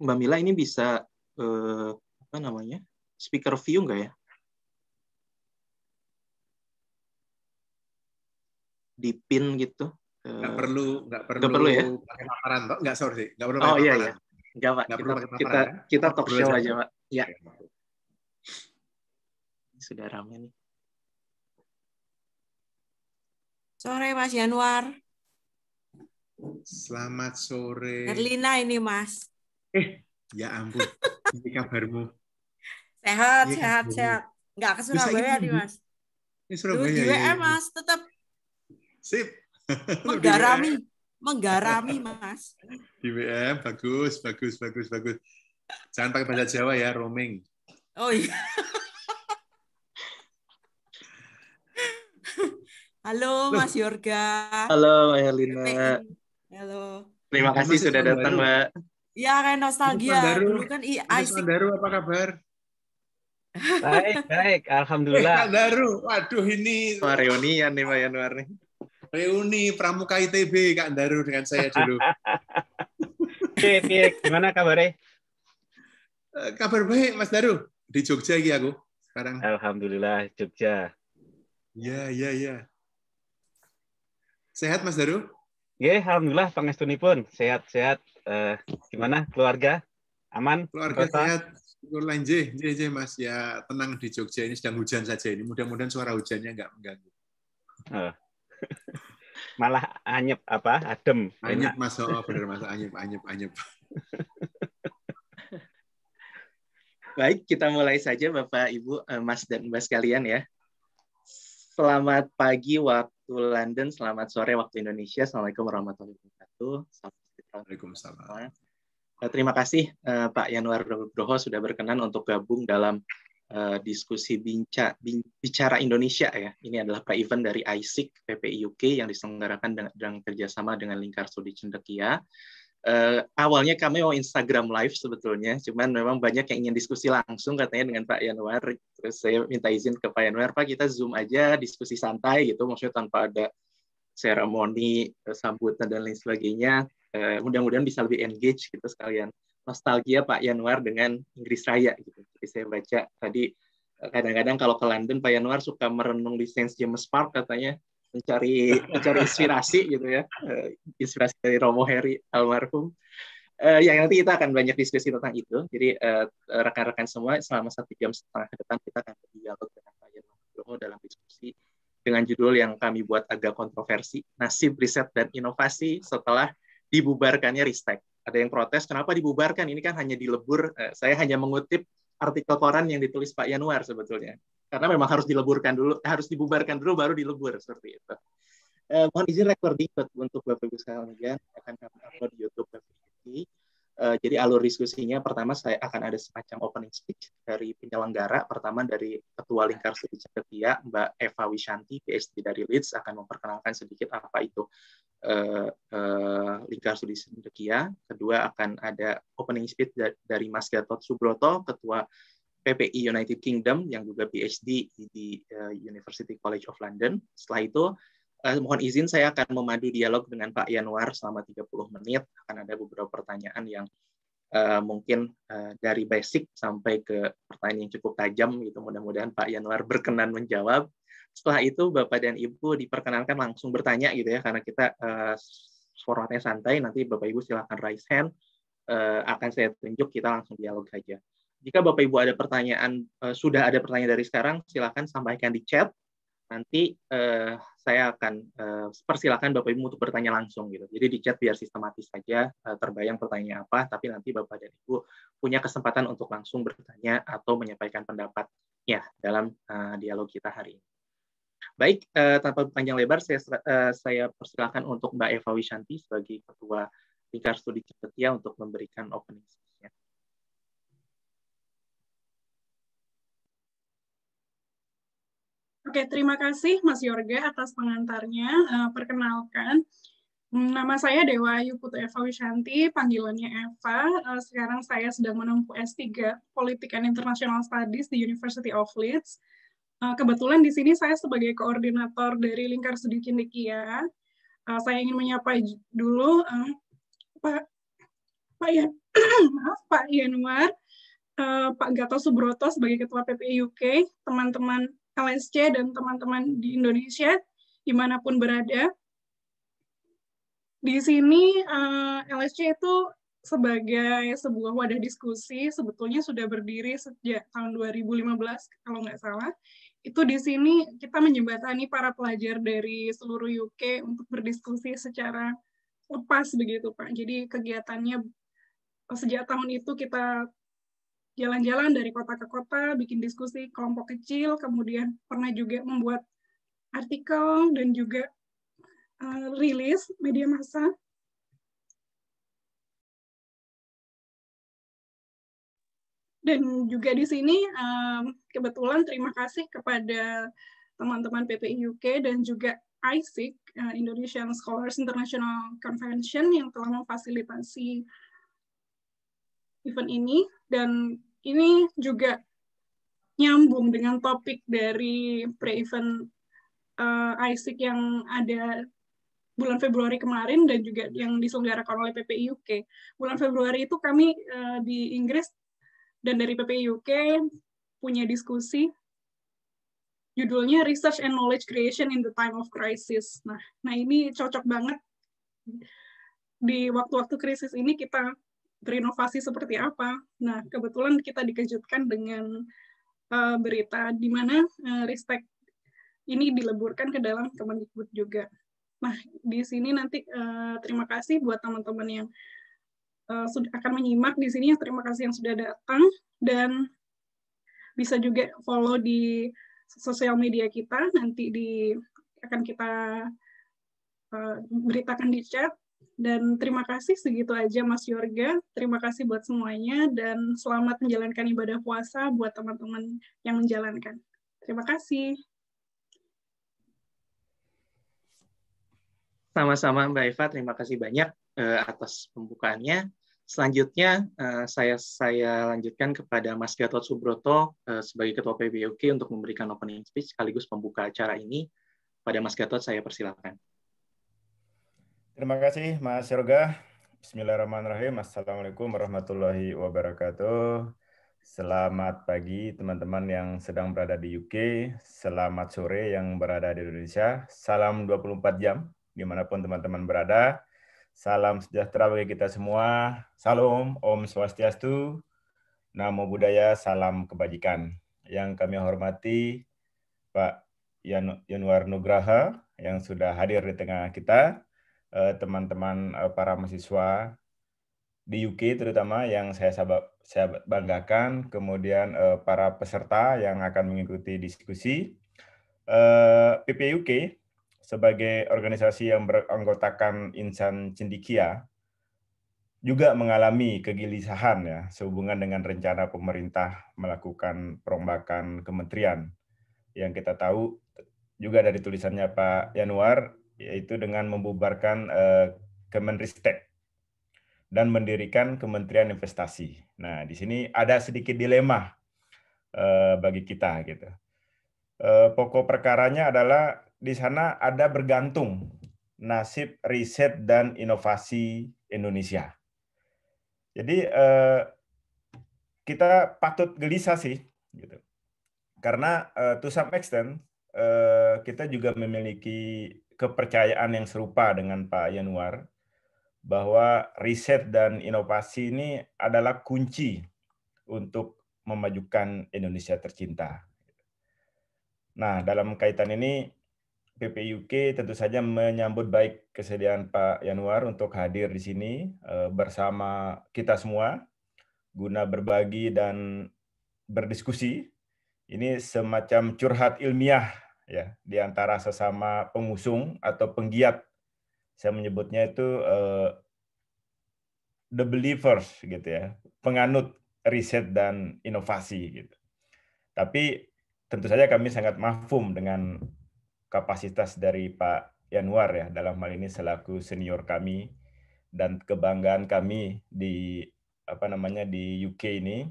Mbak Mila ini bisa eh, apa namanya speaker view nggak ya? Di pin gitu? Nggak perlu, nggak perlu, nggak perlu ya? Pakai paparan, toh? Nggak sorry, nggak perlu. Oh iya iya, nggak pak. kita, perlu pakai kita, kita talk show aja pak. Ya. Sudah ramai nih. Sore Mas Januar. Selamat sore. Erlina ini Mas. Eh, ya ampun. Ini kabarmu. Sehat, ya, sehat, kabarmu. sehat. Enggak ke Surabaya nih, Mas. Ini Surabaya. Di WM, ya? eh, Mas, tetap. Sip. Menggarami, menggarami, Mas. Di WM bagus, bagus, bagus, bagus. Jangan pakai bahasa Jawa ya, roaming. Oh iya. Halo Mas Yorga. Halo Mbak Halo. Terima kasih Mas, sudah datang, Mbak. Iya kayak nostalgia. Dulu kan i Isaac. Baru apa kabar? Baik, baik. Alhamdulillah. Eh, Daru, waduh ini. reunian nih Pak Yanuar nih. Reuni Pramuka ITB Kak Daru dengan saya dulu. Oke, okay, gimana kabarnya? Eh, kabar baik Mas Daru. Di Jogja lagi aku sekarang. Alhamdulillah Jogja. Ya, ya, ya. Sehat Mas Daru? Ya, alhamdulillah pangestunipun sehat-sehat. Eh, gimana keluarga? Aman? Keluarga kota? sehat. Lain J, J, J, Mas ya tenang di Jogja ini sedang hujan saja ini. Mudah-mudahan suara hujannya nggak mengganggu. Oh. Malah anyep apa? Adem. Anyep Mas, oh, benar Mas, anyep, anyep, anyep. Baik, kita mulai saja Bapak, Ibu, eh, Mas dan Mbak sekalian ya. Selamat pagi waktu waktu London, selamat sore waktu Indonesia. Assalamualaikum warahmatullahi wabarakatuh. Waalaikumsalam. Eh, terima kasih eh, Pak Yanuar Broho sudah berkenan untuk gabung dalam eh, diskusi binca, bicara Indonesia ya. Ini adalah pre-event dari ISIC PPI UK yang diselenggarakan dengan, dengan kerjasama dengan Lingkar Studi Cendekia. Uh, awalnya kami mau Instagram live sebetulnya, cuman memang banyak yang ingin diskusi langsung katanya dengan Pak Yanwar. Terus saya minta izin ke Pak Yanwar, Pak kita zoom aja diskusi santai gitu, maksudnya tanpa ada seremoni, eh, sambutan dan lain sebagainya. Uh, mudah-mudahan bisa lebih engage gitu sekalian. Nostalgia Pak Yanwar dengan Inggris Raya gitu. Jadi saya baca tadi kadang-kadang kalau ke London Pak Yanwar suka merenung di Saint James Park katanya mencari mencari inspirasi gitu ya eh, inspirasi dari Romo Heri almarhum uh, ya nanti kita akan banyak diskusi tentang itu jadi rekan eh, rekan-rekan semua selama satu jam setengah ke depan kita akan berdialog dengan Pak Romo dalam diskusi dengan judul yang kami buat agak kontroversi nasib riset dan inovasi setelah dibubarkannya Ristek ada yang protes kenapa dibubarkan ini kan hanya dilebur uh, saya hanya mengutip artikel koran yang ditulis Pak Yanuar sebetulnya. Karena memang harus dileburkan dulu, harus dibubarkan dulu baru dilebur seperti itu. Eh, mohon izin recording untuk Bapak Ibu sekalian akan kami upload di YouTube ini. Eh, jadi alur diskusinya pertama saya akan ada semacam opening speech dari penyelenggara. Pertama dari Ketua Lingkar Studi Cendekia, Mbak Eva Wisanti PhD dari Leeds, akan memperkenalkan sedikit apa itu uh, uh, Lingkar Studi Cendekia. Kedua akan ada opening speech dari Mas Gatot Subroto, Ketua PPI United Kingdom yang juga PhD di uh, University College of London. Setelah itu Uh, mohon izin saya akan memadu dialog dengan Pak Yanwar selama 30 menit. Akan ada beberapa pertanyaan yang uh, mungkin uh, dari basic sampai ke pertanyaan yang cukup tajam gitu. Mudah-mudahan Pak Yanwar berkenan menjawab. Setelah itu Bapak dan Ibu diperkenankan langsung bertanya gitu ya karena kita uh, formatnya santai. Nanti Bapak Ibu silahkan raise hand. Uh, akan saya tunjuk kita langsung dialog saja. Jika Bapak Ibu ada pertanyaan, uh, sudah ada pertanyaan dari sekarang, silakan sampaikan di chat nanti uh, saya akan uh, eh, persilakan Bapak Ibu untuk bertanya langsung gitu. Jadi di chat biar sistematis saja uh, terbayang pertanyaan apa, tapi nanti Bapak dan Ibu punya kesempatan untuk langsung bertanya atau menyampaikan pendapatnya dalam uh, dialog kita hari ini. Baik, uh, tanpa panjang lebar saya uh, saya persilakan untuk Mbak Eva Wisanti sebagai Ketua Lingkar Studi Cipetia untuk memberikan opening Oke, terima kasih Mas Yorga atas pengantarnya. Uh, perkenalkan, mm, Nama saya Dewa Ayu Putu Eva Wishanti, panggilannya Eva. Eh, sekarang saya sedang menempuh S3 Politik and International Studies di University of Leeds. Eh, kebetulan di sini saya sebagai koordinator dari Lingkar Studi Cendekia. Saya ingin menyapa dulu Pak Pak ya maaf Pak Yanuar, Pak Gatot Subroto sebagai Ketua PPI UK, teman-teman LSC dan teman-teman di Indonesia dimanapun berada. Di sini eh, LSC itu sebagai sebuah wadah diskusi sebetulnya sudah berdiri sejak tahun 2015 kalau nggak salah. Itu di sini kita menjembatani para pelajar dari seluruh UK untuk berdiskusi secara lepas begitu Pak. Jadi kegiatannya sejak tahun itu kita jalan-jalan dari kota ke kota, bikin diskusi kelompok kecil, kemudian pernah juga membuat artikel dan juga uh, rilis media massa. Dan juga di sini um, kebetulan terima kasih kepada teman-teman PPI UK dan juga ISIC, uh, eh, Indonesian Scholars International Convention yang telah memfasilitasi event ini dan ini juga nyambung dengan topik dari pre-event uh, eh, ISIC yang ada bulan Februari kemarin dan juga yang diselenggarakan oleh PPI UK. Bulan Februari itu kami uh, di Inggris dan dari PPI UK punya diskusi judulnya Research and Knowledge Creation in the Time of Crisis. Nah, nah ini cocok banget di waktu-waktu krisis ini kita berinovasi seperti apa. Nah, kebetulan kita dikejutkan dengan uh, berita di mana uh, eh, respect ini dileburkan ke dalam Kemendikbud juga. Nah, di sini nanti uh, terima kasih buat teman-teman yang sudah akan menyimak di sini. Terima kasih yang sudah datang dan bisa juga follow di sosial media kita nanti di akan kita uh, beritakan di chat dan terima kasih segitu aja Mas Yorga. Terima kasih buat semuanya dan selamat menjalankan ibadah puasa buat teman-teman yang menjalankan. Terima kasih. Sama-sama Mbak Eva, terima kasih banyak uh, atas pembukaannya. Selanjutnya uh, saya saya lanjutkan kepada Mas Gatot Subroto uh, sebagai Ketua PBOK untuk memberikan opening speech sekaligus pembuka acara ini. Pada Mas Gatot saya persilakan. Terima kasih Mas Yoga. Bismillahirrahmanirrahim. Assalamualaikum warahmatullahi wabarakatuh. Selamat pagi teman-teman yang sedang berada di UK. Selamat sore yang berada di Indonesia. Salam 24 jam dimanapun teman-teman berada. Salam sejahtera bagi kita semua. Salam Om Swastiastu. Namo Buddhaya. Salam kebajikan. Yang kami hormati Pak Yanwar Nugraha yang sudah hadir di tengah kita Eh, teman-teman eh, para mahasiswa di UK terutama yang saya saya banggakan, kemudian eh, para peserta yang akan mengikuti diskusi. PP UK sebagai organisasi yang beranggotakan insan cendikia juga mengalami kegelisahan ya sehubungan dengan rencana pemerintah melakukan perombakan kementerian yang kita tahu juga dari tulisannya Pak Yanuar yaitu dengan membubarkan eh, Kemenristek dan mendirikan Kementerian Investasi. Nah, di sini ada sedikit dilema eh, bagi kita gitu. Eh, pokok perkaranya adalah di sana ada bergantung nasib riset dan inovasi Indonesia. Jadi eh, kita patut gelisah sih, gitu. Karena eh, to some extent eh, kita juga memiliki kepercayaan yang serupa dengan Pak Yanuar bahwa riset dan inovasi ini adalah kunci untuk memajukan Indonesia tercinta. Nah, dalam kaitan ini PPUK tentu saja menyambut baik kesediaan Pak Yanuar untuk hadir di sini eh, bersama kita semua guna berbagi dan berdiskusi. Ini semacam curhat ilmiah ya di antara sesama pengusung atau penggiat saya menyebutnya itu uh, the believers gitu ya penganut riset dan inovasi gitu tapi tentu saja kami sangat mafum dengan kapasitas dari Pak Yanuar ya dalam hal ini selaku senior kami dan kebanggaan kami di apa namanya di UK ini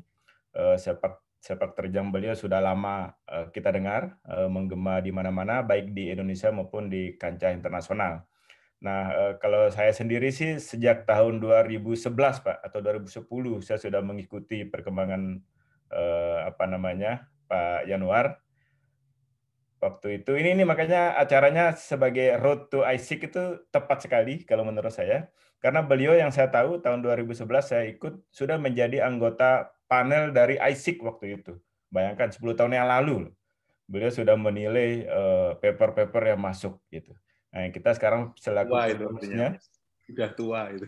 uh, sepak sepak terjang beliau sudah lama eh, kita dengar eh, menggema di mana-mana baik di Indonesia maupun di kancah internasional. Nah, eh, kalau saya sendiri sih sejak tahun 2011 Pak atau 2010 saya sudah mengikuti perkembangan apa namanya Pak Januar waktu itu. Ini ini makanya acaranya sebagai Road to ISIC itu tepat sekali kalau menurut saya karena beliau yang saya tahu tahun 2011 saya ikut sudah menjadi anggota panel dari ISIC waktu itu. Bayangkan 10 tahun yang lalu beliau sudah menilai eh, paper-paper yang masuk gitu. Nah, kita sekarang selaku tua itu artinya. sudah tua itu.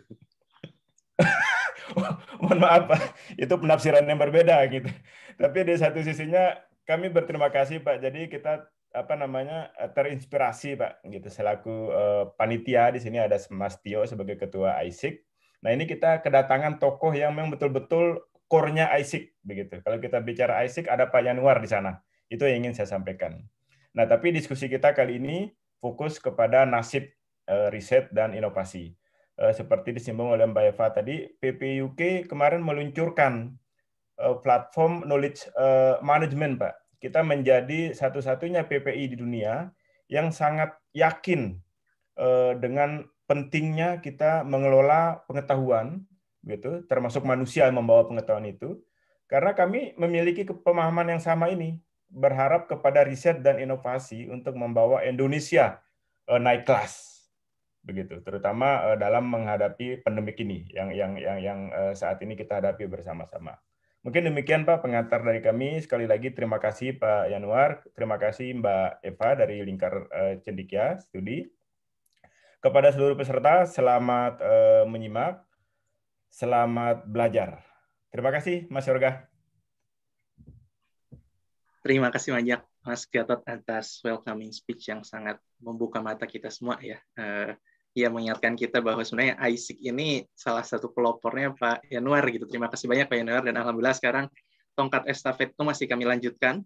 Mohon maaf, itu penafsiran yang berbeda gitu. Tapi di satu sisinya kami berterima kasih Pak. Jadi kita apa namanya eh, terinspirasi Pak gitu selaku eh, panitia di sini ada Mas Tio sebagai ketua ISIC. Nah, ini kita kedatangan tokoh yang memang betul-betul core-nya begitu. Kalau kita bicara ISIC ada Pak Yanuar di sana. Itu yang ingin saya sampaikan. Nah, tapi diskusi kita kali ini fokus kepada nasib eh, riset dan inovasi. Eh, seperti disinggung oleh Mbak Eva tadi, PPUK kemarin meluncurkan eh, platform knowledge management, Pak. Kita menjadi satu-satunya PPI di dunia yang sangat yakin dengan pentingnya kita mengelola pengetahuan gitu, termasuk manusia yang membawa pengetahuan itu, karena kami memiliki pemahaman yang sama ini, berharap kepada riset dan inovasi untuk membawa Indonesia eh, naik kelas, begitu, terutama eh, dalam menghadapi pandemi ini yang yang yang yang eh, saat ini kita hadapi bersama-sama. Mungkin demikian Pak pengantar dari kami. Sekali lagi terima kasih Pak Yanuar, terima kasih Mbak Eva dari Lingkar Cendikia Studi. Kepada seluruh peserta, selamat menyimak Selamat belajar. Terima kasih, Mas Yorga. Terima kasih banyak, Mas Gatot, atas welcoming speech yang sangat membuka mata kita semua ya. Uh, mengingatkan kita bahwa sebenarnya Isaac ini salah satu pelopornya Pak Yanuar gitu. Terima kasih banyak Pak Yanuar dan alhamdulillah sekarang tongkat estafet itu masih kami lanjutkan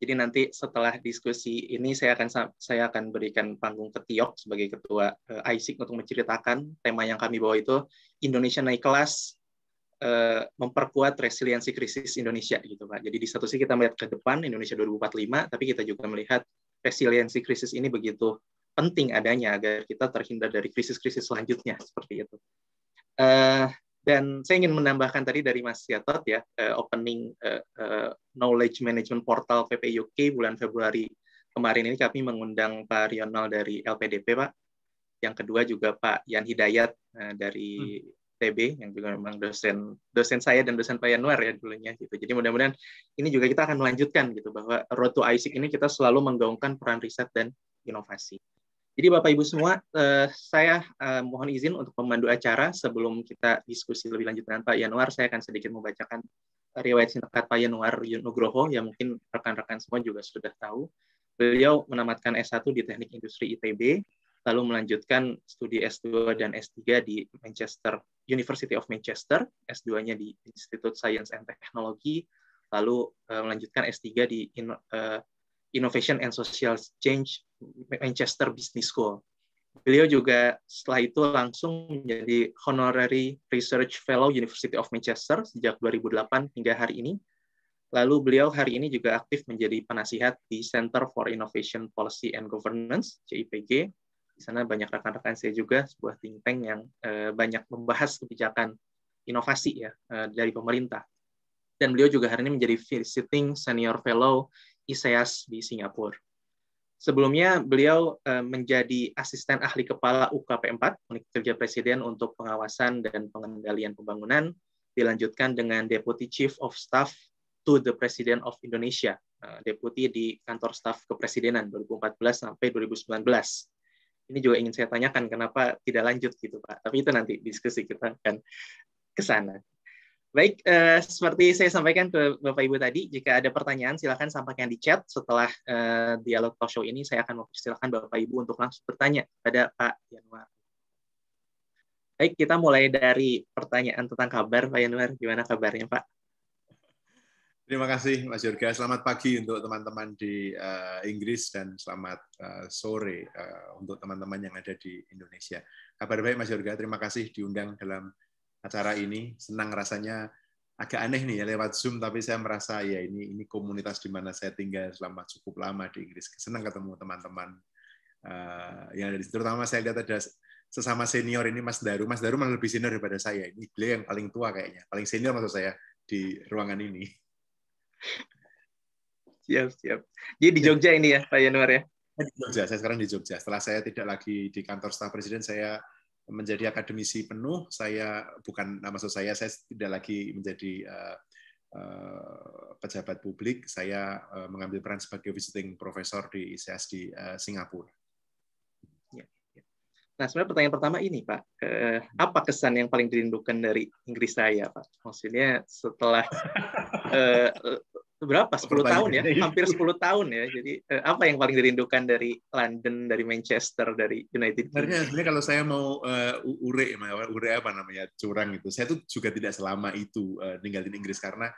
jadi nanti setelah diskusi ini saya akan saya akan berikan panggung ke Tiok sebagai ketua uh, eh, ISIC untuk menceritakan tema yang kami bawa itu Indonesia naik kelas uh, memperkuat resiliensi krisis Indonesia gitu Pak. Jadi di satu sisi kita melihat ke depan Indonesia 2045 tapi kita juga melihat resiliensi krisis ini begitu penting adanya agar kita terhindar dari krisis-krisis selanjutnya seperti itu. Uh, dan saya ingin menambahkan tadi dari Mas Yatot ya, uh, opening uh, uh, knowledge management portal PPUK bulan Februari kemarin ini kami mengundang Pak Rional dari LPDP Pak. Yang kedua juga Pak Yan Hidayat uh, dari hmm. TB yang juga memang dosen dosen saya dan dosen Pak Yanuar ya dulunya gitu. Jadi mudah-mudahan ini juga kita akan melanjutkan gitu bahwa Road to ISIC ini kita selalu menggaungkan peran riset dan inovasi. Jadi Bapak Ibu semua, eh, saya eh, mohon izin untuk memandu acara sebelum kita diskusi lebih lanjut dengan Pak Yanuar, saya akan sedikit membacakan eh, riwayat singkat Pak Yanuar Nugroho yang mungkin rekan-rekan semua juga sudah tahu. Beliau menamatkan S1 di Teknik Industri ITB, lalu melanjutkan studi S2 dan S3 di Manchester University of Manchester, S2-nya di Institute Science and Technology, lalu eh, melanjutkan S3 di eh, Innovation and Social Change Manchester Business School. Beliau juga setelah itu langsung menjadi Honorary Research Fellow University of Manchester sejak 2008 hingga hari ini. Lalu beliau hari ini juga aktif menjadi penasihat di Center for Innovation Policy and Governance, CIPG. Di sana banyak rekan-rekan saya juga, sebuah think tank yang eh, banyak membahas kebijakan inovasi ya eh, dari pemerintah. Dan beliau juga hari ini menjadi visiting senior fellow ISEAS e di Singapura. Sebelumnya beliau eh, menjadi asisten ahli kepala UKP4, Unit Kerja Presiden untuk Pengawasan dan Pengendalian Pembangunan, dilanjutkan dengan Deputy Chief of Staff to the President of Indonesia, eh, deputi di kantor staf kepresidenan 2014 sampai 2019. Ini juga ingin saya tanyakan kenapa tidak lanjut gitu Pak, tapi itu nanti diskusi kita akan ke sana. Baik, eh, seperti saya sampaikan ke Bapak Ibu tadi, jika ada pertanyaan silakan sampaikan di chat. Setelah eh, dialog talk show ini, saya akan mempersilahkan Bapak Ibu untuk langsung bertanya pada Pak Yanuar. Baik, kita mulai dari pertanyaan tentang kabar. Pak Yanuar, gimana kabarnya Pak? Terima kasih Mas Yurga. Selamat pagi untuk teman-teman di uh, Inggris dan selamat uh, sore uh, untuk teman-teman yang ada di Indonesia. Kabar baik Mas Yurga, terima kasih diundang dalam acara ini. Senang rasanya agak aneh nih ya lewat Zoom tapi saya merasa ya ini ini komunitas di mana saya tinggal selama cukup lama di Inggris. Senang ketemu teman-teman uh, eh, yang dari terutama saya lihat ada sesama senior ini Mas Daru. Mas Daru malah lebih senior daripada saya. Ini beliau yang paling tua kayaknya, paling senior maksud saya di ruangan ini. Siap, siap. Jadi di ya. Jogja ini ya, Pak Yanuar ya? Di Jogja, saya sekarang di Jogja. Setelah saya tidak lagi di kantor staf presiden, saya menjadi akademisi penuh, saya bukan nah, maksud saya saya tidak lagi menjadi uh, uh, pejabat publik, saya uh, mengambil peran sebagai visiting professor di ICS di uh, Singapura. Ya, ya. Nah, sebenarnya pertanyaan pertama ini, Pak, eh, apa kesan yang paling dirindukan dari Inggris saya, Pak? Maksudnya setelah eh, berapa 10 tahun ya hampir 10 tahun ya jadi eh, apa yang paling dirindukan dari London dari Manchester dari United sebenarnya sebenarnya kalau saya mau uh, ure ure apa namanya curang itu saya tuh juga tidak selama itu uh, ninggalin Inggris karena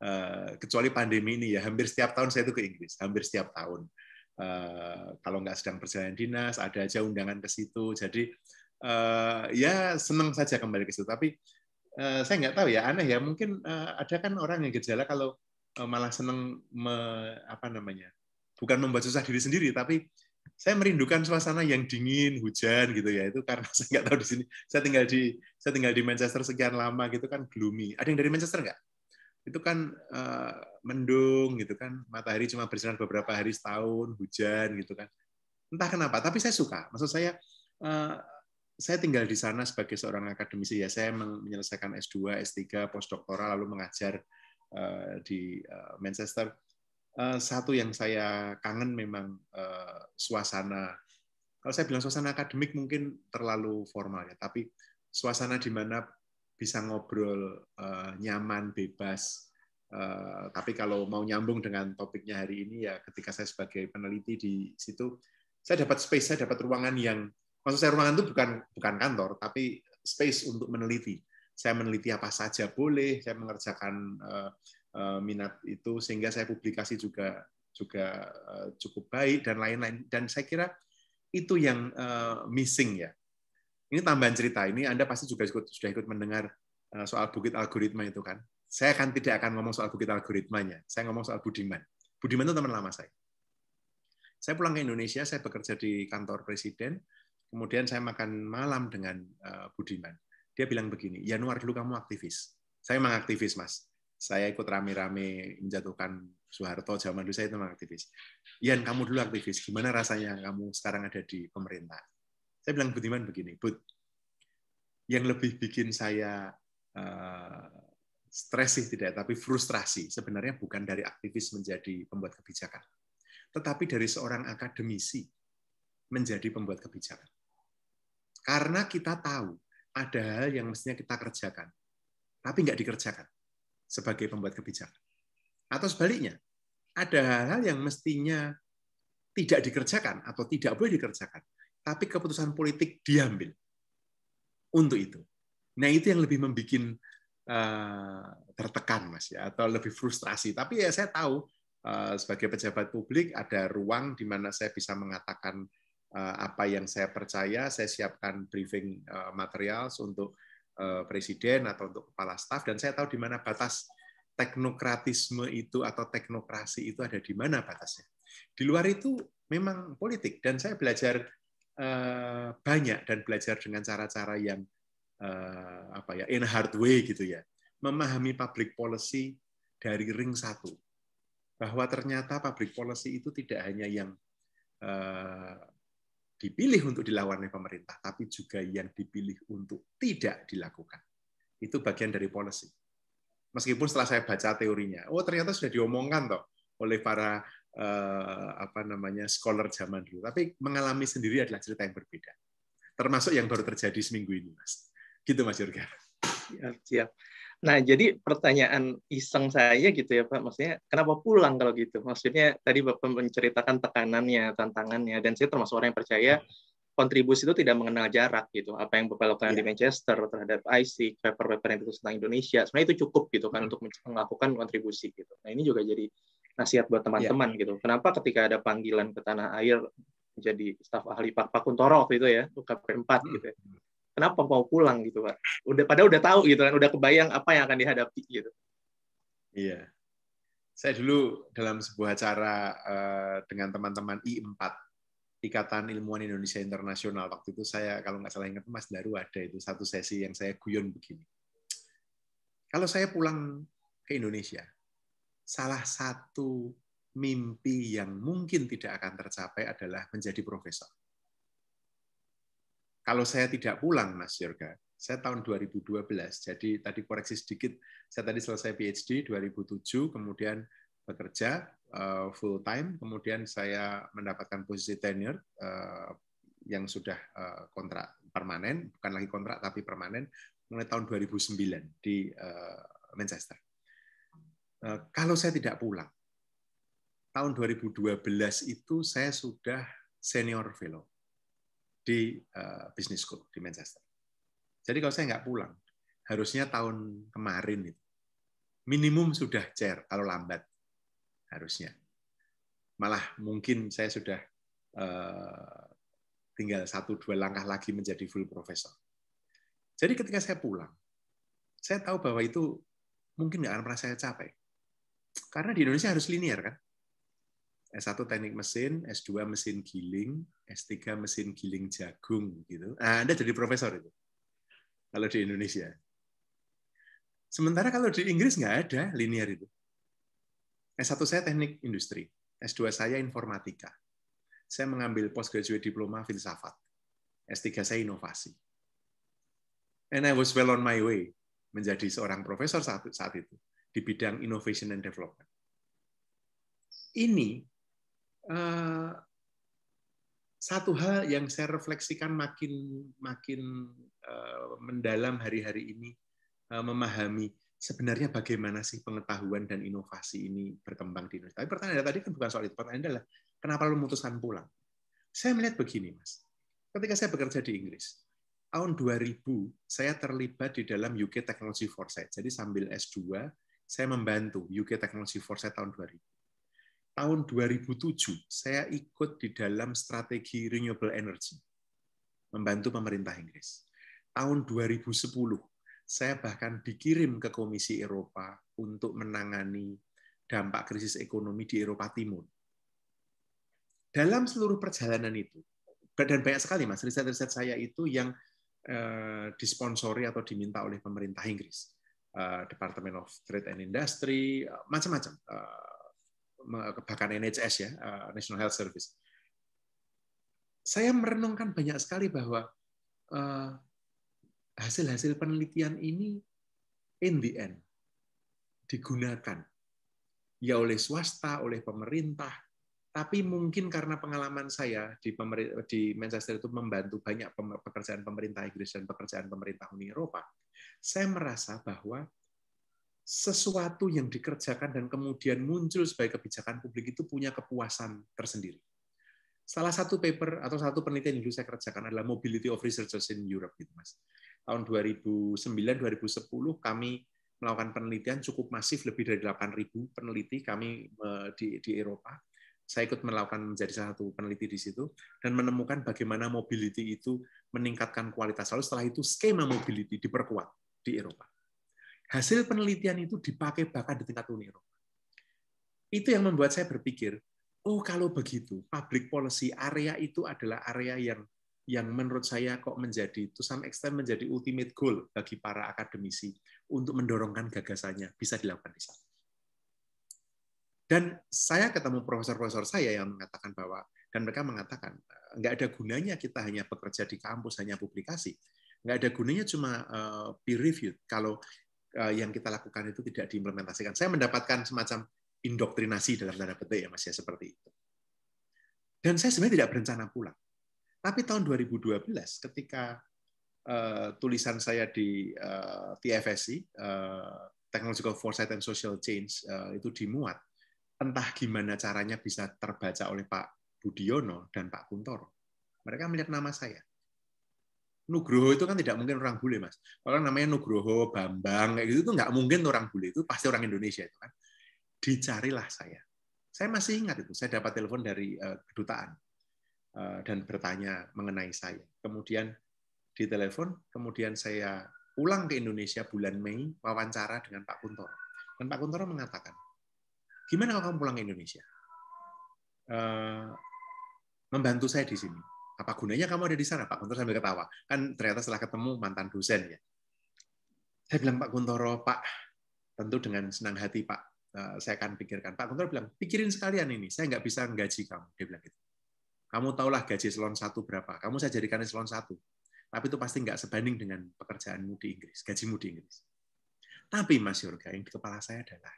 uh, kecuali pandemi ini ya hampir setiap tahun saya tuh ke Inggris hampir setiap tahun uh, kalau nggak sedang perjalanan dinas ada aja undangan ke situ jadi uh, ya senang saja kembali ke situ tapi uh, saya nggak tahu ya aneh ya mungkin uh, ada kan orang yang gejala kalau Eh, malah seneng me, apa namanya bukan membuat susah diri sendiri tapi saya merindukan suasana yang dingin hujan gitu ya itu karena saya nggak tahu di sini saya tinggal di saya tinggal di Manchester sekian lama gitu kan gloomy ada yang dari Manchester nggak itu kan uh, mendung gitu kan matahari cuma bersinar beberapa hari setahun hujan gitu kan entah kenapa tapi saya suka maksud saya uh, saya tinggal di sana sebagai seorang akademisi ya saya menyelesaikan S2 S3 postdoktoral lalu mengajar Eh, di eh, Manchester. Eh, satu yang saya kangen memang suasana, kalau saya bilang suasana akademik mungkin terlalu formal ya, tapi suasana di mana bisa ngobrol nyaman, bebas. Tapi kalau mau nyambung dengan topiknya hari ini ya, ketika saya sebagai peneliti di situ, saya dapat space, saya dapat ruangan yang maksud saya ruangan itu bukan bukan kantor, tapi space untuk meneliti saya meneliti apa saja boleh, saya mengerjakan eh, eh, minat itu sehingga saya publikasi juga juga eh, cukup baik dan lain-lain dan saya kira itu yang missing ya. Ini tambahan cerita ini Anda pasti juga ikut, sudah ikut mendengar soal bukit algoritma itu kan. Saya kan tidak akan ngomong soal bukit algoritmanya. Saya ngomong soal Budiman. Budiman itu teman lama saya. Saya pulang ke Indonesia, saya bekerja di kantor presiden, kemudian saya makan malam dengan Budiman. Dia bilang begini, Januar dulu kamu aktivis. Saya memang aktivis, Mas. Saya ikut rame-rame menjatuhkan Soeharto zaman dulu saya itu memang aktivis. Yan, kamu dulu aktivis. Gimana rasanya kamu sekarang ada di pemerintah? Saya bilang Budiman begini, Bud, yang lebih bikin saya uh, stres sih tidak, tapi frustrasi sebenarnya bukan dari aktivis menjadi pembuat kebijakan, tetapi dari seorang akademisi menjadi pembuat kebijakan. Karena kita tahu ada hal yang mestinya kita kerjakan, tapi nggak dikerjakan sebagai pembuat kebijakan. Atau sebaliknya, ada hal-hal yang mestinya tidak dikerjakan atau tidak boleh dikerjakan, tapi keputusan politik diambil untuk itu. Nah itu yang lebih membuat uh, eh, tertekan mas ya, atau lebih frustrasi. Tapi ya saya tahu uh, sebagai pejabat publik ada ruang di mana saya bisa mengatakan Eh, apa yang saya percaya, saya siapkan briefing eh, material untuk eh, presiden atau untuk kepala staf dan saya tahu di mana batas teknokratisme itu atau teknokrasi itu ada di mana batasnya. Di luar itu memang politik dan saya belajar banyak dan belajar dengan cara-cara yang apa ya in hard way gitu ya. Memahami public policy dari ring satu bahwa ternyata public policy itu tidak hanya yang dipilih untuk dilawan oleh pemerintah, tapi juga yang dipilih untuk tidak dilakukan. Itu bagian dari policy. Meskipun setelah saya baca teorinya, oh ternyata sudah diomongkan toh oleh para eh, apa namanya scholar zaman dulu, tapi mengalami sendiri adalah cerita yang berbeda. Termasuk yang baru terjadi seminggu ini, Mas. Gitu Mas Yurga. Siap, siap. Nah, jadi pertanyaan iseng saya gitu ya Pak, maksudnya kenapa pulang kalau gitu? Maksudnya tadi Bapak menceritakan tekanannya, tantangannya, dan saya termasuk orang yang percaya kontribusi itu tidak mengenal jarak gitu. Apa yang Bapak lakukan yeah. di iya. Manchester terhadap IC paper-paper yang ditulis tentang Indonesia, sebenarnya itu cukup gitu kan hmm. untuk melakukan kontribusi gitu. Nah, ini juga jadi nasihat buat iya. teman-teman yeah. gitu. Kenapa ketika ada panggilan ke tanah air menjadi staf ahli Pak Pakuntoro waktu itu ya, UKP 4 gitu ya hmm kenapa mau pulang gitu pak udah padahal udah tahu gitu kan udah kebayang apa yang akan dihadapi gitu iya saya dulu dalam sebuah acara uh, dengan teman-teman I4 Ikatan Ilmuwan Indonesia Internasional waktu itu saya kalau nggak salah ingat Mas Daru ada itu satu sesi yang saya guyon begini kalau saya pulang ke Indonesia salah satu mimpi yang mungkin tidak akan tercapai adalah menjadi profesor kalau saya tidak pulang, Mas Yorga, saya tahun 2012, jadi tadi koreksi sedikit, saya tadi selesai PhD 2007, kemudian bekerja eh, full time, kemudian saya mendapatkan posisi tenure eh, yang sudah eh, kontrak permanen, bukan lagi kontrak tapi permanen, mulai tahun 2009 di Manchester. kalau saya tidak pulang, tahun 2012 itu saya sudah senior fellow di uh, Business School di Manchester. Jadi kalau saya nggak pulang, harusnya tahun kemarin itu minimum sudah chair kalau lambat harusnya. Malah mungkin saya sudah uh, tinggal satu dua langkah lagi menjadi full profesor. Jadi ketika saya pulang, saya tahu bahwa itu mungkin nggak akan pernah saya capai. Karena di Indonesia harus linear kan. S1 teknik mesin, S2 mesin giling, S3 mesin giling jagung gitu. Nah, Anda jadi profesor itu. Kalau di Indonesia. Sementara kalau di Inggris nggak ada linear itu. S1 saya teknik industri, S2 saya informatika. Saya mengambil postgraduate diploma filsafat. S3 saya inovasi. And I was well on my way menjadi seorang profesor saat, saat itu di bidang innovation and development. Ini Eh, satu hal yang saya refleksikan makin makin eh, mendalam hari-hari ini eh, memahami sebenarnya bagaimana sih pengetahuan dan inovasi ini berkembang di Indonesia. Tapi pertanyaan tadi kan bukan soal itu. Pertanyaan adalah kenapa lo memutuskan pulang? Saya melihat begini, Mas. Ketika saya bekerja di Inggris, tahun 2000 saya terlibat di dalam UK Technology Foresight. Jadi sambil S2, saya membantu UK Technology Foresight tahun 2000 tahun 2007 saya ikut di dalam strategi renewable energy membantu pemerintah Inggris. Tahun 2010 saya bahkan dikirim ke Komisi Eropa untuk menangani dampak krisis ekonomi di Eropa Timur. Dalam seluruh perjalanan itu, dan banyak sekali mas, riset-riset saya itu yang eh, disponsori atau diminta oleh pemerintah Inggris, eh, Department of Trade and Industry, macam-macam. Eh, bahkan NHS ya, eh, National Health Service. Saya merenungkan banyak sekali bahwa eh, hasil-hasil penelitian ini in the end digunakan ya oleh swasta, oleh pemerintah, tapi mungkin karena pengalaman saya di, di Manchester itu membantu banyak pekerjaan pemerintah Inggris dan pekerjaan pemerintah Uni Eropa, saya merasa bahwa sesuatu yang dikerjakan dan kemudian muncul sebagai kebijakan publik itu punya kepuasan tersendiri. Salah satu paper atau satu penelitian yang dulu saya kerjakan adalah Mobility of Researchers in Europe gitu Mas. Tahun 2009-2010 kami melakukan penelitian cukup masif lebih dari 8.000 peneliti kami di, di Eropa. Saya ikut melakukan menjadi salah satu peneliti di situ dan menemukan bagaimana mobility itu meningkatkan kualitas. Lalu setelah itu skema mobility diperkuat di Eropa Hasil penelitian itu dipakai bahkan di tingkat Uni Eropa. Itu yang membuat saya berpikir, oh kalau begitu, public policy area itu adalah area yang yang menurut saya kok menjadi to some extent menjadi ultimate goal bagi para akademisi untuk mendorongkan gagasannya bisa dilakukan di sana. Dan saya ketemu profesor-profesor saya yang mengatakan bahwa dan mereka mengatakan eh, nggak ada gunanya kita hanya bekerja di kampus hanya publikasi, nggak ada gunanya cuma eh, peer review kalau Eh, yang kita lakukan itu tidak diimplementasikan. Saya mendapatkan semacam indoktrinasi dalam tanda petik ya Mas ya seperti itu. Dan saya sebenarnya tidak berencana pulang. Tapi tahun 2012 ketika uh, tulisan saya di uh, eh, TFSI uh, Technological Foresight and Social Change uh, itu dimuat, entah gimana caranya bisa terbaca oleh Pak Budiono dan Pak Kuntoro. Mereka melihat nama saya Nugroho itu kan tidak mungkin orang bule, Mas. Kalau namanya Nugroho, Bambang, kayak gitu itu nggak mungkin orang bule. Itu pasti orang Indonesia itu kan. Dicarilah saya. Saya masih ingat itu. Saya dapat telepon dari eh, kedutaan eh, dan bertanya mengenai saya. Kemudian di telepon kemudian saya pulang ke Indonesia bulan Mei, wawancara dengan Pak Kuntor. Dan Pak Kuntor mengatakan, gimana kalau kamu pulang ke Indonesia? Eh, membantu saya di sini apa gunanya kamu ada di sana Pak Guntoro sambil ketawa kan ternyata setelah ketemu mantan dosen ya saya bilang Pak Guntoro Pak tentu dengan senang hati Pak eh, saya akan pikirkan Pak Guntoro bilang pikirin sekalian ini saya nggak bisa gaji kamu dia bilang gitu kamu tahulah gaji eselon satu berapa kamu saya jadikan eselon satu tapi itu pasti nggak sebanding dengan pekerjaanmu di Inggris gajimu di Inggris tapi Mas Yorga yang di kepala saya adalah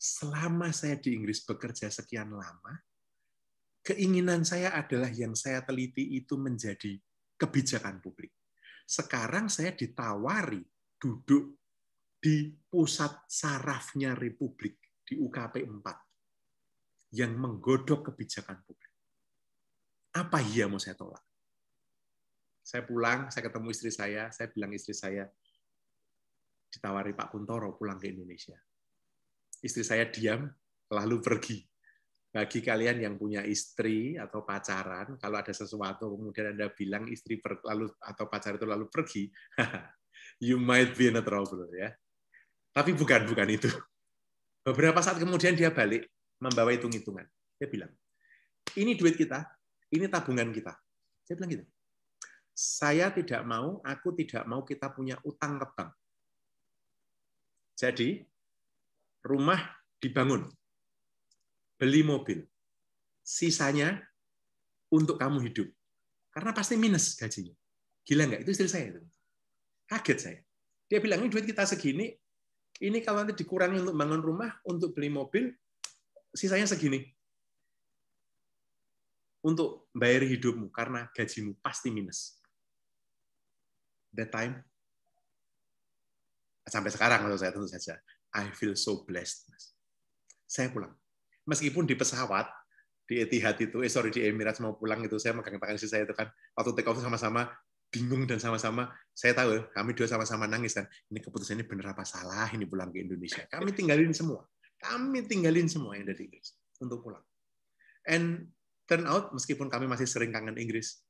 selama saya di Inggris bekerja sekian lama keinginan saya adalah yang saya teliti itu menjadi kebijakan publik. Sekarang saya ditawari duduk di pusat sarafnya Republik di UKP 4 yang menggodok kebijakan publik. Apa iya mau saya tolak? Saya pulang, saya ketemu istri saya, saya bilang istri saya ditawari Pak Kuntoro pulang ke Indonesia. Istri saya diam, lalu pergi bagi kalian yang punya istri atau pacaran, kalau ada sesuatu kemudian Anda bilang istri per, lalu atau pacar itu lalu pergi, you might be in a trouble ya. Tapi bukan bukan itu. Beberapa saat kemudian dia balik membawa hitung-hitungan. Dia bilang, "Ini duit kita, ini tabungan kita." Saya bilang gitu. Saya tidak mau, aku tidak mau kita punya utang ke bank. Jadi, rumah dibangun, beli mobil. Sisanya untuk kamu hidup. Karena pasti minus gajinya. Gila nggak? Itu istri saya. Itu. Kaget saya. Dia bilang, ini duit kita segini, ini kalau nanti dikurangi untuk bangun rumah, untuk beli mobil, sisanya segini. Untuk bayar hidupmu, karena gajimu pasti minus. That time, sampai sekarang kalau saya tentu saja, I feel so blessed. Saya pulang meskipun di pesawat di Etihad itu, eh sorry di Emirates mau pulang itu saya megang tangan istri saya itu kan waktu take off sama-sama bingung dan sama-sama saya tahu kami dua sama-sama nangis kan ini keputusan ini bener apa salah ini pulang ke Indonesia kami tinggalin semua kami tinggalin semua yang dari Inggris untuk pulang and turn out meskipun kami masih sering kangen Inggris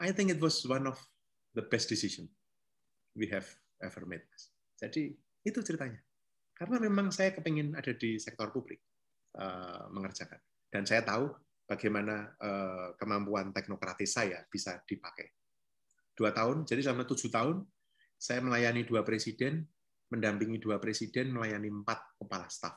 I think it was one of the best decision we have ever made jadi itu ceritanya karena memang saya kepingin ada di sektor publik Eh, mengerjakan. Dan saya tahu bagaimana eh, kemampuan teknokratis saya bisa dipakai. Dua tahun, jadi selama tujuh tahun, saya melayani dua presiden, mendampingi dua presiden, melayani empat kepala staf.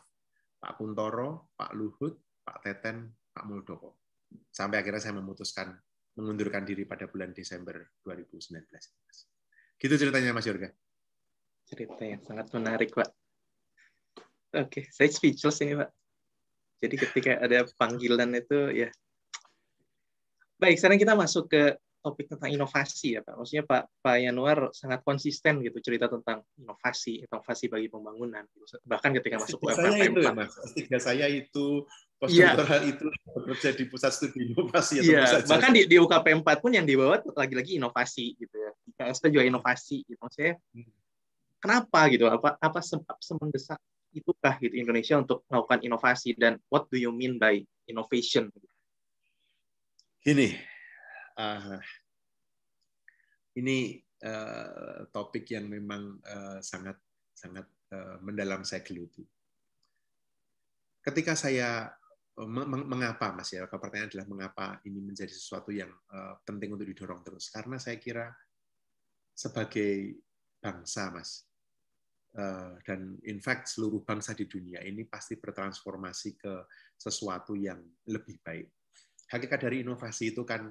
Pak Kuntoro, Pak Luhut, Pak Teten, Pak Muldoko. Sampai akhirnya saya memutuskan mengundurkan diri pada bulan Desember 2019. Gitu ceritanya Mas Yorga. Cerita yang sangat menarik, Pak. Oke, saya speechless ini, Pak. Jadi ketika ada panggilan itu ya. Baik, sekarang kita masuk ke topik tentang inovasi ya Pak. Maksudnya Pak Pak Yanuar sangat konsisten gitu cerita tentang inovasi, inovasi bagi pembangunan. Gitu. Bahkan ketika masuk ya, ke saya Itu, Ya, saya itu postdoktoral ya. itu bekerja di pusat studi inovasi. ya bahkan di, di UKP 4 pun yang dibawa lagi-lagi inovasi gitu ya. Kita juga inovasi gitu. Maksudnya, hmm. kenapa gitu? Apa apa sebab semendesak itukah gitu Indonesia untuk melakukan inovasi dan what do you mean by innovation? Gini, uh, ini uh, topik yang memang uh, sangat sangat uh, mendalam saya geluti. Ketika saya mengapa Mas ya? Pertanyaan adalah mengapa ini menjadi sesuatu yang uh, penting untuk didorong terus? Karena saya kira sebagai bangsa Mas, Eh, dan in fact seluruh bangsa di dunia ini pasti bertransformasi ke sesuatu yang lebih baik. Hakikat dari inovasi itu kan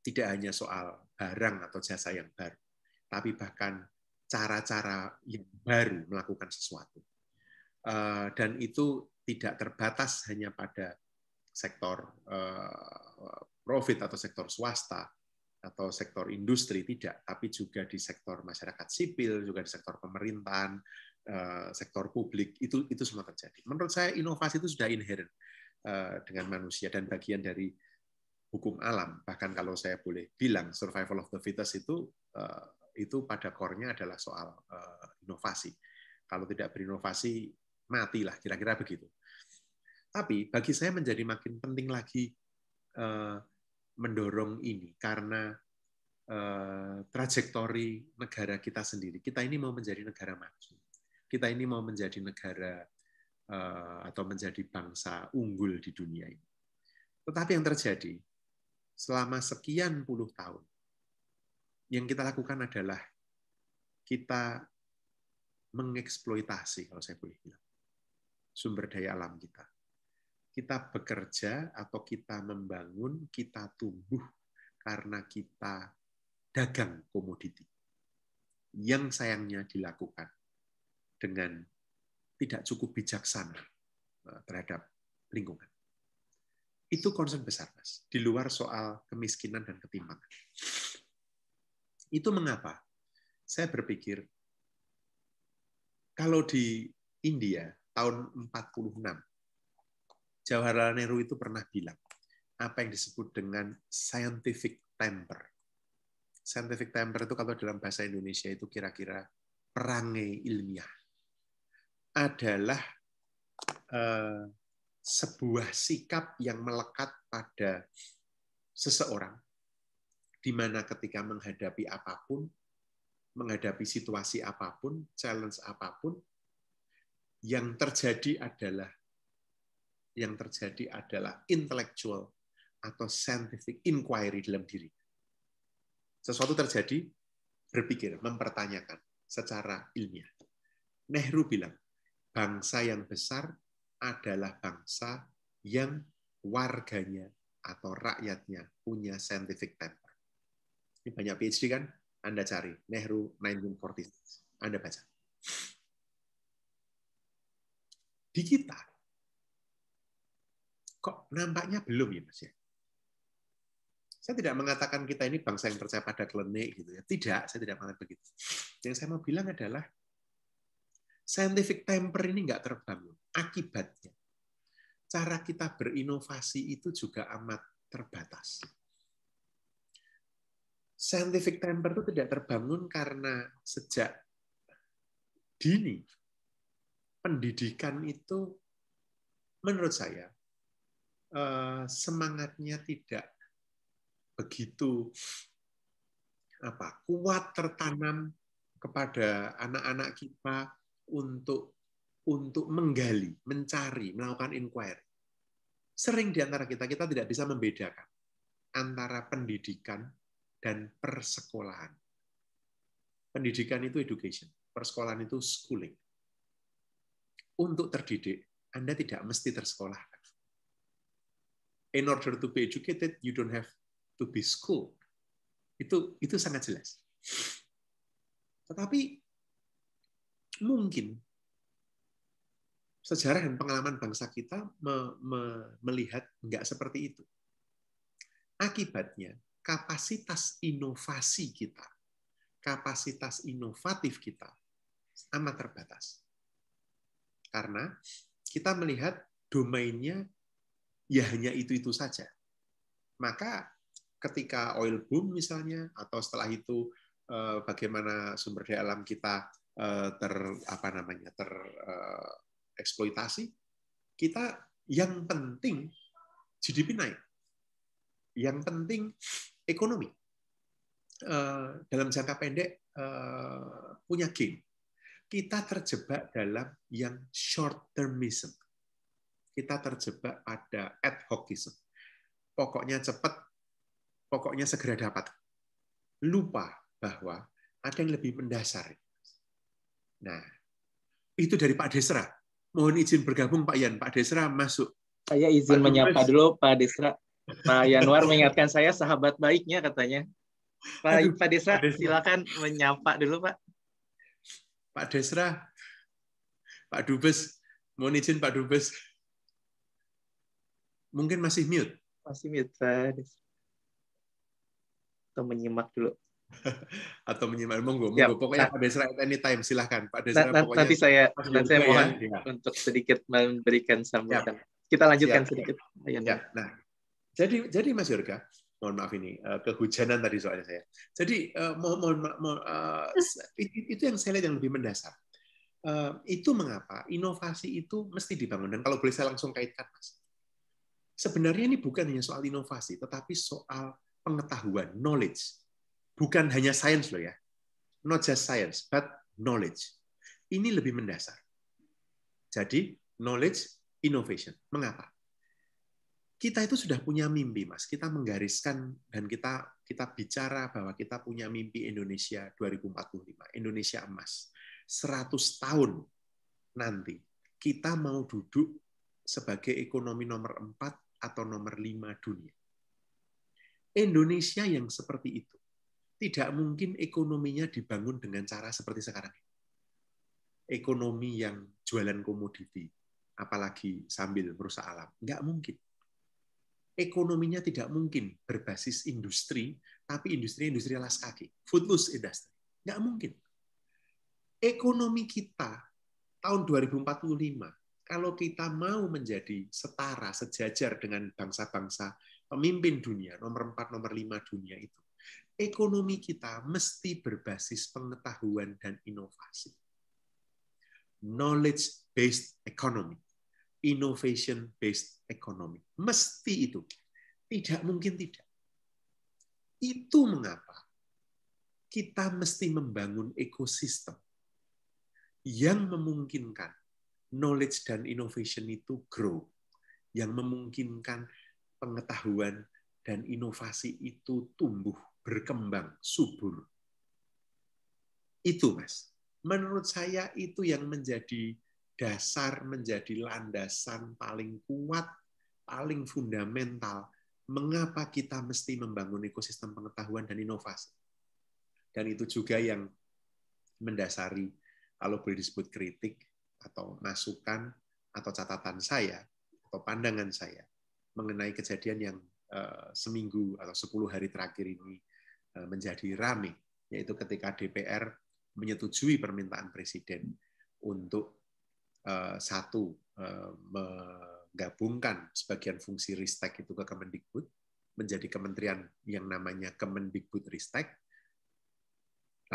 tidak hanya soal barang atau jasa yang baru, tapi bahkan cara-cara yang baru melakukan sesuatu. Eh, dan itu tidak terbatas hanya pada sektor eh, profit atau sektor swasta, atau sektor industri tidak, tapi juga di sektor masyarakat sipil, juga di sektor pemerintahan, eh, sektor publik itu itu semua terjadi. Menurut saya inovasi itu sudah inherent eh, dengan manusia dan bagian dari hukum alam. Bahkan kalau saya boleh bilang survival of the fittest itu eh, itu pada kornya adalah soal inovasi. Kalau tidak berinovasi matilah kira-kira begitu. Tapi bagi saya menjadi makin penting lagi mendorong ini karena eh, trajektori negara kita sendiri. Kita ini mau menjadi negara maju. Kita ini mau menjadi negara eh, atau menjadi bangsa unggul di dunia ini. Tetapi yang terjadi selama sekian puluh tahun yang kita lakukan adalah kita mengeksploitasi kalau saya boleh bilang sumber daya alam kita kita bekerja atau kita membangun, kita tumbuh karena kita dagang komoditi. Yang sayangnya dilakukan dengan tidak cukup bijaksana eh, terhadap lingkungan. Itu concern besar, Mas, di luar soal kemiskinan dan ketimpangan. Itu mengapa saya berpikir kalau di India tahun 46 Jawaharlal Nehru itu pernah bilang, apa yang disebut dengan scientific temper. Scientific temper itu kalau dalam bahasa Indonesia itu kira-kira perangai ilmiah. Adalah eh, sebuah sikap yang melekat pada seseorang di mana ketika menghadapi apapun, menghadapi situasi apapun, challenge apapun, yang terjadi adalah yang terjadi adalah intellectual atau scientific inquiry dalam diri. Sesuatu terjadi, berpikir, mempertanyakan secara ilmiah. Nehru bilang, bangsa yang besar adalah bangsa yang warganya atau rakyatnya punya scientific temper. Ini banyak PhD kan? Anda cari Nehru 1946. Anda baca. Di kita, kok nampaknya belum ya Mas ya. Saya tidak mengatakan kita ini bangsa yang percaya pada klinik gitu ya. Tidak, saya tidak mengatakan begitu. Yang saya mau bilang adalah scientific temper ini nggak terbangun. Akibatnya cara kita berinovasi itu juga amat terbatas. Scientific temper itu tidak terbangun karena sejak dini pendidikan itu menurut saya Eh, semangatnya tidak begitu apa kuat tertanam kepada anak-anak kita untuk untuk menggali, mencari, melakukan inquiry. Sering di antara kita kita tidak bisa membedakan antara pendidikan dan persekolahan. Pendidikan itu education, persekolahan itu schooling. Untuk terdidik, Anda tidak mesti tersekolah in order to be educated, you don't have to be school. Itu itu sangat jelas. Tetapi mungkin sejarah dan pengalaman bangsa kita me, me, melihat nggak seperti itu. Akibatnya kapasitas inovasi kita, kapasitas inovatif kita amat terbatas. Karena kita melihat domainnya ya hanya itu-itu saja. Maka ketika oil boom misalnya atau setelah itu eh, bagaimana sumber daya alam kita eh, ter apa namanya ter eh, eksploitasi kita yang penting GDP naik yang penting ekonomi dalam jangka pendek punya gain. kita terjebak dalam yang short termism kita terjebak pada ad hocism. Pokoknya cepat, pokoknya segera dapat. Lupa bahwa ada yang lebih mendasar. Nah, itu dari Pak Desra. Mohon izin bergabung Pak Yan. Pak Desra masuk. Saya izin Pak menyapa Mas. dulu Pak Desra. Pak Yanwar mengingatkan saya sahabat baiknya katanya. Pak, Aduh, Pak Desra, Desra. silakan menyapa dulu Pak. Pak Desra, Pak Dubes, mohon izin Pak Dubes. Mungkin masih mute. Masih mute, Pak. Atau menyimak dulu. Atau menyimak, monggo, monggo. Ya, pokoknya nah. Pak Desra at any time, silahkan. Pak nah, Desra nah, pokoknya. Nanti saya, nanti saya ya. mohon ya. untuk sedikit memberikan sambutan. Ya. Kita lanjutkan ya. sedikit. Ya. Nah, jadi, jadi Mas Yurga, mohon maaf ini eh, kehujanan tadi soalnya saya. Jadi eh, mohon, mohon, mohon eh, itu yang saya lihat yang lebih mendasar. itu mengapa inovasi itu mesti dibangun dan kalau boleh saya langsung kaitkan mas sebenarnya ini bukan hanya soal inovasi, tetapi soal pengetahuan, knowledge. Bukan hanya science loh ya. Not just science, but knowledge. Ini lebih mendasar. Jadi, knowledge, innovation. Mengapa? Kita itu sudah punya mimpi, Mas. Kita menggariskan dan kita kita bicara bahwa kita punya mimpi Indonesia 2045, Indonesia emas. 100 tahun nanti kita mau duduk sebagai ekonomi nomor 4 atau nomor 5 dunia. Indonesia yang seperti itu tidak mungkin ekonominya dibangun dengan cara seperti sekarang. Ekonomi yang jualan komoditi, apalagi sambil merusak alam, nggak mungkin. Ekonominya tidak mungkin berbasis industri, tapi industri-industri alas kaki, foodless industry, nggak mungkin. Ekonomi kita tahun 2045 kalau kita mau menjadi setara, sejajar dengan bangsa-bangsa pemimpin dunia, nomor 4, nomor 5 dunia itu, ekonomi kita mesti berbasis pengetahuan dan inovasi. Knowledge-based economy, innovation-based economy. Mesti itu. Tidak mungkin tidak. Itu mengapa kita mesti membangun ekosistem yang memungkinkan knowledge dan innovation itu grow yang memungkinkan pengetahuan dan inovasi itu tumbuh, berkembang, subur. Itu, Mas. Menurut saya itu yang menjadi dasar, menjadi landasan paling kuat, paling fundamental mengapa kita mesti membangun ekosistem pengetahuan dan inovasi. Dan itu juga yang mendasari kalau boleh disebut kritik atau masukan atau catatan saya atau pandangan saya mengenai kejadian yang eh, seminggu atau sepuluh hari terakhir ini eh, menjadi rame, yaitu ketika DPR menyetujui permintaan Presiden untuk eh, satu menggabungkan sebagian fungsi Ristek itu ke Kemendikbud menjadi kementerian yang namanya Kemendikbud Ristek,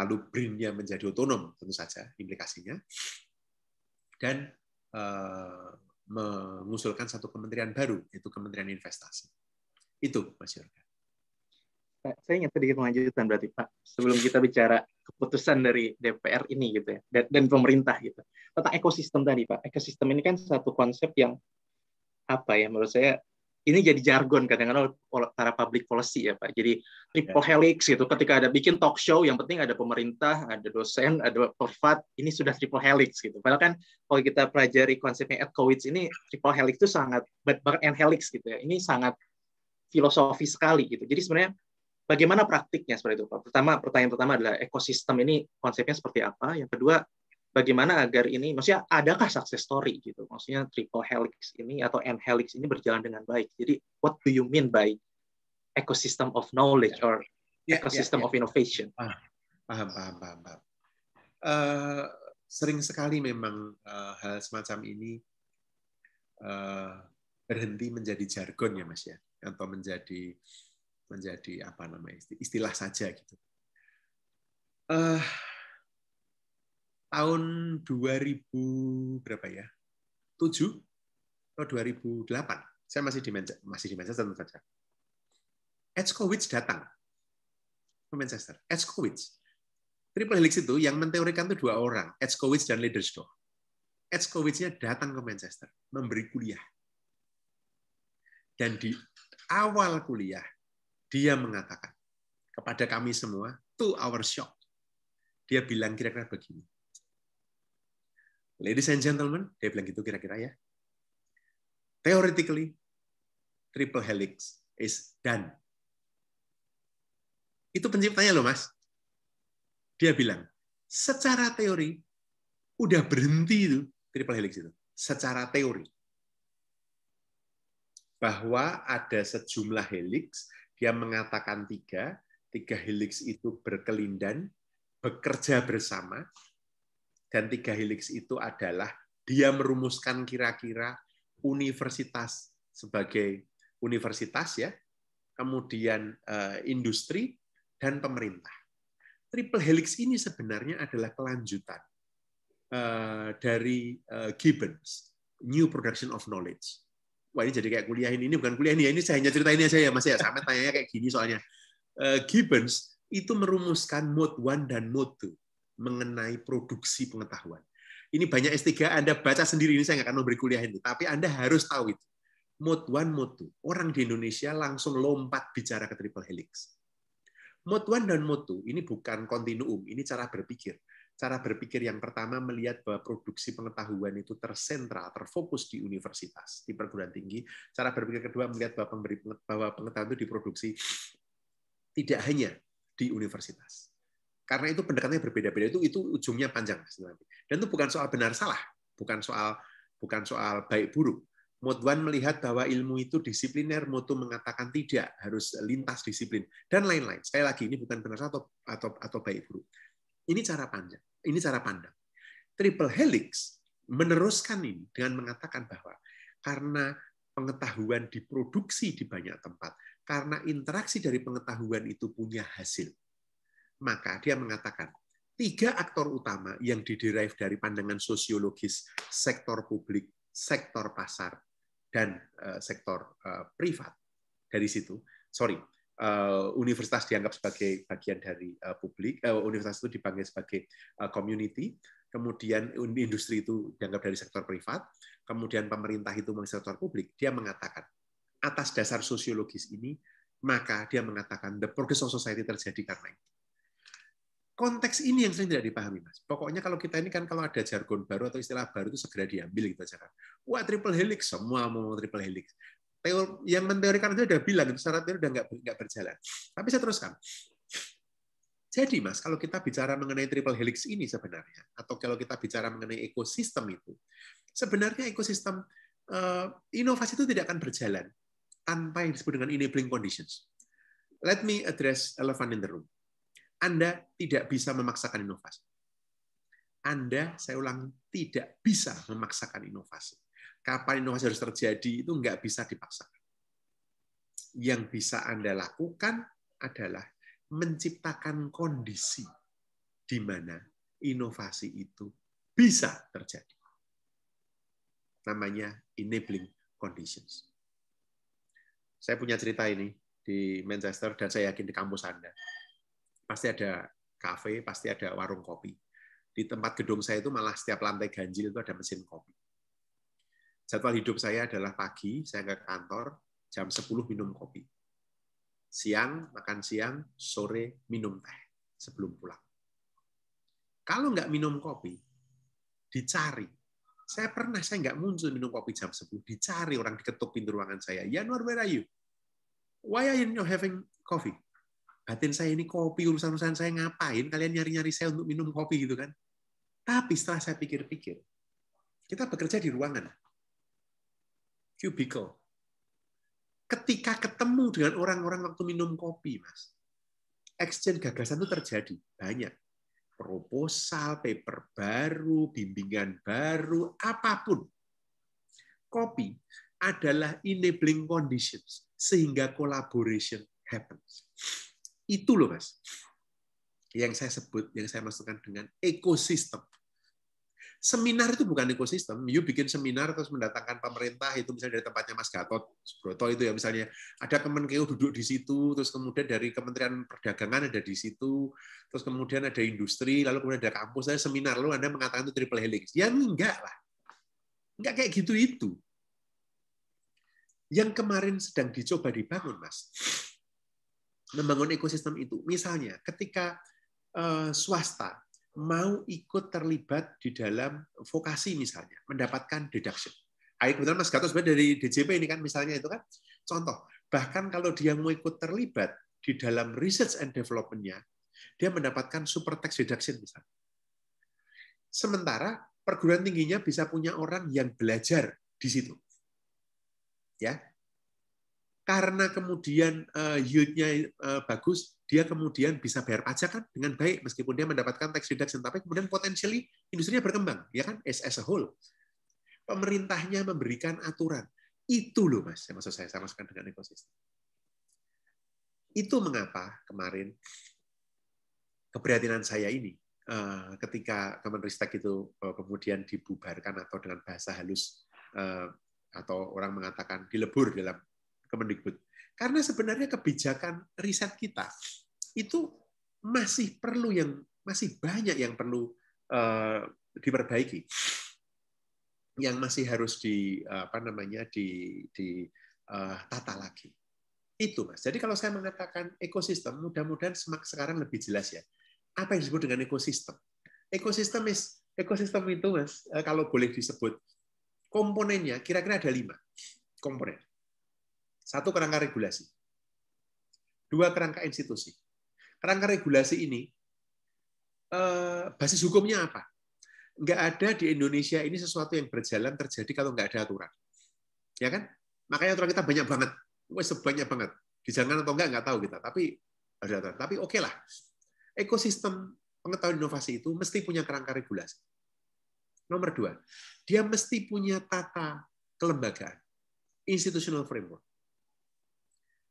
lalu BRIN-nya menjadi otonom tentu saja implikasinya, dan eh, mengusulkan satu kementerian baru, yaitu Kementerian Investasi. Itu, Mas Yurga. Pak, saya ingin sedikit melanjutkan berarti Pak, sebelum kita bicara keputusan dari DPR ini gitu ya, dan, dan pemerintah gitu. Tentang ekosistem tadi Pak, ekosistem ini kan satu konsep yang apa ya menurut saya ini jadi jargon kadang-kadang para public policy ya Pak. Jadi triple ya. helix gitu. Ketika ada bikin talk show, yang penting ada pemerintah, ada dosen, ada privat. Ini sudah triple helix gitu. Padahal kan kalau kita pelajari konsepnya COVID ini triple helix itu sangat banget and helix gitu ya. Ini sangat filosofi sekali gitu. Jadi sebenarnya bagaimana praktiknya seperti itu Pak? Pertama pertanyaan pertama adalah ekosistem ini konsepnya seperti apa? Yang kedua bagaimana agar ini maksudnya adakah success story gitu maksudnya triple helix ini atau n helix ini berjalan dengan baik jadi what do you mean by ecosystem of knowledge or ya, ya, ecosystem yeah, yeah. of innovation ah, paham paham paham paham, paham. Uh, eh, sering sekali memang uh, hal semacam ini uh, berhenti menjadi jargon ya mas ya atau menjadi menjadi apa namanya istilah saja gitu uh, tahun 2000 berapa ya? 7 atau 2008. Saya masih di Manchester, masih di Manchester tentu saja. Edskowitz datang ke Manchester. Edskowitz. Triple Helix itu yang menteorikan itu dua orang, Edskowitz dan Lederstor. Edskowitznya datang ke Manchester, memberi kuliah. Dan di awal kuliah, dia mengatakan kepada kami semua, to our shock. Dia bilang kira-kira begini, Ladies and gentlemen, dia bilang gitu kira-kira ya. Theoretically, triple helix is done. Itu penciptanya loh, Mas. Dia bilang, secara teori, udah berhenti itu triple helix itu. Secara teori. Bahwa ada sejumlah helix, dia mengatakan tiga, tiga helix itu berkelindan, bekerja bersama, dan tiga helix itu adalah dia merumuskan kira-kira universitas sebagai universitas ya, kemudian eh, industri dan pemerintah. Triple helix ini sebenarnya adalah kelanjutan eh, dari eh, Gibbons, New Production of Knowledge. Wah ini jadi kayak kuliah ini, ini bukan kuliah ini, ya, ini saya hanya cerita ini aja ya Mas ya, sampai tanya kayak gini soalnya. Gibbons itu merumuskan mode one dan mode 2 mengenai produksi pengetahuan. Ini banyak S3, Anda baca sendiri, ini saya nggak akan memberi kuliah ini, tapi Anda harus tahu itu. Mode 1, mode 2. Orang di Indonesia langsung lompat bicara ke triple helix. Mode 1 dan mode 2 ini bukan kontinuum, ini cara berpikir. Cara berpikir yang pertama melihat bahwa produksi pengetahuan itu tersentral, terfokus di universitas, di perguruan tinggi. Cara berpikir kedua melihat bahwa pengetahuan itu diproduksi tidak hanya di universitas karena itu pendekatannya berbeda-beda itu itu ujungnya panjang Dan itu bukan soal benar salah, bukan soal bukan soal baik buruk. Modwan melihat bahwa ilmu itu disipliner, Motu mengatakan tidak, harus lintas disiplin dan lain-lain. Sekali lagi ini bukan benar atau atau atau baik buruk. Ini cara panjang, ini cara pandang. Triple Helix meneruskan ini dengan mengatakan bahwa karena pengetahuan diproduksi di banyak tempat, karena interaksi dari pengetahuan itu punya hasil. Maka dia mengatakan, tiga aktor utama yang diderive dari pandangan sosiologis sektor publik, sektor pasar, dan uh, sektor uh, privat. Dari situ, sorry, eh, universitas dianggap sebagai bagian dari publik, universitas itu dipanggil sebagai community, kemudian industri itu dianggap dari sektor privat, kemudian pemerintah itu masih sektor publik. Dia mengatakan, atas dasar sosiologis ini, maka dia mengatakan the progress of society terjadi karena itu konteks ini yang sering tidak dipahami, Mas. Pokoknya kalau kita ini kan kalau ada jargon baru atau istilah baru itu segera diambil gitu aja Wah, triple helix, semua mau triple helix. Teor, yang menteorikan itu udah bilang, itu syaratnya udah nggak nggak berjalan. Tapi saya teruskan. Jadi mas, kalau kita bicara mengenai triple helix ini sebenarnya, atau kalau kita bicara mengenai ekosistem itu, sebenarnya ekosistem uh, inovasi itu tidak akan berjalan tanpa yang disebut dengan enabling conditions. Let me address elephant in the room. Anda tidak bisa memaksakan inovasi. Anda, saya ulang, tidak bisa memaksakan inovasi. Kapan inovasi harus terjadi itu nggak bisa dipaksakan. Yang bisa Anda lakukan adalah menciptakan kondisi di mana inovasi itu bisa terjadi. Namanya enabling conditions. Saya punya cerita ini di Manchester dan saya yakin di kampus Anda pasti ada kafe, pasti ada warung kopi. Di tempat gedung saya itu malah setiap lantai ganjil itu ada mesin kopi. Jadwal hidup saya adalah pagi, saya ke kantor, jam 10 minum kopi. Siang, makan siang, sore, minum teh sebelum pulang. Kalau nggak minum kopi, dicari. Saya pernah, saya nggak muncul minum kopi jam 10, dicari orang diketuk pintu ruangan saya. Yanuar, where are you? Why are you having coffee? batin saya ini kopi, urusan-urusan saya ngapain, kalian nyari-nyari saya untuk minum kopi gitu kan. Tapi setelah saya pikir-pikir, kita bekerja di ruangan, cubicle. Ketika ketemu dengan orang-orang waktu minum kopi, Mas, exchange gagasan itu terjadi banyak. Proposal, paper baru, bimbingan baru, apapun. Kopi adalah enabling conditions sehingga collaboration happens. Itu loh Mas. Yang saya sebut, yang saya masukkan dengan ekosistem. Seminar itu bukan ekosistem. You bikin seminar terus mendatangkan pemerintah itu misalnya dari tempatnya Mas Gatot Broto itu ya misalnya ada Kemenkeu duduk di situ, terus kemudian dari Kementerian Perdagangan ada di situ, terus kemudian ada industri, lalu kemudian ada kampus. Saya seminar lalu Anda mengatakan itu triple helix. Ya enggak lah. Enggak kayak gitu itu. Yang kemarin sedang dicoba dibangun, Mas membangun ekosistem itu. Misalnya, ketika eh, swasta mau ikut terlibat di dalam vokasi misalnya, mendapatkan deduction. Ayo kebetulan Mas Gatot sebenarnya dari DJP ini kan misalnya itu kan contoh. Bahkan kalau dia mau ikut terlibat di dalam research and development-nya, dia mendapatkan super tax deduction misalnya. Sementara perguruan tingginya bisa punya orang yang belajar di situ. Ya, karena kemudian uh, yieldnya uh, bagus, dia kemudian bisa bayar pajak kan dengan baik meskipun dia mendapatkan tax reduction, tapi kemudian potensially industrinya berkembang, ya kan, as, as a whole. Pemerintahnya memberikan aturan. Itu loh mas, saya maksud saya sekali dengan ekosistem. Itu mengapa kemarin keprihatinan saya ini uh, ketika Kemenristek itu uh, kemudian dibubarkan atau dengan bahasa halus uh, atau orang mengatakan dilebur dalam Kemendikbud. Karena sebenarnya kebijakan riset kita itu masih perlu yang masih banyak yang perlu uh, diperbaiki, yang masih harus di apa namanya di ditata eh, uh, lagi. Itu mas. Jadi kalau saya mengatakan ekosistem, mudah-mudahan semak sekarang lebih jelas ya. Apa yang disebut dengan ekosistem? Ekosistem is, ekosistem itu mas, eh, kalau boleh disebut komponennya kira-kira ada lima komponen. Satu kerangka regulasi. Dua kerangka institusi. Kerangka regulasi ini eh, basis hukumnya apa? Enggak ada di Indonesia ini sesuatu yang berjalan terjadi kalau enggak ada aturan. Ya kan? Makanya aturan kita banyak banget. Wes sebanyak banget. Dijangan atau enggak enggak tahu kita, tapi ada aturan. Tapi oke okay lah. Ekosistem pengetahuan inovasi itu mesti punya kerangka regulasi. Nomor dua, dia mesti punya tata kelembagaan, institutional framework.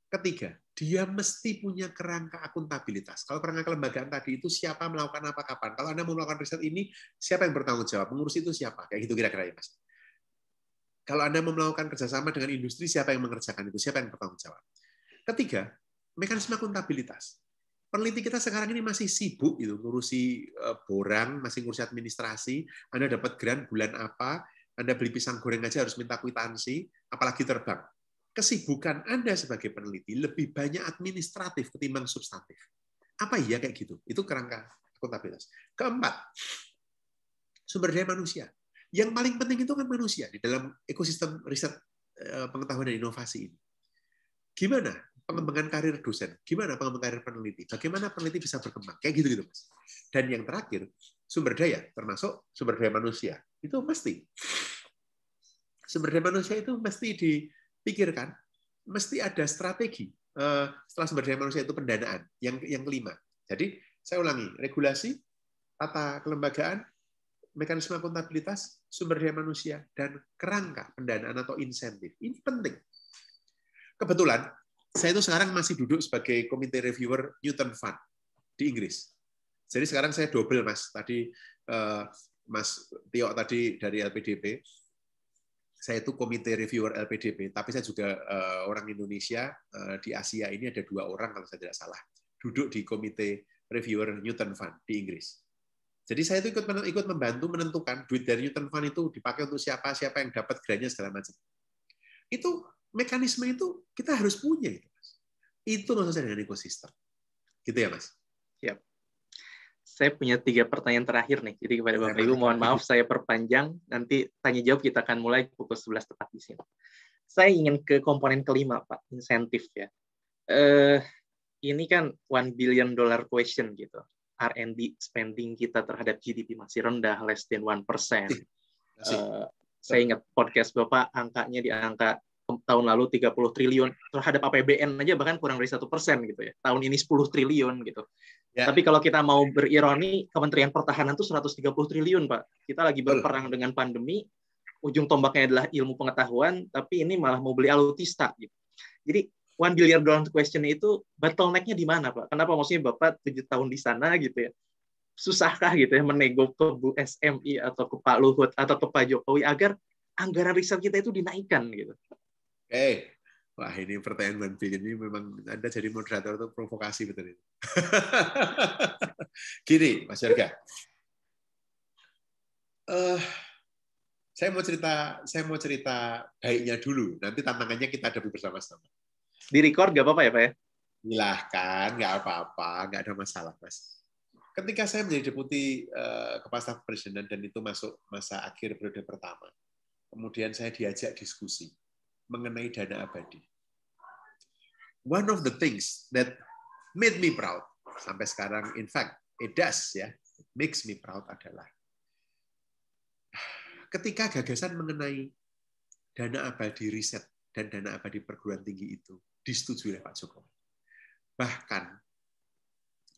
Ketiga, dia mesti punya kerangka akuntabilitas. Kalau kerangka kelembagaan tadi itu siapa melakukan apa kapan. Kalau Anda mau melakukan riset ini, siapa yang bertanggung jawab? Pengurus itu siapa? Kayak gitu kira-kira ya, Mas. Kalau Anda mau melakukan kerjasama dengan industri, siapa yang mengerjakan itu? Siapa yang bertanggung jawab? Ketiga, mekanisme akuntabilitas. Peneliti kita sekarang ini masih sibuk itu, ngurusi eh, borang, masih ngurusi administrasi. Anda dapat grant bulan apa? Anda beli pisang goreng aja harus minta kwitansi, apalagi terbang kesibukan Anda sebagai peneliti lebih banyak administratif ketimbang substantif. Apa iya kayak gitu? Itu kerangka akuntabilitas. Keempat, sumber daya manusia. Yang paling penting itu kan manusia di dalam ekosistem riset eh, pengetahuan dan inovasi ini. Gimana pengembangan karir dosen? Gimana pengembangan karir peneliti? Bagaimana peneliti bisa berkembang? Kayak gitu-gitu, Mas. Dan yang terakhir, sumber daya, termasuk sumber daya manusia. Itu mesti. Sumber daya manusia itu mesti di pikirkan, mesti ada strategi eh, setelah sumber daya manusia itu pendanaan yang yang kelima. Jadi saya ulangi, regulasi, tata kelembagaan, mekanisme akuntabilitas, sumber daya manusia dan kerangka pendanaan atau insentif. Ini penting. Kebetulan saya itu sekarang masih duduk sebagai komite reviewer Newton Fund di Inggris. Jadi sekarang saya double Mas. Tadi eh, Mas Tio tadi dari LPDP, saya itu komite reviewer LPDP, tapi saya juga uh, orang Indonesia uh, di Asia ini ada dua orang kalau saya tidak salah duduk di komite reviewer Newton Fund di Inggris. Jadi saya itu ikut ikut membantu menentukan duit dari Newton Fund itu dipakai untuk siapa, siapa yang dapat grantnya segala macam. Itu mekanisme itu kita harus punya itu mas. Itu maksud saya dengan ekosistem. Gitu ya mas? Yep saya punya tiga pertanyaan terakhir nih. Jadi kepada Bapak Ibu mohon maaf saya perpanjang. Nanti tanya jawab kita akan mulai pukul 11 tepat di sini. Saya ingin ke komponen kelima Pak, insentif ya. Eh, ini kan one billion dollar question gitu. R&D spending kita terhadap GDP masih rendah, less than 1%. Uh, eh, saya ingat podcast Bapak angkanya di angka tahun lalu 30 triliun terhadap APBN aja bahkan kurang dari satu persen gitu ya tahun ini 10 triliun gitu ya. tapi kalau kita mau berironi Kementerian Pertahanan tiga 130 triliun pak kita lagi berperang dengan pandemi ujung tombaknya adalah ilmu pengetahuan tapi ini malah mau beli alutista gitu jadi one billion dollar question itu bottlenecknya di mana pak kenapa maksudnya bapak tujuh tahun di sana gitu ya susahkah gitu ya menego ke Bu SMI atau ke Pak Luhut atau ke Pak Jokowi agar anggaran riset kita itu dinaikkan gitu okay. Eh, wah ini pertanyaan Bang ini memang Anda jadi moderator itu provokasi betul ini. Gini, Mas Yarga. Uh, eh, saya mau cerita saya mau cerita baiknya dulu nanti tantangannya kita hadapi bersama-sama di record nggak apa-apa ya pak ya silahkan nggak apa-apa nggak ada masalah mas ketika saya menjadi deputi uh, kepala staf dan itu masuk masa akhir periode pertama kemudian saya diajak diskusi mengenai dana abadi. One of the things that made me proud sampai sekarang, in fact, it does ya, it makes me proud adalah ketika gagasan mengenai dana abadi riset dan dana abadi perguruan tinggi itu disetujui oleh Pak Jokowi. Bahkan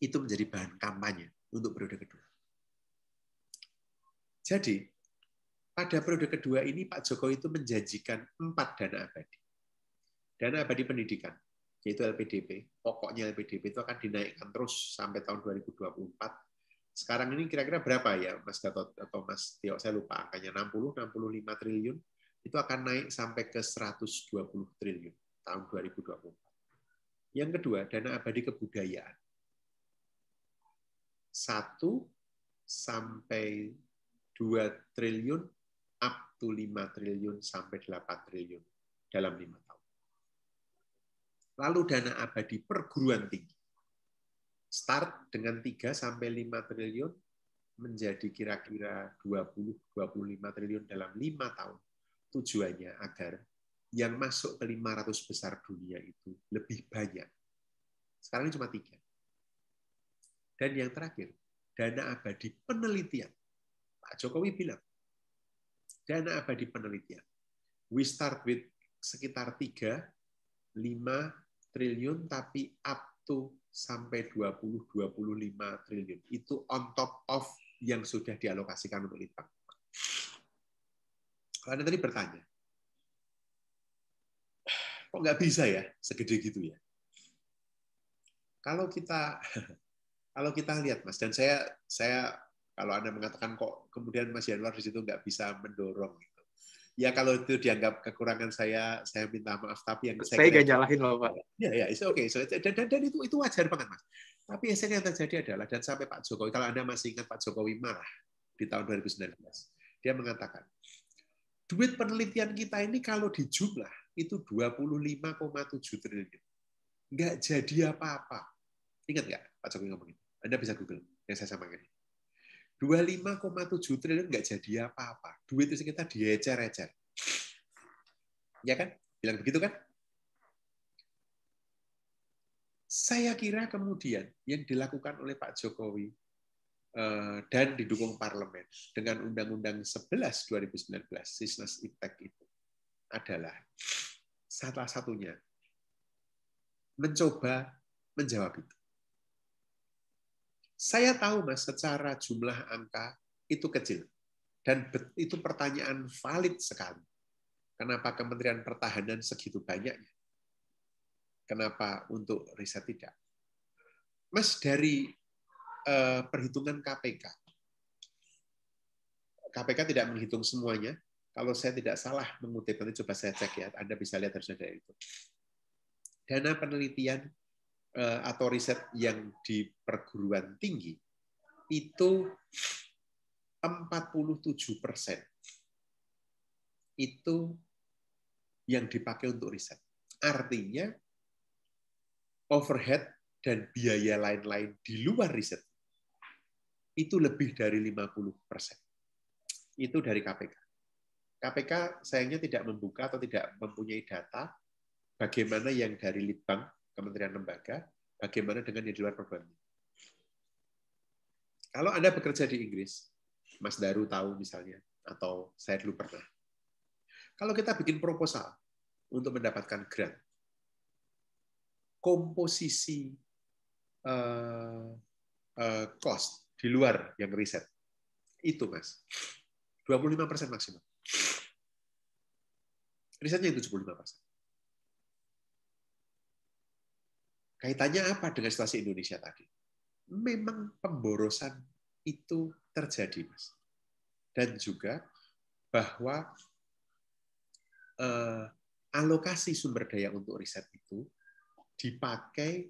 itu menjadi bahan kampanye untuk periode kedua. Jadi, pada periode kedua ini Pak Jokowi itu menjanjikan empat dana abadi. Dana abadi pendidikan, yaitu LPDP. Pokoknya LPDP itu akan dinaikkan terus sampai tahun 2024. Sekarang ini kira-kira berapa ya Mas Gatot atau Mas Tio? Saya lupa angkanya 60, 65 triliun. Itu akan naik sampai ke 120 triliun tahun 2024. Yang kedua, dana abadi kebudayaan. Satu sampai dua triliun up to 5 triliun sampai 8 triliun dalam lima tahun. Lalu dana abadi perguruan tinggi. Start dengan 3 sampai 5 triliun menjadi kira-kira 20-25 triliun dalam lima tahun. Tujuannya agar yang masuk ke 500 besar dunia itu lebih banyak. Sekarang ini cuma tiga. Dan yang terakhir, dana abadi penelitian. Pak Jokowi bilang, dana abadi penelitian. We start with sekitar 3, 5 triliun, tapi up to sampai 20-25 triliun. Itu on top of yang sudah dialokasikan untuk litbang. Kalau Anda tadi bertanya, kok nggak bisa ya segede gitu ya? Kalau kita kalau kita lihat Mas dan saya saya kalau Anda mengatakan kok kemudian Mas Januar di situ nggak bisa mendorong gitu. Ya kalau itu dianggap kekurangan saya, saya minta maaf. Tapi yang saya, saya nyalahin loh Pak. Ya ya, itu oke. Okay. So, dan, dan, dan itu itu wajar banget Mas. Tapi yang terjadi adalah dan sampai Pak Jokowi, kalau Anda masih ingat Pak Jokowi marah di tahun 2019, dia mengatakan duit penelitian kita ini kalau dijumlah itu 25,7 triliun. Nggak jadi apa-apa. Ingat nggak Pak Jokowi ngomong itu? Anda bisa Google yang saya sampaikan. 25,7 triliun nggak jadi apa-apa. Duit itu kita diecer-ecer. Ya kan? Bilang begitu kan? Saya kira kemudian yang dilakukan oleh Pak Jokowi eh, dan didukung parlemen dengan Undang-Undang 11 2019 Sisnas Iptek itu adalah salah satunya mencoba menjawab itu. Saya tahu Mas, secara jumlah angka itu kecil. Dan itu pertanyaan valid sekali. Kenapa Kementerian Pertahanan segitu banyaknya? Kenapa untuk riset tidak? Mas, dari eh, perhitungan KPK, KPK tidak menghitung semuanya. Kalau saya tidak salah mengutip, nanti coba saya cek ya. Anda bisa lihat harusnya dari itu. Dana penelitian Eh, atau riset yang di perguruan tinggi itu 47 persen itu yang dipakai untuk riset. Artinya overhead dan biaya lain-lain di luar riset itu lebih dari 50 persen. Itu dari KPK. KPK sayangnya tidak membuka atau tidak mempunyai data bagaimana yang dari Litbang kementerian lembaga, bagaimana dengan yang di luar perbankan? Kalau Anda bekerja di Inggris, Mas Daru tahu misalnya, atau saya dulu pernah. Kalau kita bikin proposal untuk mendapatkan grant, komposisi uh, uh, cost di luar yang riset. Itu, Mas. 25% maksimal. Risetnya yang 75%. Kaitannya apa dengan situasi Indonesia tadi? Memang pemborosan itu terjadi, Mas. Dan juga bahwa eh, alokasi sumber daya untuk riset itu dipakai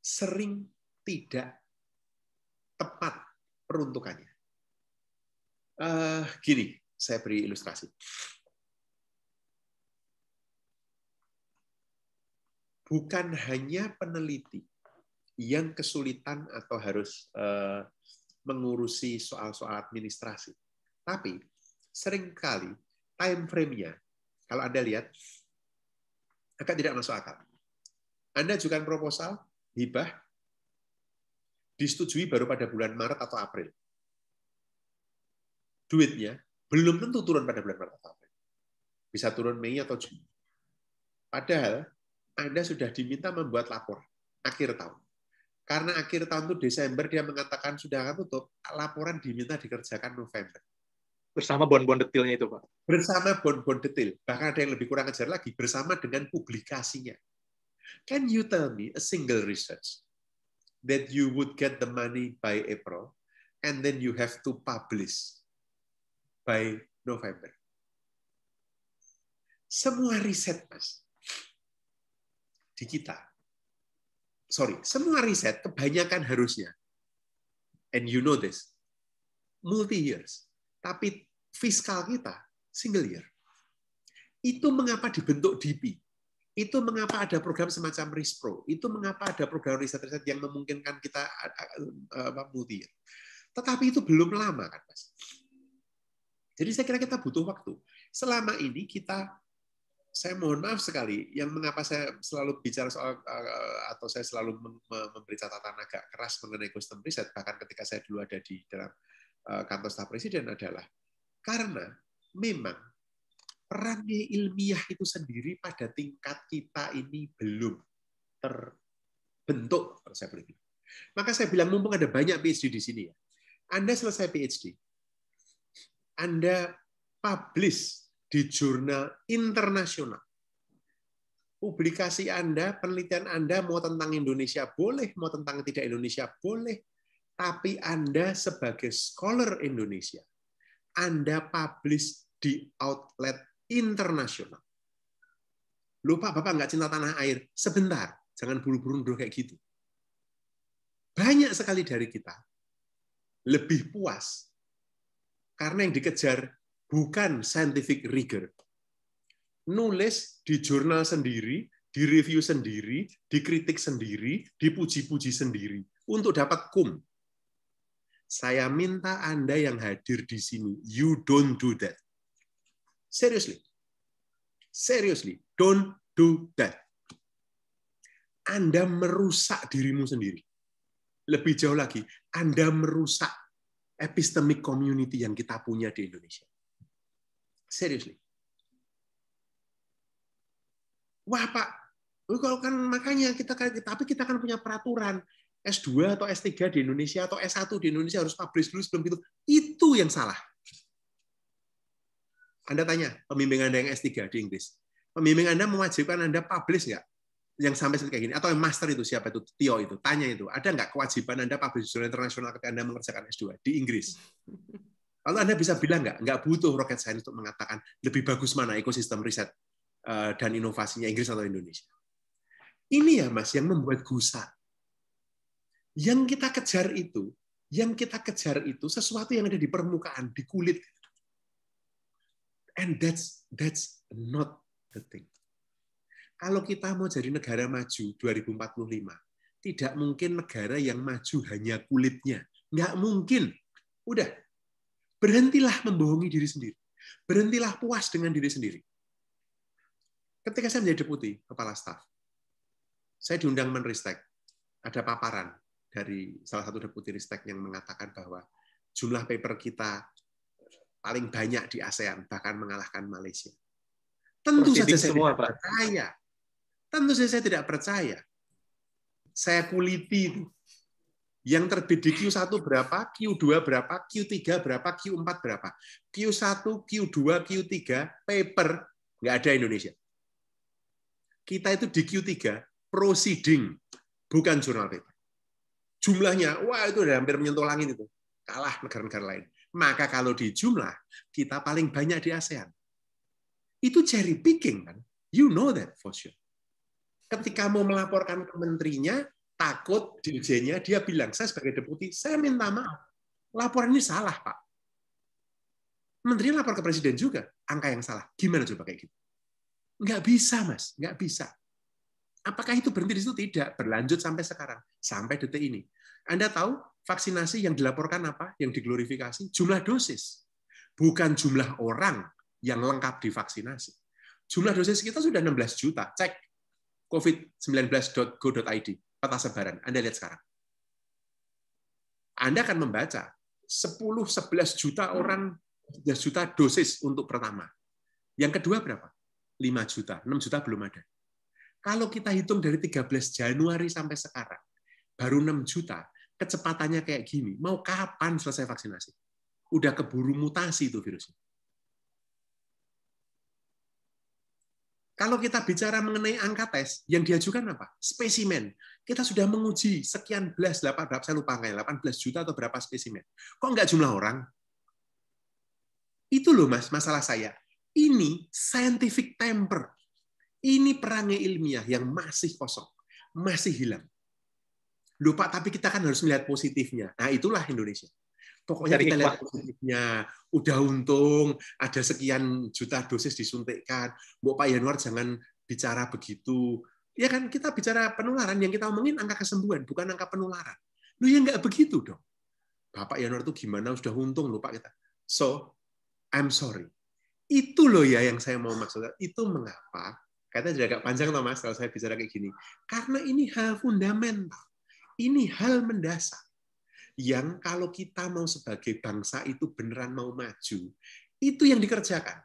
sering tidak tepat peruntukannya. Eh, gini, saya beri ilustrasi. bukan hanya peneliti yang kesulitan atau harus eh, mengurusi soal-soal administrasi. Tapi seringkali time frame-nya, kalau Anda lihat, agak tidak masuk akal. Anda ajukan proposal, hibah, disetujui baru pada bulan Maret atau April. Duitnya belum tentu turun pada bulan Maret atau April. Bisa turun Mei atau Juni. Padahal anda sudah diminta membuat laporan akhir tahun. Karena akhir tahun itu Desember dia mengatakan sudah akan tutup, laporan diminta dikerjakan November. Bersama bon-bon detailnya itu, Pak? Bersama bon-bon detail, Bahkan ada yang lebih kurang ajar lagi, bersama dengan publikasinya. Can you tell me a single research that you would get the money by April and then you have to publish by November? Semua riset, Mas di kita. Sorry, semua riset kebanyakan harusnya, and you know this, multi years. Tapi fiskal kita single year. Itu mengapa dibentuk DP. Itu mengapa ada program semacam RISPRO. Itu mengapa ada program riset-riset yang memungkinkan kita multi year. Tetapi itu belum lama kan, Mas. Jadi saya kira kita butuh waktu. Selama ini kita saya mohon maaf sekali yang mengapa saya selalu bicara soal eh, eh, atau saya selalu memberi catatan agak keras mengenai custom riset bahkan ketika saya dulu ada di dalam eh, kantor staf presiden adalah karena memang perannya ilmiah itu sendiri pada tingkat kita ini belum terbentuk kalau saya boleh bilang. Maka saya bilang mumpung ada banyak PhD di sini ya. Anda selesai PhD, Anda publish di jurnal internasional. Publikasi Anda, penelitian Anda mau tentang Indonesia boleh, mau tentang tidak Indonesia boleh, tapi Anda sebagai scholar Indonesia, Anda publish di outlet internasional. Lupa Bapak nggak cinta tanah air? Sebentar, jangan buru-buru nduh kayak gitu. Banyak sekali dari kita lebih puas karena yang dikejar bukan scientific rigor. Nulis di jurnal sendiri, di review sendiri, dikritik sendiri, dipuji-puji sendiri untuk dapat kum. Saya minta Anda yang hadir di sini, you don't do that. Seriously. Seriously, don't do that. Anda merusak dirimu sendiri. Lebih jauh lagi, Anda merusak epistemic community yang kita punya di Indonesia. Seriously. Wah Pak, kalau kan makanya kita kan, tapi kita kan punya peraturan S2 atau S3 di Indonesia atau S1 di Indonesia harus publish dulu sebelum itu. Itu yang salah. Anda tanya pembimbing Anda yang S3 di Inggris. Pembimbing Anda mewajibkan Anda publish nggak? Yang sampai seperti ini Atau yang master itu siapa itu? Tio itu. Tanya itu. Ada nggak kewajiban Anda publish jurnal internasional ketika Anda mengerjakan S2 di Inggris? Lalu Anda bisa bilang nggak, nggak butuh rocket science untuk mengatakan lebih bagus mana ekosistem riset eh, dan inovasinya Inggris atau Indonesia. Ini ya Mas yang membuat gusar. Yang kita kejar itu, yang kita kejar itu sesuatu yang ada di permukaan, di kulit. And that's that's not the thing. Kalau kita mau jadi negara maju 2045, tidak mungkin negara yang maju hanya kulitnya. Nggak mungkin. Udah, Berhentilah membohongi diri sendiri. Berhentilah puas dengan diri sendiri. Ketika saya menjadi deputi kepala staf, saya diundang menristek. Ada paparan dari salah satu deputi ristek yang mengatakan bahwa jumlah paper kita paling banyak di ASEAN, bahkan mengalahkan Malaysia. Tentu saja saya semua, tidak percaya. Tentu saja saya tidak percaya. Saya kuliti itu. Yang terbit di Q1 berapa, Q2 berapa, Q3 berapa, Q4 berapa. Q1, Q2, Q3, paper, nggak ada Indonesia. Kita itu di Q3, proceeding, bukan jurnal paper. Jumlahnya, wah itu udah hampir menyentuh langit itu. Kalah negara-negara lain. Maka kalau di jumlah, kita paling banyak di ASEAN. Itu cherry picking kan. You know that for sure. Ketika mau melaporkan ke menterinya, takut dirjennya dia bilang saya sebagai deputi saya minta maaf laporan ini salah pak menteri lapor ke presiden juga angka yang salah gimana coba kayak gitu nggak bisa mas nggak bisa apakah itu berhenti di situ tidak berlanjut sampai sekarang sampai detik ini anda tahu vaksinasi yang dilaporkan apa yang diglorifikasi jumlah dosis bukan jumlah orang yang lengkap divaksinasi jumlah dosis kita sudah 16 juta cek covid19.go.id peta sebaran. Anda lihat sekarang. Anda akan membaca 10-11 juta orang, 10 juta dosis untuk pertama. Yang kedua berapa? 5 juta, 6 juta belum ada. Kalau kita hitung dari 13 Januari sampai sekarang, baru 6 juta, kecepatannya kayak gini, mau kapan selesai vaksinasi? Udah keburu mutasi itu virusnya. Kalau kita bicara mengenai angka tes, yang diajukan apa? Spesimen. Kita sudah menguji sekian belas, delapan belas. saya lupa nggak belas juta atau berapa spesimen. Kok nggak jumlah orang? Itu loh mas, masalah saya. Ini scientific temper. Ini perangnya ilmiah yang masih kosong, masih hilang. Lupa tapi kita kan harus melihat positifnya. Nah itulah Indonesia. Pokoknya kita lihat positifnya. Udah untung ada sekian juta dosis disuntikkan. Mbok Pak Yanuar jangan bicara begitu. Ya kan kita bicara penularan yang kita omongin angka kesembuhan bukan angka penularan. Lu ya nggak begitu dong. Bapak Yanor itu gimana sudah untung lupa kita. So I'm sorry. Itu loh ya yang saya mau maksud. Itu mengapa kata jadi agak panjang loh mas kalau saya bicara kayak gini. Karena ini hal fundamental. Ini hal mendasar yang kalau kita mau sebagai bangsa itu beneran mau maju, itu yang dikerjakan.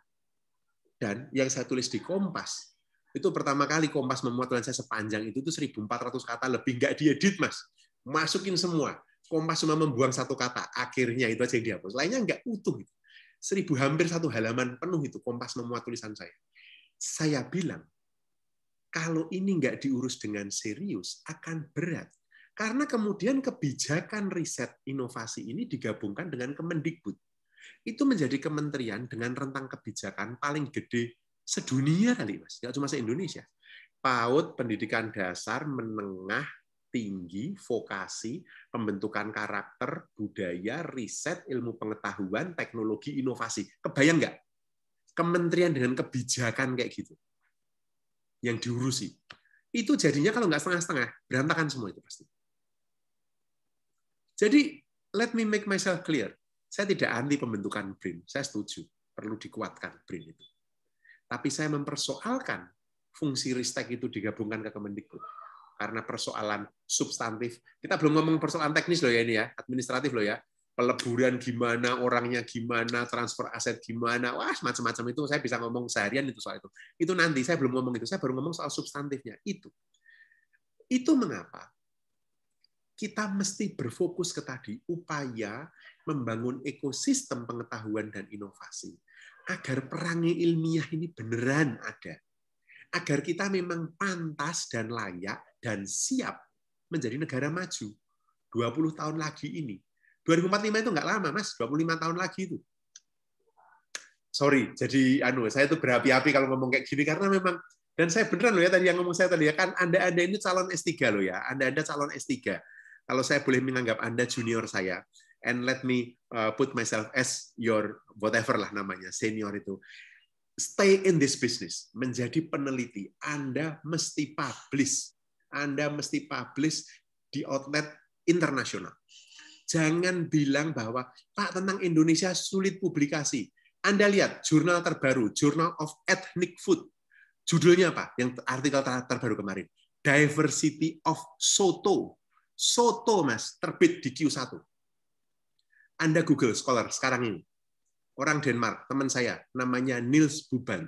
Dan yang saya tulis di Kompas, itu pertama kali Kompas memuat tulisan saya sepanjang itu tuh 1400 kata lebih nggak diedit mas masukin semua Kompas cuma membuang satu kata akhirnya itu aja yang dihapus lainnya nggak utuh gitu. seribu hampir satu halaman penuh itu Kompas memuat tulisan saya saya bilang kalau ini nggak diurus dengan serius akan berat karena kemudian kebijakan riset inovasi ini digabungkan dengan Kemendikbud itu menjadi kementerian dengan rentang kebijakan paling gede sedunia kali mas, nggak cuma se Indonesia. PAUD pendidikan dasar, menengah, tinggi, vokasi, pembentukan karakter, budaya, riset, ilmu pengetahuan, teknologi, inovasi. Kebayang nggak? Kementerian dengan kebijakan kayak gitu yang diurusi. Itu jadinya kalau nggak setengah-setengah, berantakan semua itu pasti. Jadi, let me make myself clear. Saya tidak anti pembentukan BRIN. Saya setuju. Perlu dikuatkan BRIN itu. Tapi saya mempersoalkan fungsi Ristek itu digabungkan ke Kemendikbud karena persoalan substantif. Kita belum ngomong persoalan teknis loh ya ini ya, administratif loh ya. Peleburan gimana, orangnya gimana, transfer aset gimana, wah macam-macam itu saya bisa ngomong seharian itu soal itu. Itu nanti saya belum ngomong itu, saya baru ngomong soal substantifnya itu. Itu mengapa kita mesti berfokus ke tadi upaya membangun ekosistem pengetahuan dan inovasi agar perangnya ilmiah ini beneran ada. Agar kita memang pantas dan layak dan siap menjadi negara maju. 20 tahun lagi ini. 2045 itu nggak lama, Mas. 25 tahun lagi itu. Sorry, jadi anu, saya itu berapi-api kalau ngomong kayak gini karena memang dan saya beneran loh ya tadi yang ngomong saya tadi ya kan Anda-anda ini calon S3 loh ya. Anda-anda calon S3. Kalau saya boleh menganggap Anda junior saya and let me uh, put myself as your whatever lah namanya senior itu stay in this business menjadi peneliti Anda mesti publish Anda mesti publish di outlet internasional jangan bilang bahwa Pak tentang Indonesia sulit publikasi Anda lihat jurnal terbaru Journal of Ethnic Food judulnya apa yang artikel terbaru kemarin Diversity of Soto Soto mas terbit di Q1 anda Google Scholar sekarang ini. Orang Denmark, teman saya, namanya Nils Buban.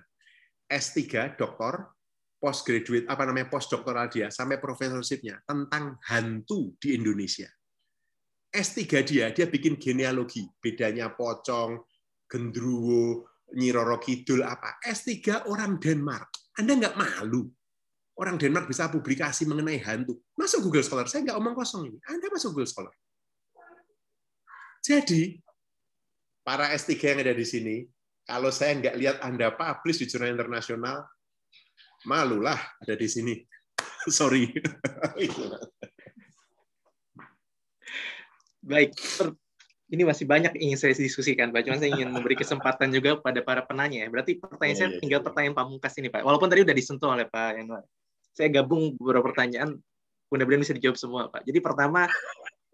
S3, doktor, postgraduate, apa namanya, postdoctoral dia, sampai profesorshipnya, tentang hantu di Indonesia. S3 dia, dia bikin genealogi. Bedanya pocong, gendruwo, nyiroro kidul, apa. S3 orang Denmark. Anda nggak malu orang Denmark bisa publikasi mengenai hantu. Masuk Google Scholar. Saya nggak omong kosong ini. Anda masuk Google Scholar. Jadi, para S3 yang ada di sini, kalau saya nggak lihat Anda publish di jurnal internasional, malulah ada di sini. Sorry. Baik, ini masih banyak ingin saya diskusikan, Pak. Cuman saya ingin memberi kesempatan juga pada para penanya. Berarti pertanyaan oh, saya iya, iya. tinggal pertanyaan pamungkas ini, Pak. Walaupun tadi sudah disentuh oleh Pak Enwar. Saya gabung beberapa pertanyaan, mudah-mudahan bisa dijawab semua, Pak. Jadi pertama,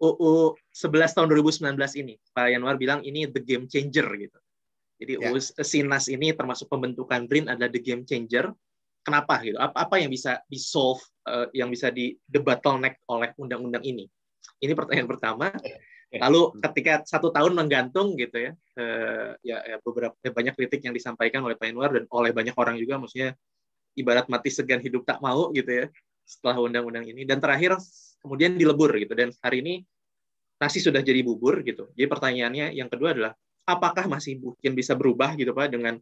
UU 11 tahun 2019 ini. Pak Yanwar bilang ini the game changer gitu. Jadi yeah. UU Sinas ini termasuk pembentukan BRIN adalah the game changer. Kenapa gitu? Apa, apa yang bisa di solve, uh, eh, yang bisa di the bottleneck oleh undang-undang ini? Ini pertanyaan pertama. Ya. Lalu hmm. ketika satu tahun menggantung gitu ya, uh, ya, ya beberapa ya banyak kritik yang disampaikan oleh Pak Yanwar dan oleh banyak orang juga, maksudnya ibarat mati segan hidup tak mau gitu ya setelah undang-undang ini. Dan terakhir kemudian dilebur gitu dan hari ini nasi sudah jadi bubur gitu. Jadi pertanyaannya yang kedua adalah apakah masih mungkin bisa berubah gitu Pak dengan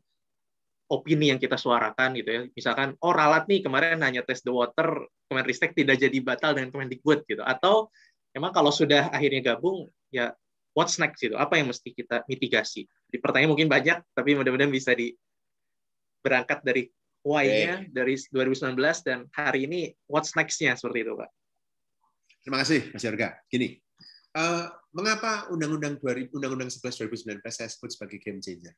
opini yang kita suarakan gitu ya. Misalkan oh ralat nih kemarin nanya tes the water Kemenristek tidak jadi batal dengan Kemendikbud gitu atau emang kalau sudah akhirnya gabung ya what's next gitu. Apa yang mesti kita mitigasi? Di pertanyaan mungkin banyak tapi mudah-mudahan bisa di berangkat dari why-nya okay. dari 2019 dan hari ini what's next-nya seperti itu Pak. Terima kasih Mas Yorga. Gini, uh, mengapa Undang-Undang 2000, Undang-Undang 11 2019 saya sebut sebagai game changer?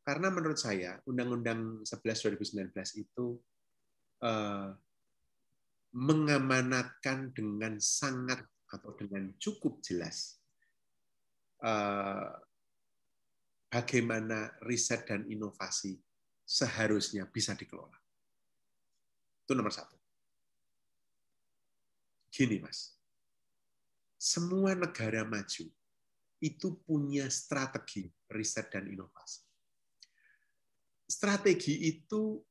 Karena menurut saya Undang-Undang 11 2019 itu uh, mengamanatkan dengan sangat atau dengan cukup jelas uh, bagaimana riset dan inovasi seharusnya bisa dikelola. Itu nomor satu. Gini, Mas. Semua negara maju itu punya strategi riset dan inovasi. Strategi itu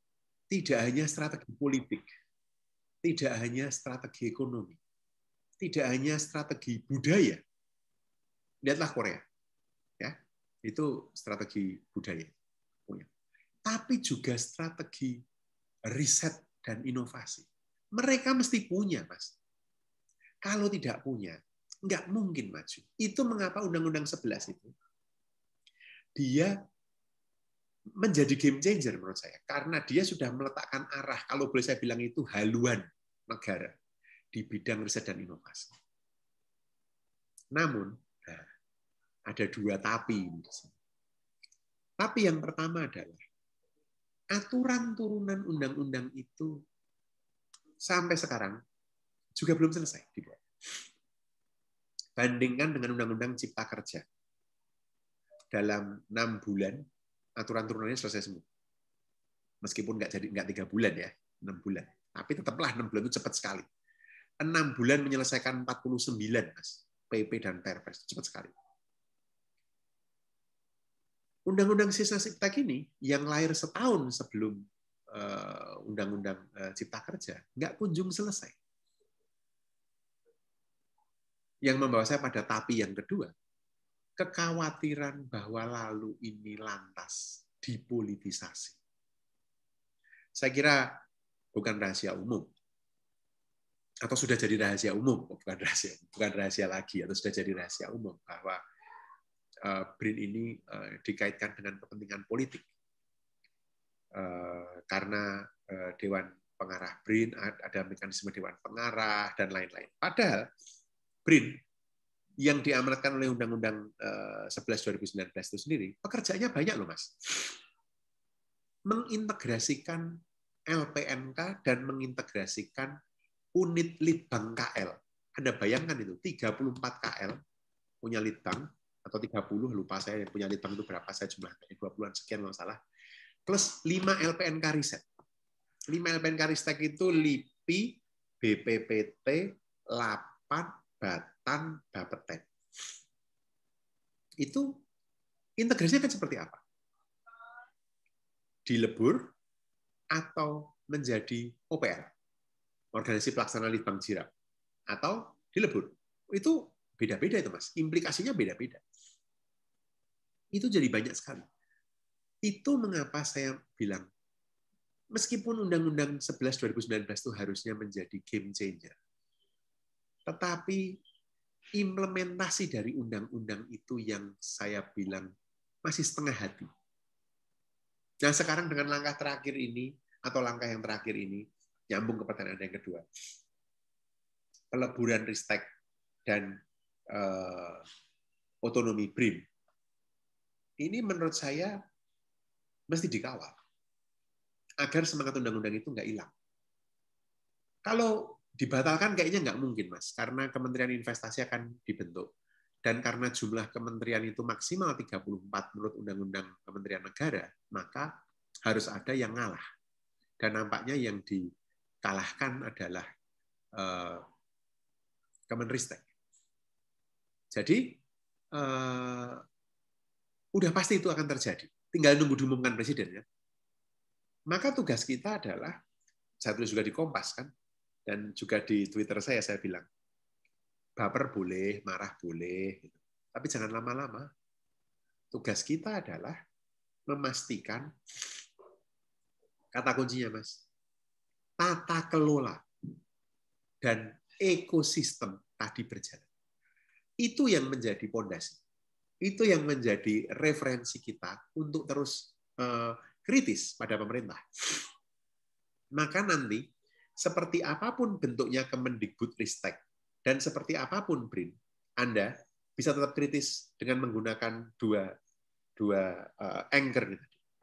tidak hanya strategi politik, tidak hanya strategi ekonomi, tidak hanya strategi budaya. Lihatlah Korea. Ya, itu strategi budaya punya. Tapi juga strategi riset dan inovasi. Mereka mesti punya, Mas. Kalau tidak punya, nggak mungkin maju. Itu mengapa Undang-Undang 11 itu dia menjadi game changer menurut saya karena dia sudah meletakkan arah kalau boleh saya bilang itu haluan negara di bidang riset dan inovasi. Namun nah, ada dua tapi Tapi yang pertama adalah aturan turunan undang-undang itu sampai sekarang juga belum selesai dibuat. Bandingkan dengan Undang-Undang Cipta Kerja. Dalam enam bulan, aturan turunannya selesai semua. Meskipun nggak jadi nggak tiga bulan ya, enam bulan. Tapi tetaplah enam bulan itu cepat sekali. Enam bulan menyelesaikan 49 mas, PP dan Perpres cepat sekali. Undang-undang sisa cipta ini yang lahir setahun sebelum eh, undang-undang eh, cipta kerja nggak kunjung selesai yang membawa saya pada tapi yang kedua, kekhawatiran bahwa lalu ini lantas dipolitisasi. Saya kira bukan rahasia umum. Atau sudah jadi rahasia umum, oh, bukan rahasia, bukan rahasia lagi, atau sudah jadi rahasia umum bahwa eh, BRIN ini eh, dikaitkan dengan kepentingan politik. Eh, karena Dewan Pengarah BRIN ada mekanisme Dewan Pengarah dan lain-lain. Padahal BRIN yang diamanatkan oleh Undang-Undang 11 eh, 2019 itu sendiri, pekerjaannya banyak loh, Mas. Mengintegrasikan LPNK dan mengintegrasikan unit Litbang KL. Anda bayangkan itu, 34 KL punya Litbang, atau 30, lupa saya yang punya Litbang itu berapa, saya jumlahnya 20-an sekian, kalau salah. Plus 5 LPNK riset. 5 LPNK riset itu LIPI, BPPT, LAPAN, Batan Bapeten. Itu integrasinya kan seperti apa? Dilebur atau menjadi OPR, organisasi pelaksana litbang jirap, atau dilebur. Itu beda-beda itu mas, implikasinya beda-beda. Itu jadi banyak sekali. Itu mengapa saya bilang meskipun Undang-Undang 11 2019 itu harusnya menjadi game changer, tetapi implementasi dari undang-undang itu yang saya bilang masih setengah hati. Nah sekarang dengan langkah terakhir ini, atau langkah yang terakhir ini, nyambung ke pertanyaan yang kedua. Peleburan Ristek dan eh, otonomi BRIM. Ini menurut saya mesti dikawal agar semangat undang-undang itu nggak hilang. Kalau dibatalkan kayaknya nggak mungkin, Mas, karena Kementerian Investasi akan dibentuk. Dan karena jumlah kementerian itu maksimal 34 menurut Undang-Undang Kementerian Negara, maka harus ada yang ngalah. Dan nampaknya yang dikalahkan adalah eh, Kemenristek. Jadi uh, udah pasti itu akan terjadi. Tinggal nunggu diumumkan presiden ya. Maka tugas kita adalah saya tulis juga di Kompas kan, dan juga di Twitter saya, saya bilang, baper boleh, marah boleh, tapi jangan lama-lama. Tugas kita adalah memastikan, kata kuncinya mas, tata kelola dan ekosistem tadi berjalan. Itu yang menjadi pondasi. Itu yang menjadi referensi kita untuk terus eh, kritis pada pemerintah. Maka nanti seperti apapun bentuknya Ristek, dan seperti apapun BRIN, Anda bisa tetap kritis dengan menggunakan dua dua uh, anchor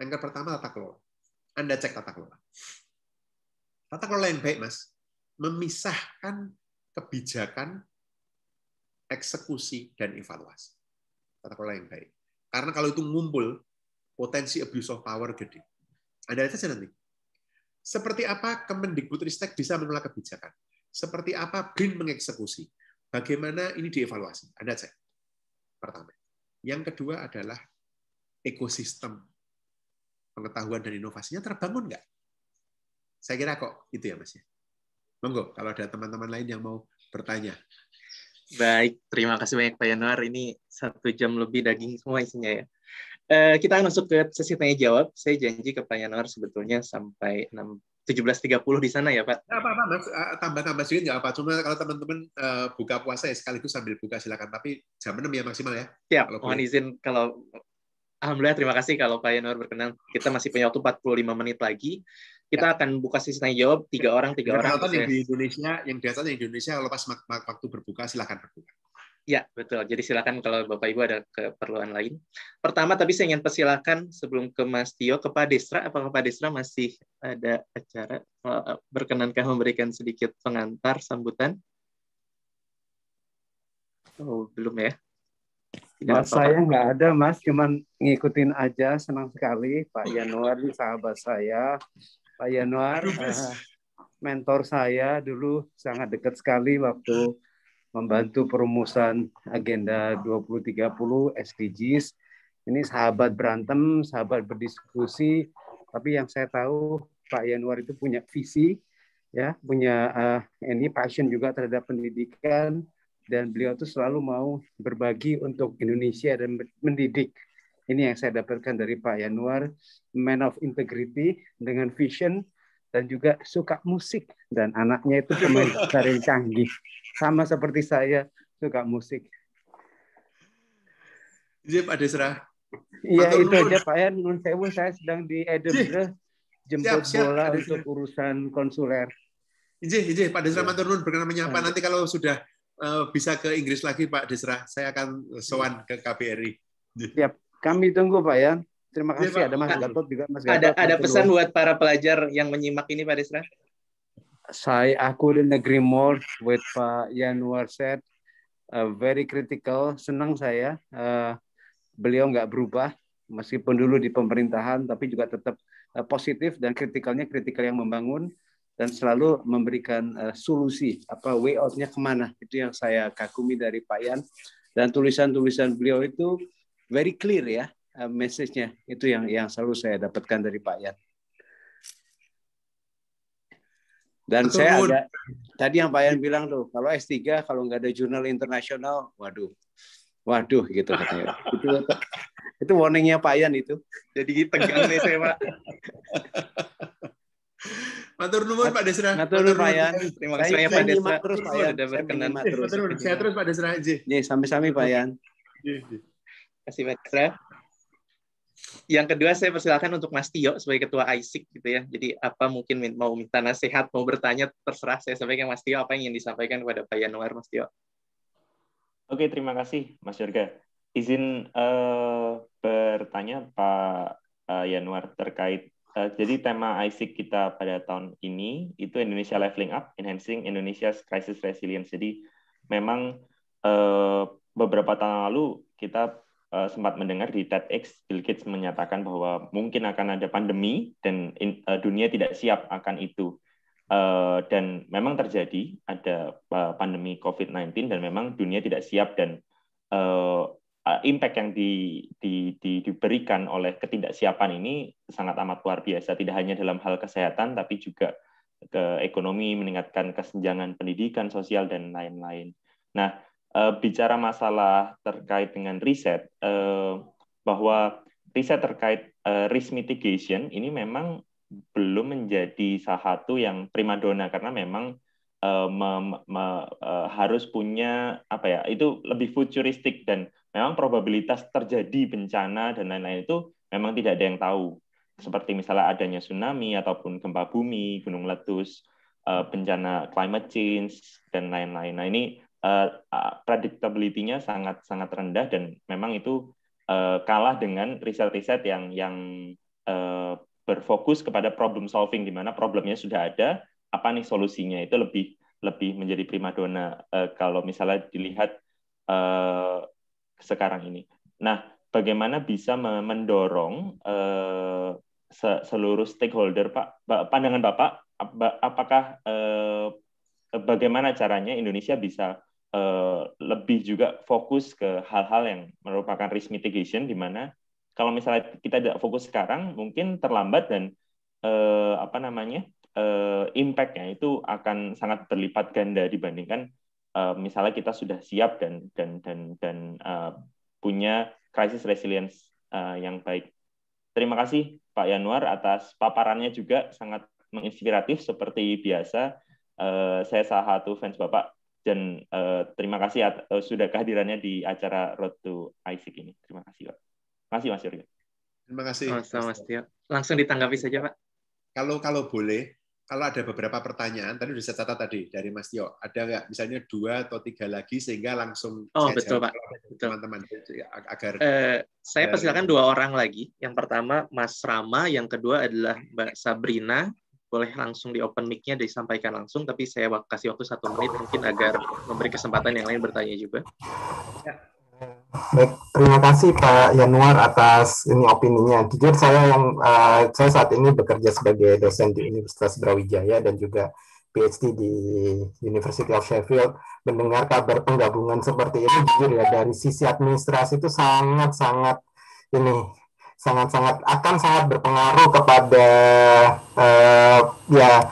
Anchor pertama tata kelola. Anda cek tata kelola. Tata kelola yang baik, Mas, memisahkan kebijakan, eksekusi dan evaluasi. Tata kelola yang baik. Karena kalau itu ngumpul, potensi abuse of power gede. Anda lihat saja nanti seperti apa Kemendikbudristek bisa menolak kebijakan? Seperti apa BRIN mengeksekusi? Bagaimana ini dievaluasi? Anda cek. Pertama. Yang kedua adalah ekosistem pengetahuan dan inovasinya terbangun nggak? Saya kira kok itu ya Mas ya. Monggo kalau ada teman-teman lain yang mau bertanya. Baik, terima kasih banyak Pak Yanuar. Ini satu jam lebih daging semua isinya ya. Eh, kita akan masuk ke sesi tanya jawab. Saya janji ke Pak Yanuar sebetulnya sampai 17.30 di sana ya Pak. apa apa eh, tambah-tambah sedikit nggak apa. Cuma kalau teman-teman uh, buka puasa ya sekaligus sambil buka silakan. Tapi jam 6 ya maksimal ya. Ya, kalau mohon izin kalau Alhamdulillah terima kasih kalau Pak Yanuar berkenan. Kita masih punya waktu 45 menit lagi. Kita ya. akan buka sesi tanya jawab tiga orang tiga orang. Yang di Indonesia yang biasanya di Indonesia kalau pas waktu berbuka silakan berbuka. Ya, betul. Jadi silakan kalau Bapak Ibu ada keperluan lain. Pertama, tapi saya ingin persilakan sebelum ke Mas Tio, ke Pak Desra. Apakah Pak Desra masih ada acara? Oh, eh, berkenankah memberikan sedikit pengantar, sambutan? Oh, belum ya? Tidak mas, saya nggak ada, Mas. Cuman ngikutin aja. Senang sekali Pak Yanuar, sahabat saya. Pak Yanuar, eh, mentor saya dulu sangat dekat sekali waktu membantu perumusan agenda 2030 SDGs. Ini sahabat berantem, sahabat berdiskusi, tapi yang saya tahu Pak Yanuar itu punya visi ya, punya uh, ini passion juga terhadap pendidikan dan beliau itu selalu mau berbagi untuk Indonesia dan mendidik. Ini yang saya dapatkan dari Pak Yanuar, man of integrity dengan vision dan juga suka musik dan anaknya itu pemain gitar canggih sama seperti saya suka musik. Iya Pak Desra. Iya itu aja Pak ya. Nun sewu saya sedang di Edinburgh jemput siap, siap, bola Adesra. untuk urusan konsuler. Iji, Iji, Pak Desra iya. matur berkenan menyapa. Ya. Nanti kalau sudah uh, bisa ke Inggris lagi Pak Desra, saya akan sowan ke KBRI. Siap, kami tunggu Pak ya. Terima iya, kasih ada Mas Gatot juga Mas Gatot. Ada ada pesan buat para pelajar yang menyimak ini Pak Desra? Saya aku di negeri Mall with Pak Yanuar said uh, eh, very critical. Senang saya uh, beliau nggak berubah meskipun dulu di pemerintahan tapi juga tetap uh, positif dan kritikalnya kritikal yang membangun dan selalu memberikan uh, solusi apa way outnya kemana itu yang saya kagumi dari Pak Yan dan tulisan-tulisan beliau itu very clear ya Eh, message-nya itu yang yang selalu saya dapatkan dari Pak Yan. Dan Betul. saya ada tadi yang Pak Yan bilang tuh, kalau S3 kalau nggak ada jurnal internasional, waduh. Waduh gitu katanya. itu itu warningnya Pak Yan itu. Jadi tegang nih saya, Pak. Matur nuwun Pak Desra. Matur nuwun Pak Yan. Terima kasih saya, Pak Desra. Terus Pak Yan sudah berkenan. Terus. Saya terus Pak Desra. aja. Nih sami-sami Pak Yan. Terima kasih Pak Desra yang kedua saya persilakan untuk Mas Tio sebagai ketua ISIC gitu ya. Jadi apa mungkin mau minta nasihat, mau bertanya terserah saya sampaikan Mas Tio apa yang ingin disampaikan kepada Pak Yanuar Mas Tio. Oke, terima kasih Mas Yorga. Izin uh, bertanya Pak uh, Yanuar terkait uh, jadi tema ISIC kita pada tahun ini itu Indonesia Leveling Up, Enhancing Indonesia's Crisis Resilience. Jadi memang uh, beberapa tahun lalu kita Eh, sempat mendengar di TEDx Bill Gates menyatakan bahwa mungkin akan ada pandemi dan in, uh, dunia tidak siap akan itu. Uh, dan memang terjadi ada uh, pandemi COVID-19 dan memang dunia tidak siap dan uh, impact yang di, di, di, diberikan oleh ketidaksiapan ini sangat amat luar biasa. Tidak hanya dalam hal kesehatan tapi juga ke ekonomi, meningkatkan kesenjangan pendidikan, sosial dan lain-lain. Nah, uh, bicara masalah terkait dengan riset, uh, bahwa riset terkait uh, risk mitigation ini memang belum menjadi salah satu yang primadona karena memang uh, me, me, uh, harus punya apa ya itu lebih futuristik dan memang probabilitas terjadi bencana dan lain-lain itu memang tidak ada yang tahu seperti misalnya adanya tsunami ataupun gempa bumi gunung letus uh, bencana climate change dan lain-lain nah ini uh, predictability-nya sangat sangat rendah dan memang itu uh, kalah dengan riset-riset yang yang uh, berfokus kepada problem solving di mana problemnya sudah ada, apa nih solusinya itu lebih lebih menjadi primadona uh, kalau misalnya dilihat uh, sekarang ini. Nah, bagaimana bisa mendorong uh, seluruh stakeholder, Pak? Pandangan Bapak, apakah uh, bagaimana caranya Indonesia bisa lebih juga fokus ke hal-hal yang merupakan risk mitigation di mana kalau misalnya kita tidak fokus sekarang mungkin terlambat dan eh, apa namanya eh, impactnya itu akan sangat berlipat ganda dibandingkan eh, misalnya kita sudah siap dan dan dan dan eh, punya crisis resilience eh, yang baik. Terima kasih Pak Yanuar atas paparannya juga sangat menginspiratif seperti biasa. Uh, saya salah satu fans Bapak dan uh, terima kasih at, uh, sudah kehadirannya di acara Road to Isaac ini. Terima kasih, Pak. Terima kasih, Mas Yurga. Terima kasih. Sama, Mas Tio. Langsung ditanggapi saja, Pak. Kalau kalau boleh, kalau ada beberapa pertanyaan, tadi sudah saya catat tadi dari Mas Tio, ada nggak misalnya dua atau tiga lagi sehingga langsung Oh, saya betul, Pak. Teman-teman agar uh, saya persilakan dua orang lagi. Yang pertama Mas Rama, yang kedua adalah Mbak Sabrina, boleh langsung di open mic-nya disampaikan langsung, tapi saya kasih waktu satu menit mungkin agar memberi kesempatan yang lain bertanya juga. Ya. Baik, terima kasih Pak Yanuar atas ini opininya. Jujur saya yang uh, saya saat ini bekerja sebagai dosen di Universitas Brawijaya dan juga PhD di University of Sheffield mendengar kabar penggabungan seperti ini jujur ya dari sisi administrasi itu sangat-sangat ini sangat-sangat akan sangat berpengaruh kepada uh, ya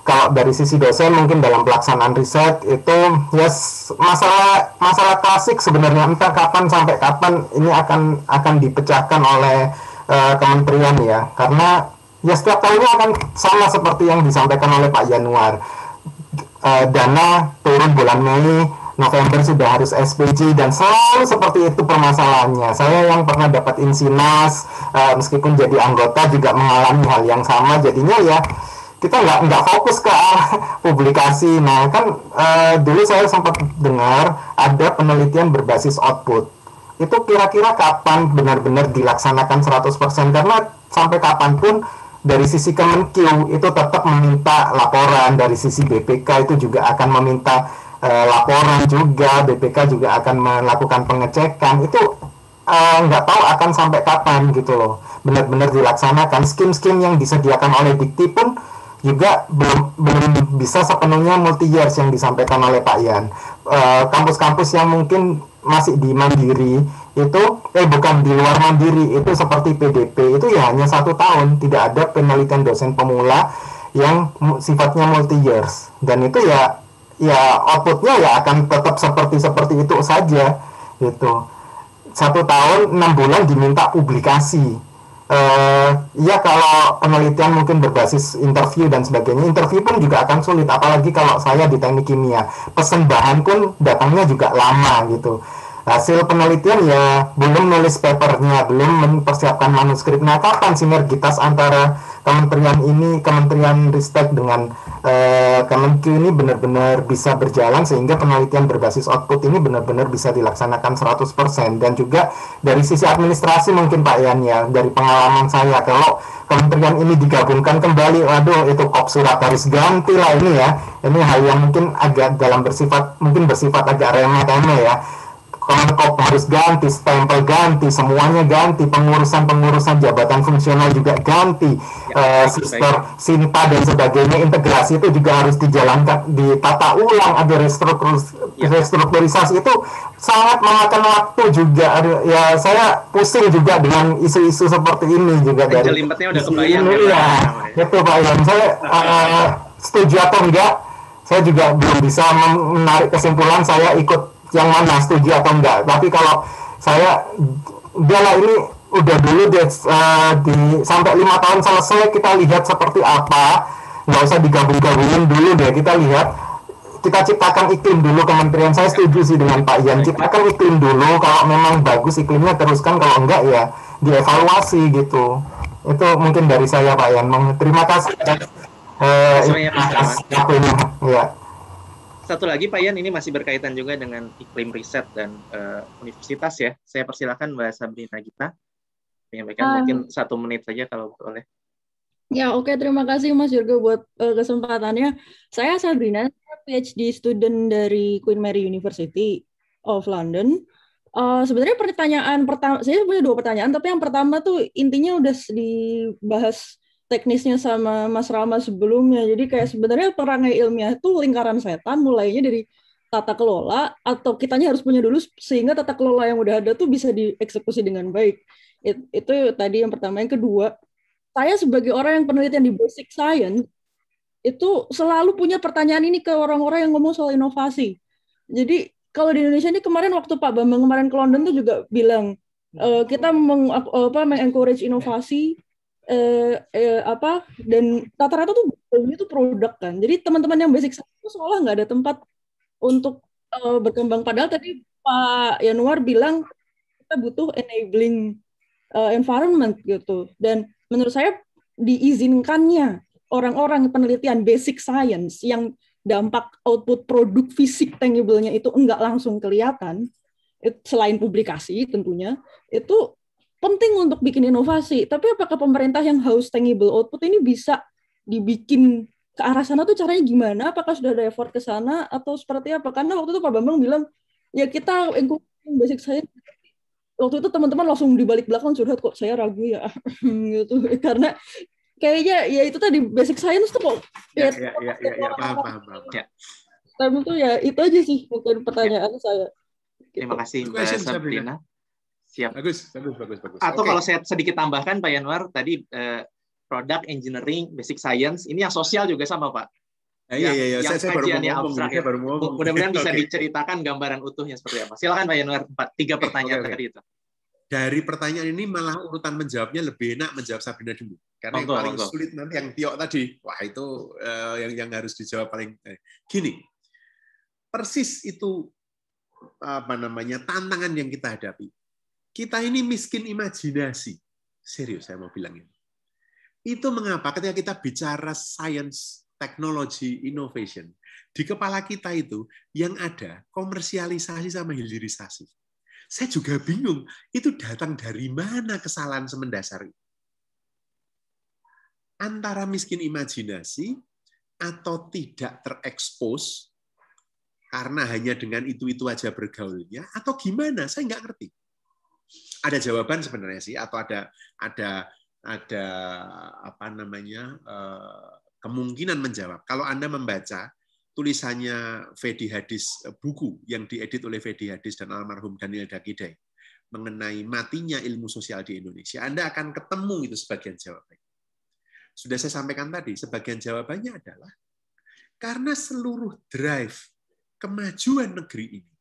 kalau dari sisi dosen mungkin dalam pelaksanaan riset itu yes masalah masalah klasik sebenarnya entah kapan sampai kapan ini akan akan dipecahkan oleh uh, kementerian ya karena ya setiap tahunnya akan sama seperti yang disampaikan oleh Pak Januar uh, eh, dana turun bulan Mei November nah, sudah harus SPJ dan selalu seperti itu permasalahannya. Saya yang pernah dapat insinas uh, meskipun jadi anggota juga mengalami hal yang sama. Jadinya ya kita nggak nggak fokus ke publikasi. Nah kan uh, dulu saya sempat dengar ada penelitian berbasis output. Itu kira-kira kapan benar-benar dilaksanakan 100% karena sampai kapanpun dari sisi Kemenkeu itu tetap meminta laporan dari sisi BPK itu juga akan meminta eh, laporan juga BPK juga akan melakukan pengecekan itu eh, nggak tahu akan sampai kapan gitu loh benar-benar dilaksanakan skim-skim yang disediakan oleh Dikti pun juga belum belum bisa sepenuhnya multi years yang disampaikan oleh Pak Yan eh, kampus-kampus eh, yang mungkin masih di mandiri itu eh bukan di luar mandiri itu seperti PDP itu ya hanya satu tahun tidak ada penelitian dosen pemula yang sifatnya multi years dan itu ya ya outputnya ya akan tetap seperti seperti itu saja gitu satu tahun enam bulan diminta publikasi uh, ya kalau penelitian mungkin berbasis interview dan sebagainya interview pun juga akan sulit apalagi kalau saya di teknik kimia pesembahan pun datangnya juga lama gitu Hasil penelitian ya belum nulis papernya, belum mempersiapkan manuskrip. Nah, kapan sinergitas antara kementerian ini, kementerian Ristek dengan eh, kemenq ini benar-benar bisa berjalan sehingga penelitian berbasis output ini benar-benar bisa dilaksanakan 100% dan juga dari sisi administrasi mungkin Pak Ian ya, dari pengalaman saya kalau kementerian ini digabungkan kembali, waduh itu kop surat harus ganti lah ini ya. Ini hal yang mungkin agak dalam bersifat mungkin bersifat agak remeh remeh ya Pemkop harus ganti, stempel ganti, semuanya ganti, pengurusan-pengurusan jabatan fungsional juga ganti, ya, uh, eh, sister Sinta dan sebagainya, integrasi itu juga harus dijalankan, ditata ulang, ada restrukturis, ya. restrukturisasi itu sangat memakan waktu juga. Ya saya pusing juga dengan isu-isu seperti ini juga dari. udah kebayang. Ini, ya, iya, itu Pak Iwan. Saya uh, setuju atau enggak? Saya juga belum bisa menarik kesimpulan. Saya ikut yang mana setuju atau enggak tapi kalau saya udahlah ini udah dulu deh uh, di sampai lima tahun selesai kita lihat seperti apa nggak usah digabung-gabungin dulu deh kita lihat kita ciptakan iklim dulu kementerian saya setuju sih dengan Pak Ian ciptakan iklim dulu kalau memang bagus iklimnya teruskan kalau enggak ya dievaluasi gitu itu mungkin dari saya Pak Ian terima kasih eh, ya. Satu lagi Pak Ian, ini masih berkaitan juga dengan iklim riset dan uh, universitas ya. Saya persilahkan Mbak Sabrina Gita menyampaikan um, mungkin satu menit saja kalau boleh. Ya oke, okay. terima kasih Mas Jurgo buat uh, kesempatannya. Saya Sabrina, PhD student dari Queen Mary University of London. Uh, sebenarnya pertanyaan pertama, saya punya dua pertanyaan, tapi yang pertama tuh intinya udah dibahas teknisnya sama Mas Rama sebelumnya. Jadi kayak sebenarnya perangai ilmiah itu lingkaran setan mulainya dari tata kelola atau kitanya harus punya dulu sehingga tata kelola yang udah ada tuh bisa dieksekusi dengan baik. It, itu tadi yang pertama, yang kedua, saya sebagai orang yang penelitian di basic science itu selalu punya pertanyaan ini ke orang-orang yang ngomong soal inovasi. Jadi kalau di Indonesia ini kemarin waktu Pak Bambang kemarin ke London tuh juga bilang e, kita meng, apa mengencourage inovasi eh, eh, apa dan rata-rata tuh itu produk kan jadi teman-teman yang basic science itu seolah nggak ada tempat untuk eh, berkembang padahal tadi Pak Yanuar bilang kita butuh enabling eh, environment gitu dan menurut saya diizinkannya orang-orang penelitian basic science yang dampak output produk fisik tangible-nya itu enggak langsung kelihatan selain publikasi tentunya itu penting untuk bikin inovasi, tapi apakah pemerintah yang haus tangible output ini bisa dibikin ke arah sana tuh caranya gimana? Apakah sudah ada effort ke sana atau seperti apa? Karena waktu itu Pak Bambang bilang ya kita basic saya waktu itu teman-teman langsung dibalik belakang curhat kok saya ragu ya gitu karena kayaknya ya itu tadi basic science tuh kok ya ya ya ya, ya, ya paham, paham, paham. ya. Tapi itu ya itu aja sih mungkin pertanyaan ya. saya. Gitu. Terima kasih Mbak Sabrina. Siap. Bagus, bagus, bagus, bagus. Atau okay. kalau saya sedikit tambahkan Pak Yanwar tadi eh, produk engineering, basic science, ini yang sosial juga sama Pak. Nah, iya, iya, iya. Yang saya, saya baru mau Mudah-mudahan okay. bisa diceritakan gambaran utuhnya seperti apa. Silakan Pak Yanwar, empat, tiga pertanyaan okay, okay. tadi itu. Dari pertanyaan ini malah urutan menjawabnya lebih enak menjawab Sabrina dulu. Karena yang paling sulit nanti yang Tio tadi. Wah, itu eh, yang yang harus dijawab paling eh, gini. Persis itu apa namanya tantangan yang kita hadapi kita ini miskin imajinasi. Serius saya mau bilang ini. Itu mengapa ketika kita bicara science, technology, innovation, di kepala kita itu yang ada komersialisasi sama hilirisasi. Saya juga bingung, itu datang dari mana kesalahan semendasari. Antara miskin imajinasi atau tidak terekspos karena hanya dengan itu-itu aja bergaulnya, atau gimana, saya nggak ngerti ada jawaban sebenarnya sih atau ada ada ada apa namanya eh, kemungkinan menjawab. Kalau Anda membaca tulisannya Fedi Hadis eh, buku yang diedit oleh Fedi Hadis dan almarhum Daniel Dakide mengenai matinya ilmu sosial di Indonesia, Anda akan ketemu itu sebagian jawabannya. Sudah saya sampaikan tadi, sebagian jawabannya adalah karena seluruh drive kemajuan negeri ini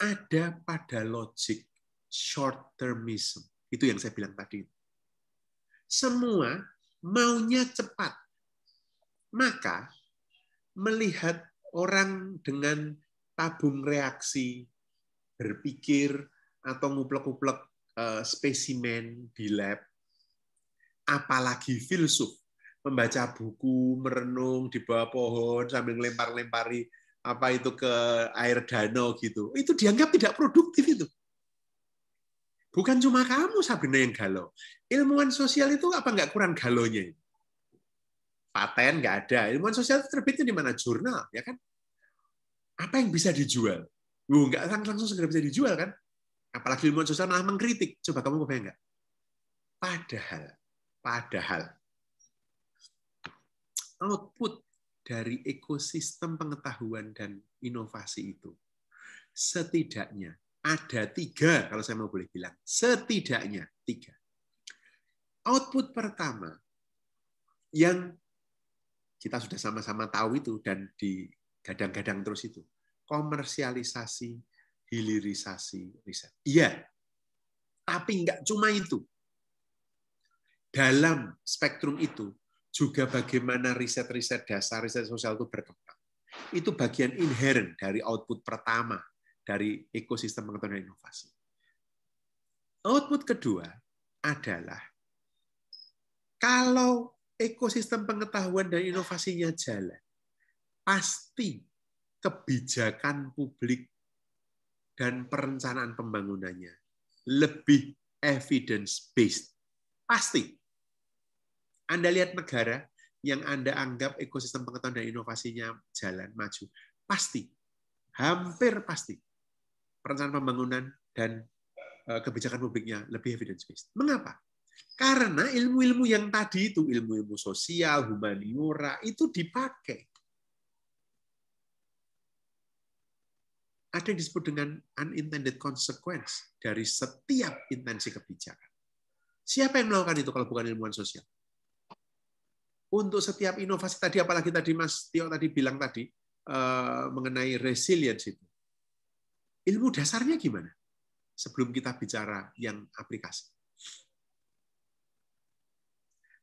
ada pada logik short termism. Itu yang saya bilang tadi. Semua maunya cepat. Maka melihat orang dengan tabung reaksi, berpikir, atau nguplek-nguplek eh, spesimen di lab, apalagi filsuf, membaca buku, merenung di bawah pohon sambil ngelempar-lempari apa itu ke air danau gitu. Itu dianggap tidak produktif itu. Bukan cuma kamu Sabrina yang galau. Ilmuwan sosial itu apa nggak kurang galonya? Paten nggak ada. Ilmuwan sosial itu terbitnya di mana? Jurnal, ya kan? Apa yang bisa dijual? Uh, nggak langsung segera bisa dijual kan? Apalagi ilmuwan sosial malah mengkritik. Coba kamu kebayang nggak? Padahal, padahal output dari ekosistem pengetahuan dan inovasi itu setidaknya ada tiga kalau saya mau boleh bilang. Setidaknya tiga. Output pertama yang kita sudah sama-sama tahu itu dan digadang-gadang terus itu. Komersialisasi, hilirisasi, riset. Iya, tapi nggak cuma itu. Dalam spektrum itu juga bagaimana riset-riset dasar, riset sosial itu berkembang. Itu bagian inherent dari output pertama dari ekosistem pengetahuan dan inovasi. Output kedua adalah kalau ekosistem pengetahuan dan inovasinya jalan, pasti kebijakan publik dan perencanaan pembangunannya lebih evidence based. Pasti. Anda lihat negara yang Anda anggap ekosistem pengetahuan dan inovasinya jalan maju, pasti. Hampir pasti perencanaan pembangunan dan eh, kebijakan publiknya lebih evidence based. Mengapa? Karena ilmu-ilmu yang tadi itu ilmu-ilmu sosial, humaniora itu dipakai. Ada yang disebut dengan unintended consequence dari setiap intensi kebijakan. Siapa yang melakukan itu kalau bukan ilmuwan sosial? Untuk setiap inovasi tadi, apalagi tadi Mas Tio tadi bilang tadi eh, mengenai resilience itu ilmu dasarnya gimana? Sebelum kita bicara yang aplikasi.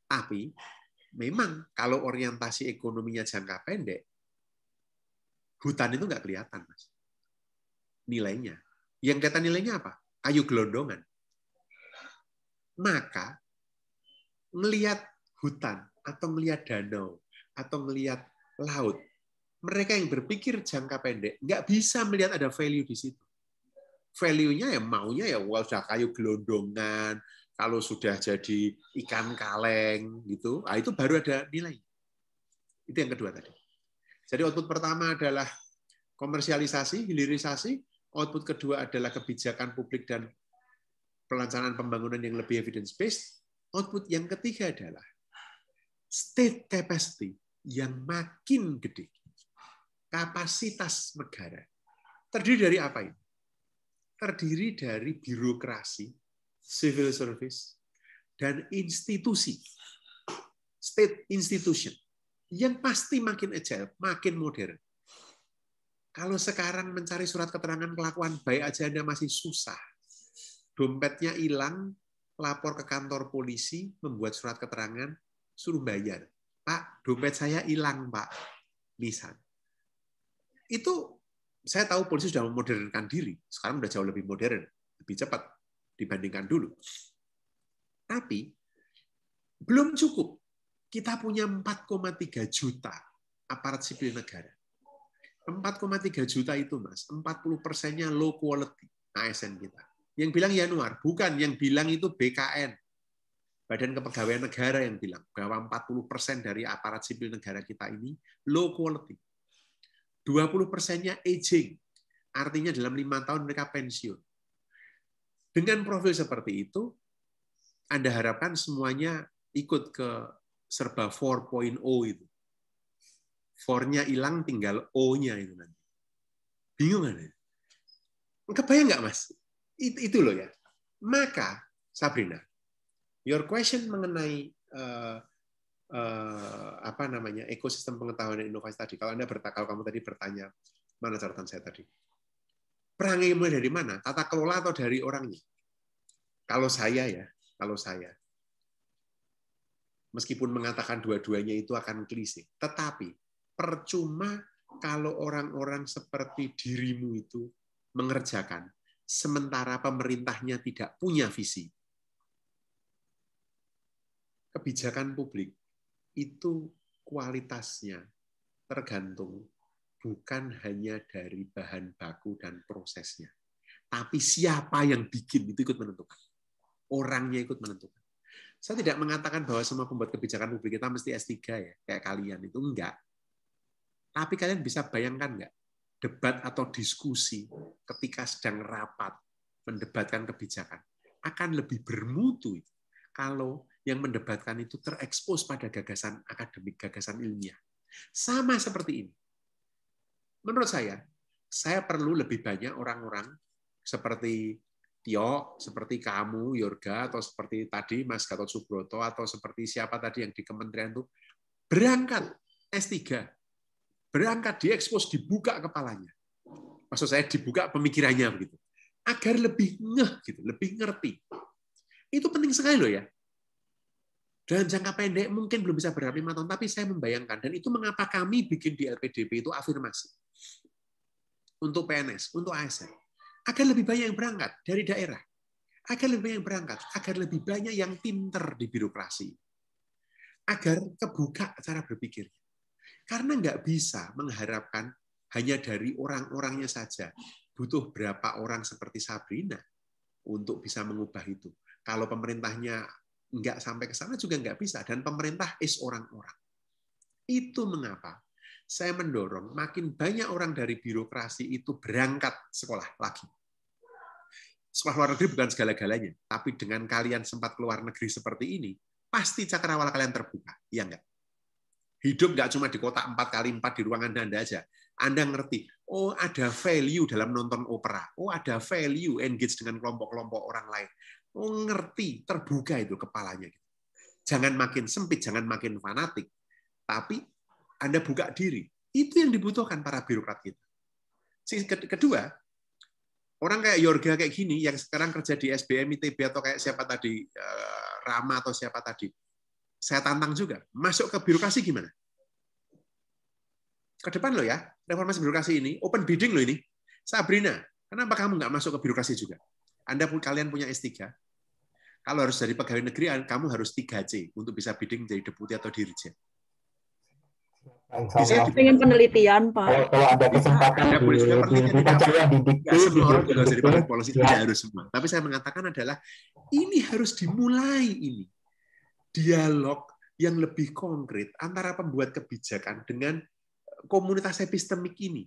Tapi memang kalau orientasi ekonominya jangka pendek, hutan itu nggak kelihatan, Mas. Nilainya. Yang kelihatan nilainya apa? Kayu gelondongan. Maka melihat hutan atau melihat danau atau melihat laut mereka yang berpikir jangka pendek nggak bisa melihat ada value di situ. Value-nya ya maunya ya wah sudah kayu gelondongan, kalau sudah jadi ikan kaleng gitu, nah itu baru ada nilai. Itu yang kedua tadi. Jadi output pertama adalah komersialisasi, hilirisasi. Output kedua adalah kebijakan publik dan pelancaran pembangunan yang lebih evidence-based. Output yang ketiga adalah state capacity yang makin gede kapasitas negara. Terdiri dari apa ini? Terdiri dari birokrasi, civil service, dan institusi, state institution, yang pasti makin agile, makin modern. Kalau sekarang mencari surat keterangan kelakuan baik aja Anda masih susah. Dompetnya hilang, lapor ke kantor polisi, membuat surat keterangan, suruh bayar. Pak, dompet saya hilang, Pak. Misalnya itu saya tahu polisi sudah memodernkan diri. Sekarang sudah jauh lebih modern, lebih cepat dibandingkan dulu. Tapi belum cukup. Kita punya 4,3 juta aparat sipil negara. 4,3 juta itu, Mas. 40 persennya low quality ASN kita. Yang bilang yanuar bukan. Yang bilang itu BKN. Badan Kepegawaian Negara yang bilang bahwa 40 persen dari aparat sipil negara kita ini low quality 20 persennya aging. Artinya dalam lima tahun mereka pensiun. Dengan profil seperti itu, Anda harapkan semuanya ikut ke serba 4.0 itu. 4-nya hilang, tinggal O-nya itu nanti. Bingung kan? Kebayang nggak, Mas? Itu, itu loh ya. Maka, Sabrina, your question mengenai uh, Eh, apa namanya ekosistem pengetahuan dan inovasi tadi. Kalau anda bertakal kamu tadi bertanya mana catatan saya tadi? Perangnya mulai dari mana? Tata kelola atau dari orangnya? Kalau saya ya, kalau saya. Meskipun mengatakan dua-duanya itu akan klise, tetapi percuma kalau orang-orang seperti dirimu itu mengerjakan sementara pemerintahnya tidak punya visi kebijakan publik itu kualitasnya tergantung bukan hanya dari bahan baku dan prosesnya, tapi siapa yang bikin itu ikut menentukan. Orangnya ikut menentukan. Saya tidak mengatakan bahwa semua pembuat kebijakan publik kita mesti S3 ya, kayak kalian itu enggak. Tapi kalian bisa bayangkan enggak debat atau diskusi ketika sedang rapat mendebatkan kebijakan akan lebih bermutu kalau yang mendebatkan itu terekspos pada gagasan akademik, gagasan ilmiah. Sama seperti ini. Menurut saya, saya perlu lebih banyak orang-orang seperti Tio, seperti kamu, Yorga, atau seperti tadi Mas Gatot Subroto, atau seperti siapa tadi yang di kementerian itu, berangkat S3, berangkat diekspos, dibuka kepalanya. Maksud saya dibuka pemikirannya begitu. Agar lebih ngeh, gitu, lebih ngerti. Itu penting sekali loh ya. Dalam jangka pendek mungkin belum bisa berharap lima tahun, tapi saya membayangkan. Dan itu mengapa kami bikin di LPDP itu afirmasi. Untuk PNS, untuk ASN. Agar lebih banyak yang berangkat dari daerah. Agar lebih banyak yang berangkat. Agar lebih banyak yang pinter di birokrasi. Agar kebuka cara berpikir. Karena nggak bisa mengharapkan hanya dari orang-orangnya saja. Butuh berapa orang seperti Sabrina untuk bisa mengubah itu. Kalau pemerintahnya nggak sampai ke sana juga nggak bisa. Dan pemerintah is orang-orang. Itu mengapa saya mendorong makin banyak orang dari birokrasi itu berangkat sekolah lagi. Sekolah luar negeri bukan segala-galanya, tapi dengan kalian sempat keluar negeri seperti ini, pasti cakrawala kalian terbuka, ya enggak? Hidup nggak cuma di kota empat kali empat di ruangan Anda aja. Anda ngerti, oh ada value dalam nonton opera, oh ada value engage dengan kelompok-kelompok orang lain, Oh, ngerti, terbuka itu kepalanya. Gitu. Jangan makin sempit, jangan makin fanatik. Tapi Anda buka diri. Itu yang dibutuhkan para birokrat kita. Kedua, orang kayak Yorga kayak gini, yang sekarang kerja di SBM, ITB, atau kayak siapa tadi, eh, Rama atau siapa tadi, saya tantang juga. Masuk ke birokrasi gimana? Ke depan loh ya, reformasi birokrasi ini, open bidding loh ini. Sabrina, kenapa kamu nggak masuk ke birokrasi juga? Anda pun kalian punya S3. Kalau harus dari pegawai negeri, kamu harus 3C untuk bisa bidding jadi deputi atau dirjen. Bisa pengen penelitian Pak. Kalau ada kesempatan Anda boleh juga penelitian tidak percaya semua orang juga gitu. jadi public policy iya. tidak harus semua. Tapi saya mengatakan adalah ini harus dimulai ini dialog yang lebih konkret antara pembuat kebijakan dengan eh, komunitas epistemik ini.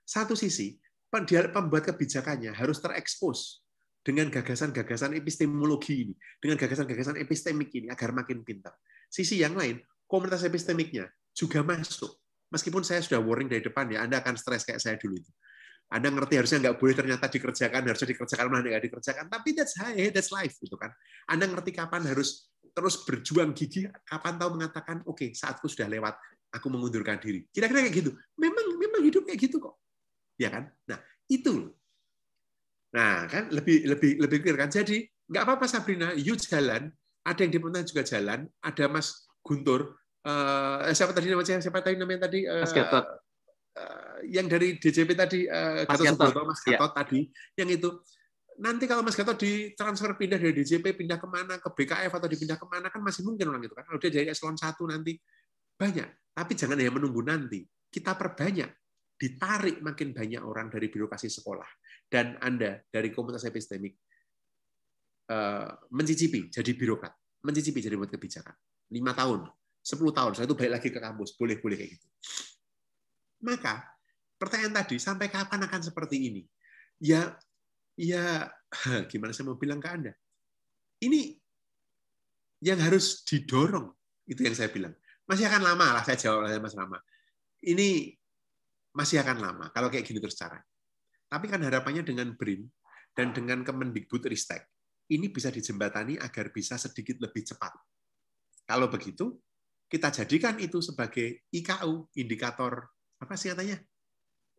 Satu sisi pembuat kebijakannya harus terekspos dengan gagasan-gagasan epistemologi ini, dengan gagasan-gagasan epistemik ini agar makin pintar. Sisi yang lain, komunitas epistemiknya juga masuk. Meskipun saya sudah warning dari depan ya, Anda akan stres kayak saya dulu itu. Anda ngerti harusnya nggak boleh ternyata dikerjakan, harusnya dikerjakan, malah nggak dikerjakan. Tapi that's high, that's life. Gitu kan. Anda ngerti kapan harus terus berjuang gigi, kapan tahu mengatakan, oke, okay, saatku sudah lewat, aku mengundurkan diri. Kira-kira kayak gitu. Memang memang hidup kayak gitu kok. Ya kan? Nah, itu Nah, kan lebih lebih lebih clear kan. Jadi nggak apa-apa Sabrina, you jalan, ada yang di Pemenang juga jalan, ada Mas Guntur, eh, eh siapa tadi namanya siapa tadi namanya tadi? Eh, Mas Gatot. uh, yang dari DJP tadi, uh, Mas Gatot, Gatot. Mas iya. Gatot ya. tadi, yang itu. Nanti kalau Mas Gatot ditransfer pindah dari DJP, pindah kemana, ke BKF atau dipindah kemana, kan masih mungkin orang itu kan. Kalau dia jadi eselon satu nanti, banyak. Tapi jangan ya menunggu nanti. Kita perbanyak. Ditarik makin banyak orang dari birokrasi sekolah dan Anda dari komunitas epistemik eh, mencicipi jadi birokrat, mencicipi jadi buat kebijakan. 5 tahun, 10 tahun, saya itu balik lagi ke kampus, boleh-boleh kayak gitu. Maka pertanyaan tadi, sampai kapan akan seperti ini? Ya, ya gimana saya mau bilang ke Anda? Ini yang harus didorong, itu yang saya bilang. Masih akan lama lah, saya jawab lah Mas Rama. Ini masih akan lama kalau kayak gini terus caranya. Tapi kan harapannya dengan BRIN dan dengan Kemendikbud Ristek, ini bisa dijembatani agar bisa sedikit lebih cepat. Kalau begitu, kita jadikan itu sebagai IKU, indikator apa sih katanya?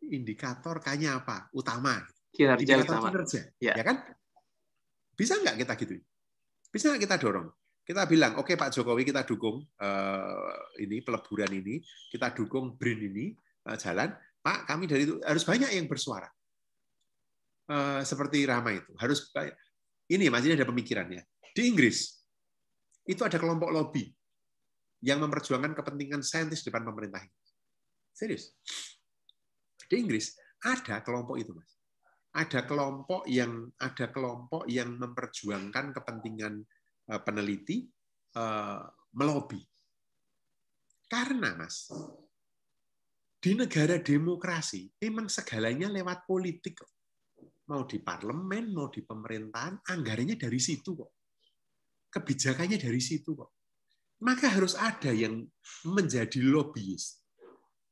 Indikator kayaknya apa? Utama. Kinerja indikator utama. kinerja, ya. ya kan? Bisa nggak kita gitu? Bisa nggak kita dorong? Kita bilang, oke okay, Pak Jokowi kita dukung uh, ini peleburan ini, kita dukung BRIN ini uh, jalan. Pak, kami dari itu harus banyak yang bersuara. Eh, seperti Rama itu. Harus ini Mas ada pemikirannya. Di Inggris itu ada kelompok lobby yang memperjuangkan kepentingan saintis depan pemerintah Inggris. Serius. Di Inggris ada kelompok itu, Mas. Ada kelompok yang ada kelompok yang memperjuangkan kepentingan eh, peneliti eh, melobi. Karena, Mas, di negara demokrasi memang segalanya lewat politik mau di parlemen, mau di pemerintahan, anggarannya dari situ kok. Kebijakannya dari situ kok. Maka harus ada yang menjadi lobbyist,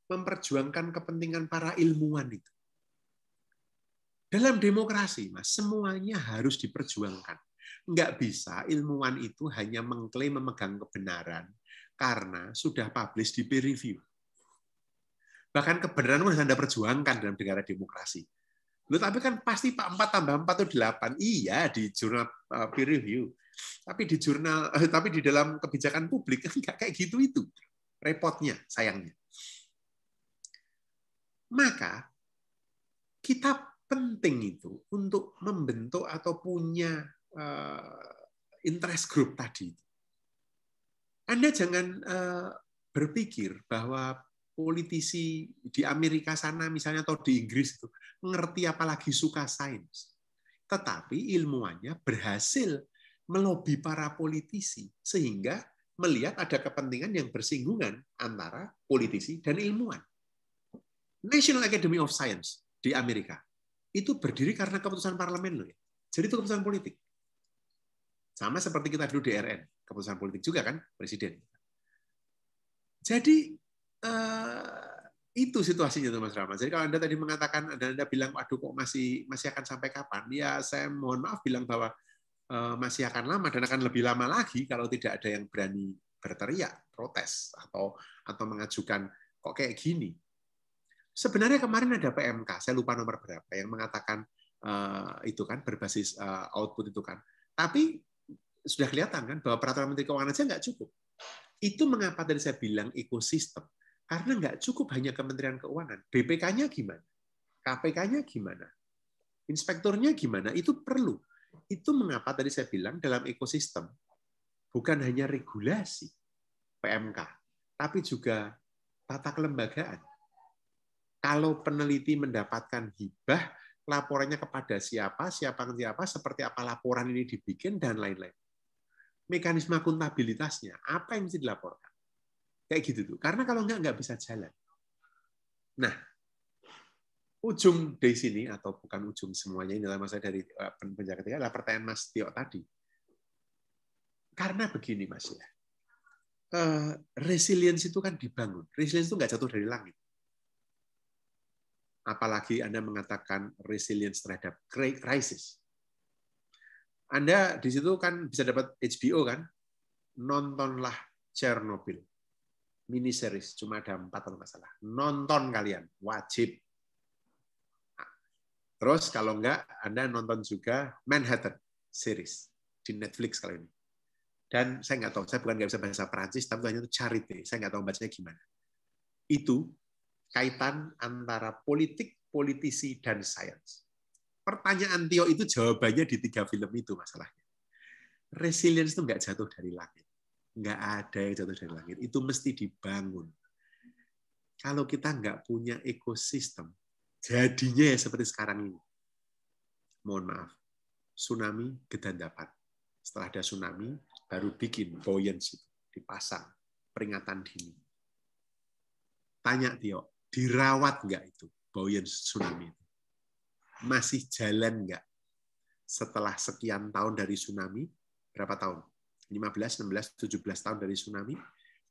memperjuangkan kepentingan para ilmuwan itu. Dalam demokrasi, Mas, semuanya harus diperjuangkan. Enggak bisa ilmuwan itu hanya mengklaim memegang kebenaran karena sudah publish di peer review. Bahkan kebenaran harus Anda perjuangkan dalam negara demokrasi Loh, tapi kan pasti Pak 4 tambah 4 itu 8. Iya, di jurnal eh, peer review. Tapi di jurnal, eh, tapi di dalam kebijakan publik kan kayak gitu itu. Repotnya, sayangnya. Maka kita penting itu untuk membentuk atau punya eh, interest group tadi. Anda jangan berpikir bahwa politisi di Amerika sana misalnya atau di Inggris itu ngerti apalagi suka sains. Tetapi ilmuannya berhasil melobi para politisi sehingga melihat ada kepentingan yang bersinggungan antara politisi dan ilmuwan. National Academy of Science di Amerika itu berdiri karena keputusan parlemen loh ya. Jadi itu keputusan politik. Sama seperti kita dulu di RN, keputusan politik juga kan presiden. Jadi eh, itu situasinya tuh Mas Rahmat. Jadi kalau Anda tadi mengatakan Anda, Anda bilang aduh kok masih masih akan sampai kapan? Ya saya mohon maaf bilang bahwa eh, masih akan lama dan akan lebih lama lagi kalau tidak ada yang berani berteriak, protes atau atau mengajukan kok kayak gini. Sebenarnya kemarin ada PMK, saya lupa nomor berapa yang mengatakan uh, itu kan berbasis uh, output itu kan. Tapi sudah kelihatan kan bahwa peraturan menteri keuangan saja nggak cukup. Itu mengapa tadi saya bilang ekosistem karena nggak cukup hanya Kementerian Keuangan. BPK-nya gimana? KPK-nya gimana? Inspektornya gimana? Itu perlu. Itu mengapa tadi saya bilang dalam ekosistem bukan hanya regulasi PMK, tapi juga tata kelembagaan. Kalau peneliti mendapatkan hibah, laporannya kepada siapa, siapa siapa, seperti apa laporan ini dibikin, dan lain-lain. Mekanisme akuntabilitasnya, apa yang mesti dilaporkan? Kayak gitu tuh. Karena kalau enggak, nggak bisa jalan. Nah, ujung dari sini, atau bukan ujung semuanya, ini masa dari eh, penjaga ketiga adalah pertanyaan Mas Tio tadi. Karena begini, Mas ya. Eh, resilience itu kan dibangun. Resilience itu nggak jatuh dari langit. Apalagi Anda mengatakan resilience terhadap crisis. Anda di situ kan bisa dapat HBO kan, nontonlah Chernobyl mini series cuma ada empat kalau masalah. Nonton kalian wajib. Nah, terus kalau enggak, Anda nonton juga Manhattan series di Netflix kali ini. Dan saya nggak tahu, saya bukan nggak bisa bahasa Prancis, tapi hanya itu Saya nggak tahu bacanya gimana. Itu kaitan antara politik, politisi, dan sains. Pertanyaan Tio itu jawabannya di tiga film itu masalahnya. Resilience itu nggak jatuh dari langit nggak ada yang jatuh dari langit. Itu mesti dibangun. Kalau kita nggak punya ekosistem, jadinya ya seperti sekarang ini. Mohon maaf, tsunami dapat. Setelah ada tsunami, baru bikin buoyancy, dipasang peringatan dini. Tanya Tio, dirawat nggak itu buoyancy tsunami itu? Masih jalan nggak? Setelah sekian tahun dari tsunami, berapa tahun? 15, 16, 17 tahun dari tsunami,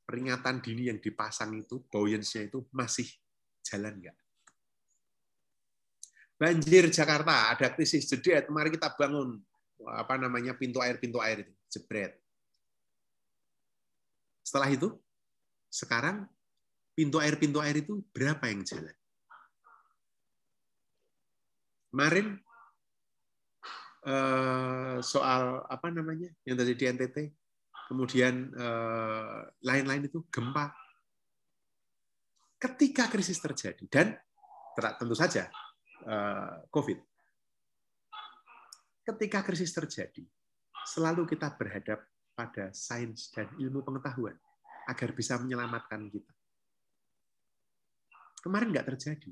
peringatan dini yang dipasang itu, buoyancy itu masih jalan nggak? Banjir Jakarta, ada krisis jebret, mari kita bangun apa namanya pintu air pintu air itu jebret. Setelah itu, sekarang pintu air pintu air itu berapa yang jalan? Kemarin Eh, soal apa namanya yang tadi di NTT, kemudian eh, lain-lain itu gempa. Ketika krisis terjadi dan tentu saja eh, COVID, ketika krisis terjadi selalu kita berhadap pada sains dan ilmu pengetahuan agar bisa menyelamatkan kita. Kemarin nggak terjadi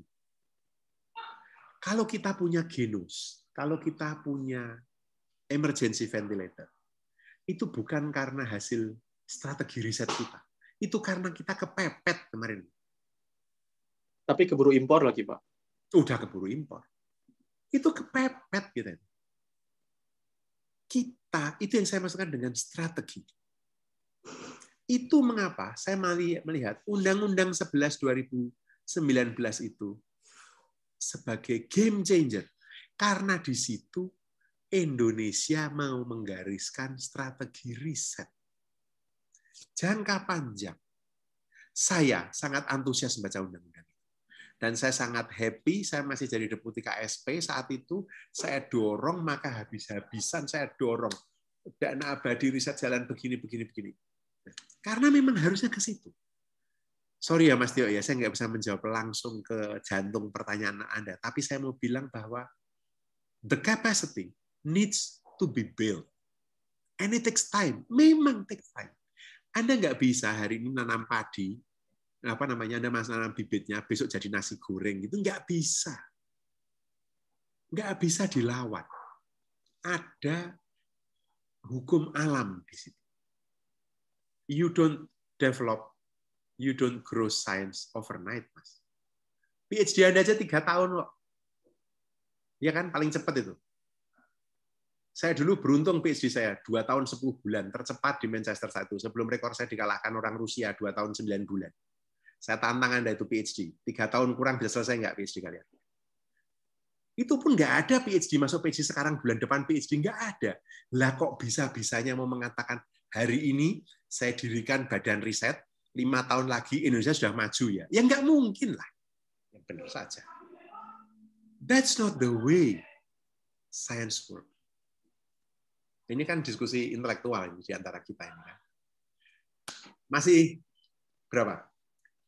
kalau kita punya genus, kalau kita punya emergency ventilator, itu bukan karena hasil strategi riset kita. Itu karena kita kepepet kemarin. Tapi keburu impor lagi, Pak. Udah keburu impor. Itu kepepet gitu. Kita, itu yang saya masukkan dengan strategi. Itu mengapa saya melihat Undang-Undang 11 2019 itu sebagai game changer karena di situ Indonesia mau menggariskan strategi riset. Jangka panjang. Saya sangat antusias membaca undang-undang dan saya sangat happy saya masih jadi deputi KSP saat itu saya dorong maka habis-habisan saya dorong dana abadi riset jalan begini begini begini karena memang harusnya ke situ sorry ya Mas Tio ya saya nggak bisa menjawab langsung ke jantung pertanyaan Anda tapi saya mau bilang bahwa the capacity needs to be built. And it takes time. Memang takes time. Anda nggak bisa hari ini nanam padi, apa namanya, Anda mas nanam bibitnya, besok jadi nasi goreng. Itu nggak bisa. Nggak bisa dilawan. Ada hukum alam di situ. You don't develop, you don't grow science overnight, Mas. PhD Anda aja tiga tahun loh. Iya kan paling cepat itu. Saya dulu beruntung PhD saya, 2 tahun 10 bulan, tercepat di Manchester satu sebelum rekor saya dikalahkan orang Rusia 2 tahun 9 bulan. Saya tantang Anda itu PhD. 3 tahun kurang bisa selesai nggak PhD kalian? Itu pun nggak ada PhD, masuk PhD sekarang bulan depan PhD, nggak ada. Lah kok bisa-bisanya mau mengatakan, hari ini saya dirikan badan riset, lima tahun lagi Indonesia sudah maju ya. Ya nggak mungkin lah. Yang benar saja. That's not the way science work. Ini kan diskusi intelektual ini di antara kita ini kan. Masih berapa?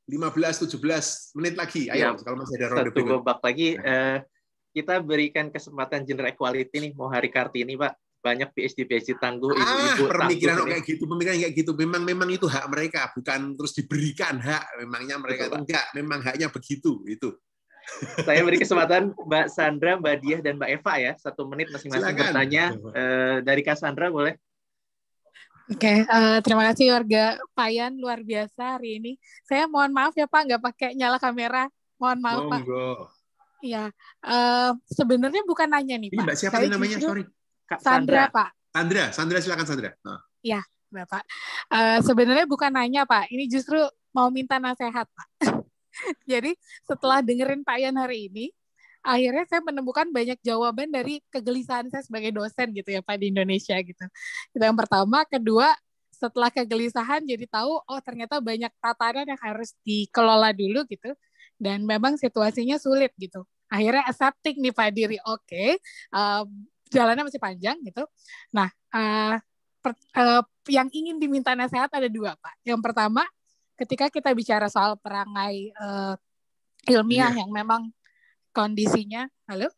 15 17 menit lagi. Ayo ya, kalau masih ada ronde satu babak lagi nah. eh, kita berikan kesempatan gender equality nih mau hari Kartini, Pak. Banyak PhD PhD tangguh ah, ibu-ibu ah, pemikiran kayak gitu, pemikiran kayak gitu. Memang memang itu hak mereka, bukan terus diberikan hak. Memangnya mereka Betul, enggak, memang haknya begitu itu. Saya beri kesempatan Mbak Sandra, Mbak Diah, dan Mbak Eva ya. Satu menit masing-masing bertanya. Uh, dari Kak Sandra boleh? Oke, okay, uh, eh, terima kasih warga Payan luar biasa hari ini. Saya mohon maaf ya Pak, nggak pakai nyala kamera. Mohon maaf oh, Pak. Iya, uh, sebenarnya bukan nanya nih iya, Pak. Ini Mbak siapa Saya namanya? Sorry. Kak Sandra, Sandra Pak. Sandra, Sandra silakan Sandra. Nah. Iya, oh. Bapak. Uh, sebenarnya bukan nanya Pak, ini justru mau minta nasihat Pak. Jadi setelah dengerin Pak Ian hari ini, akhirnya saya menemukan banyak jawaban dari kegelisahan saya sebagai dosen gitu ya Pak di Indonesia gitu. Itu yang pertama, kedua setelah kegelisahan jadi tahu oh ternyata banyak tatanan yang harus dikelola dulu gitu dan memang situasinya sulit gitu. Akhirnya accepting nih Pak diri, oke okay, uh, jalannya masih panjang gitu. Nah uh, per, uh, yang ingin diminta nasihat ada dua Pak. Yang pertama ketika kita bicara soal perangai uh, ilmiah yeah. yang memang kondisinya, halo?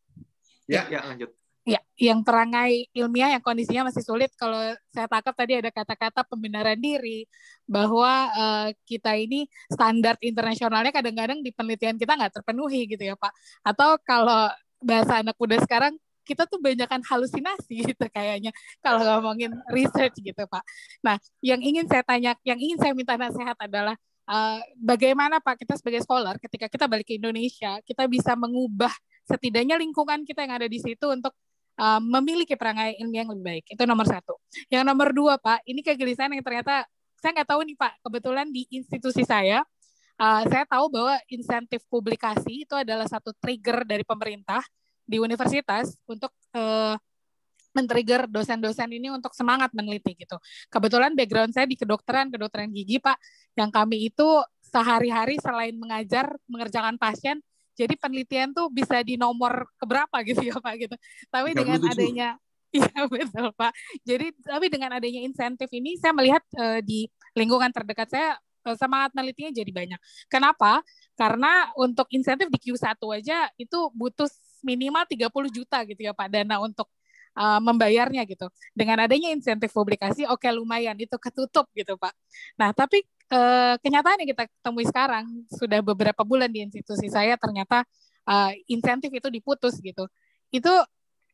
Ya, yeah, ya lanjut. Ya, yang perangai ilmiah yang kondisinya masih sulit. Kalau saya tangkap tadi ada kata-kata pembenaran diri bahwa uh, kita ini standar internasionalnya kadang-kadang di penelitian kita nggak terpenuhi gitu ya Pak. Atau kalau bahasa anak muda sekarang kita tuh banyakkan halusinasi gitu kayaknya kalau ngomongin research gitu Pak. Nah, yang ingin saya tanya, yang ingin saya minta nasihat adalah uh, bagaimana Pak kita sebagai scholar ketika kita balik ke Indonesia, kita bisa mengubah setidaknya lingkungan kita yang ada di situ untuk uh, memiliki perangai ilmiah yang lebih baik. Itu nomor satu. Yang nomor dua Pak, ini kegelisahan yang ternyata saya nggak tahu nih Pak, kebetulan di institusi saya Uh, saya tahu bahwa insentif publikasi itu adalah satu trigger dari pemerintah di universitas untuk uh, men-trigger dosen-dosen ini untuk semangat meneliti gitu. Kebetulan background saya di kedokteran, kedokteran gigi Pak, yang kami itu sehari-hari selain mengajar, mengerjakan pasien, jadi penelitian tuh bisa di nomor keberapa gitu ya Pak gitu. Tapi Gak dengan adanya Iya betul Pak. Jadi tapi dengan adanya insentif ini saya melihat uh, di lingkungan terdekat saya eh, semangat menelitinya jadi banyak. Kenapa? Karena untuk insentif di Q1 aja itu butuh minimal 30 juta gitu ya Pak Dana untuk uh, membayarnya gitu. Dengan adanya insentif publikasi oke okay, lumayan itu ketutup gitu Pak. Nah, tapi uh, kenyataan yang kita temui sekarang sudah beberapa bulan di institusi saya ternyata uh, insentif itu diputus gitu. Itu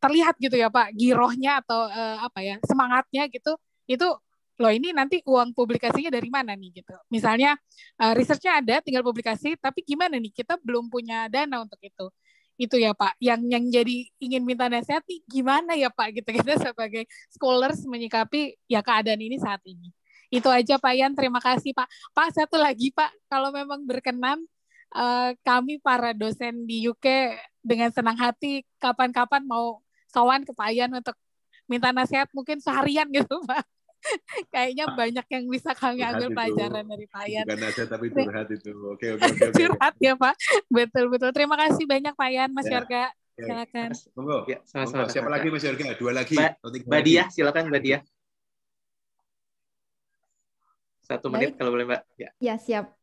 terlihat gitu ya Pak, girohnya atau uh, apa ya, semangatnya gitu. Itu loh ini nanti uang publikasinya dari mana nih gitu. Misalnya uh, researchnya ada, tinggal publikasi, tapi gimana nih kita belum punya dana untuk itu itu ya Pak, yang yang jadi ingin minta nasihat nih gimana ya Pak gitu kita sebagai scholars menyikapi ya keadaan ini saat ini. Itu aja Pak Yan, terima kasih Pak. Pak satu lagi Pak, kalau memang berkenan uh, kami para dosen di UK dengan senang hati kapan-kapan mau kawan ke Pak Yan untuk minta nasihat mungkin seharian gitu Pak. Kayaknya ah, banyak yang bisa kami curhat ambil pelajaran dari Pak Yan. Bukan aja tapi curhat itu. Oke, oke, oke. Curhat ya, Pak. Betul, betul. Terima kasih banyak Pak Yan, Mas ya. Yorga. Silakan. Monggo. Ya, sama -sama, Siapa lagi Mas Yorga? Dua lagi. Ba Mbak Diah, silakan Mbak Diah. Satu menit kalau boleh Mbak. Ya. ya, siap.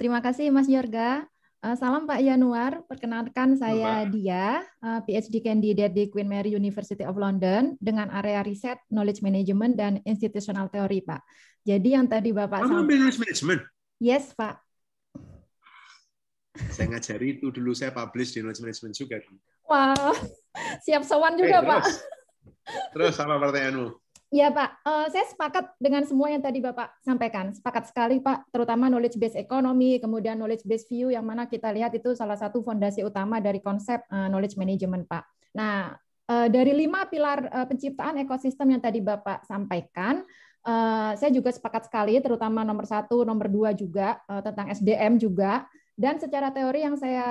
Terima kasih Mas Yorga. Eh, salam Pak Yanuar, perkenalkan saya Mbak. Dia, eh, PhD candidate di Queen Mary University of London dengan area riset knowledge management dan institutional theory, Pak. Jadi yang tadi Bapak Kamu sampai... knowledge management? Yes, Pak. Saya ngajari itu dulu, saya publish di knowledge management juga. Wow, siap sowan juga, hey, eh, Pak. Terus, terus sama pertanyaanmu. Ya Pak, uh, saya sepakat dengan semua yang tadi Bapak sampaikan. Sepakat sekali Pak, terutama knowledge based ekonomi, kemudian knowledge based view yang mana kita lihat itu salah satu fondasi utama dari konsep uh, knowledge management Pak. Nah, uh, dari lima pilar uh, penciptaan ekosistem yang tadi Bapak sampaikan, uh, saya juga sepakat sekali, terutama nomor satu, nomor dua juga uh, tentang SDM juga. Dan secara teori yang saya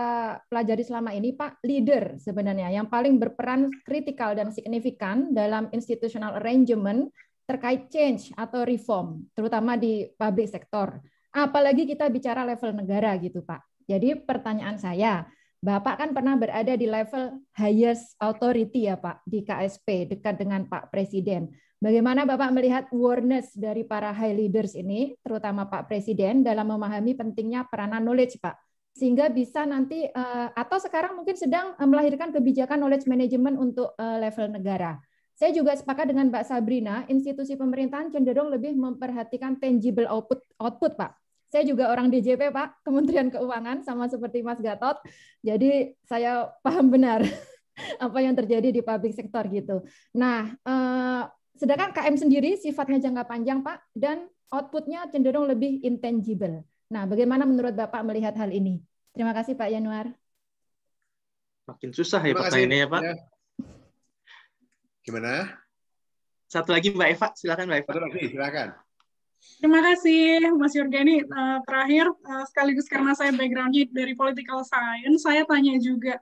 pelajari selama ini, Pak, leader sebenarnya yang paling berperan kritikal dan signifikan dalam institutional arrangement terkait change atau reform, terutama di public sector. Apalagi kita bicara level negara gitu, Pak. Jadi pertanyaan saya, Bapak kan pernah berada di level highest authority ya, Pak, di KSP, dekat dengan Pak Presiden. Bagaimana Bapak melihat awareness dari para high leaders ini, terutama Pak Presiden, dalam memahami pentingnya peranan knowledge, Pak? Sehingga bisa nanti, eh, atau sekarang mungkin sedang eh, melahirkan kebijakan knowledge management untuk eh, level negara. Saya juga sepakat dengan Mbak Sabrina, institusi pemerintahan cenderung lebih memperhatikan tangible output, output Pak. Saya juga orang DJP, Pak, Kementerian Keuangan, sama seperti Mas Gatot. Jadi saya paham benar apa yang terjadi di public sector gitu. Nah, Sedangkan KM sendiri sifatnya jangka panjang, Pak, dan outputnya cenderung lebih intangible. Nah, bagaimana menurut Bapak melihat hal ini? Terima kasih, Pak Yanuar. Makin susah ya pertanyaannya ya, Pak. Ya. Gimana? Satu lagi Mbak Eva, silakan Mbak Eva. Satu lagi, silakan. Terima kasih Mas Yurgeni. Eh, terakhir eh, sekaligus karena saya backgroundnya dari political science, saya tanya juga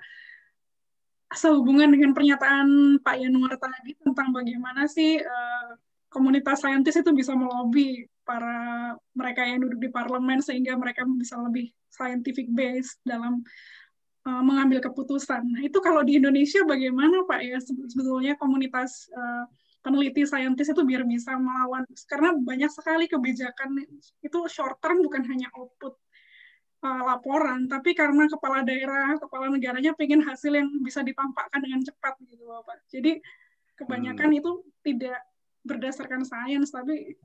sehubungan dengan pernyataan Pak Yanuar tadi tentang bagaimana sih eh, komunitas saintis itu bisa melobi para mereka yang duduk di parlemen sehingga mereka bisa lebih scientific based dalam eh, mengambil keputusan. Nah, itu kalau di Indonesia bagaimana Pak ya sebetulnya komunitas eh, peneliti saintis itu biar bisa melawan karena banyak sekali kebijakan itu short term bukan hanya output uh, laporan, tapi karena kepala daerah, kepala negaranya pengen hasil yang bisa ditampakkan dengan cepat gitu Bapak. Jadi kebanyakan hmm. itu tidak berdasarkan sains tapi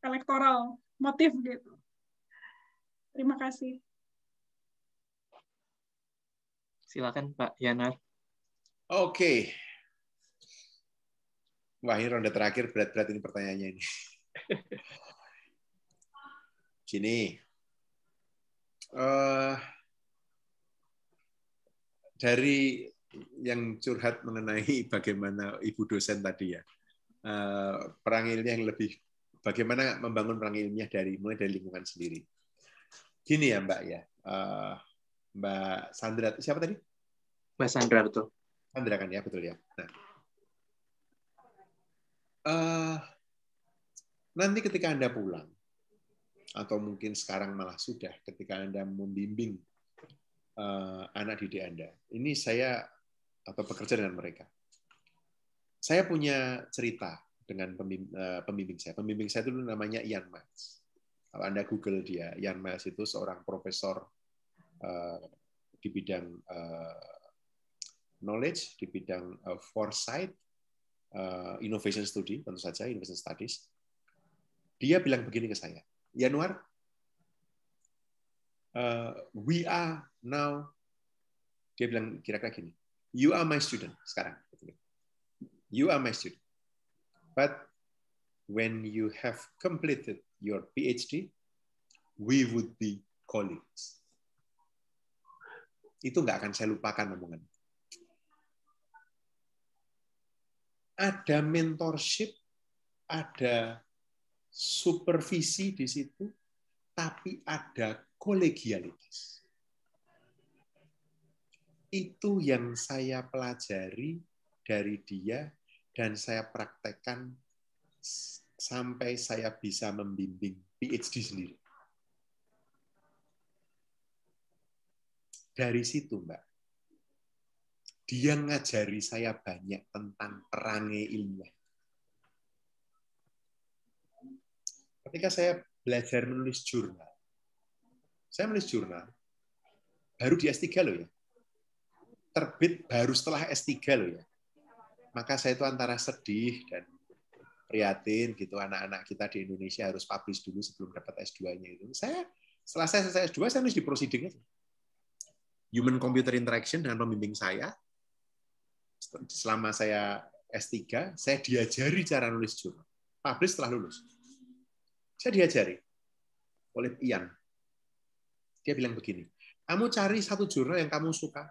elektoral motif gitu. Terima kasih. Silakan Pak Yanar. Oke. Okay. Wah, ini ronde terakhir berat-berat ini pertanyaannya ini. Gini, uh, dari yang curhat mengenai bagaimana ibu dosen tadi ya uh, perang ilmiah yang lebih bagaimana membangun perang ilmiah dari mulai dari lingkungan sendiri. Gini ya Mbak ya uh, Mbak Sandra siapa tadi? Mbak Sandra betul. Sandra kan ya betul ya. Nah, uh, nanti ketika anda pulang atau mungkin sekarang malah sudah ketika Anda membimbing uh, anak didik Anda. Ini saya atau bekerja dengan mereka. Saya punya cerita dengan eh, pembimbing, saya. Pembimbing saya itu namanya Ian Miles. Kalau Anda Google dia, Ian Miles itu seorang profesor eh, di bidang knowledge, di bidang foresight, innovation study, tentu saja innovation studies. Dia bilang begini ke saya, Yanuar? Uh, we are now, dia bilang kira-kira gini, you are my student sekarang. You are my student. But when you have completed your PhD, we would be colleagues. Itu nggak akan saya lupakan omongan. Ada mentorship, ada supervisi di situ, tapi ada kolegialitas. Itu yang saya pelajari dari dia dan saya praktekkan sampai saya bisa membimbing PhD sendiri. Dari situ, Mbak, dia ngajari saya banyak tentang perangai ilmiah ketika saya belajar menulis jurnal, saya menulis jurnal, baru di S3 loh ya. Terbit baru setelah S3 loh ya. Maka saya itu antara sedih dan prihatin gitu anak-anak kita di Indonesia harus publish dulu sebelum dapat S2-nya itu. Saya setelah saya selesai S2 saya nulis di proceeding aja. Human Computer Interaction dengan pembimbing saya. Selama saya S3, saya diajari cara nulis jurnal. Publish setelah lulus. Saya diajari oleh Ian. Dia bilang begini, kamu cari satu jurnal yang kamu suka,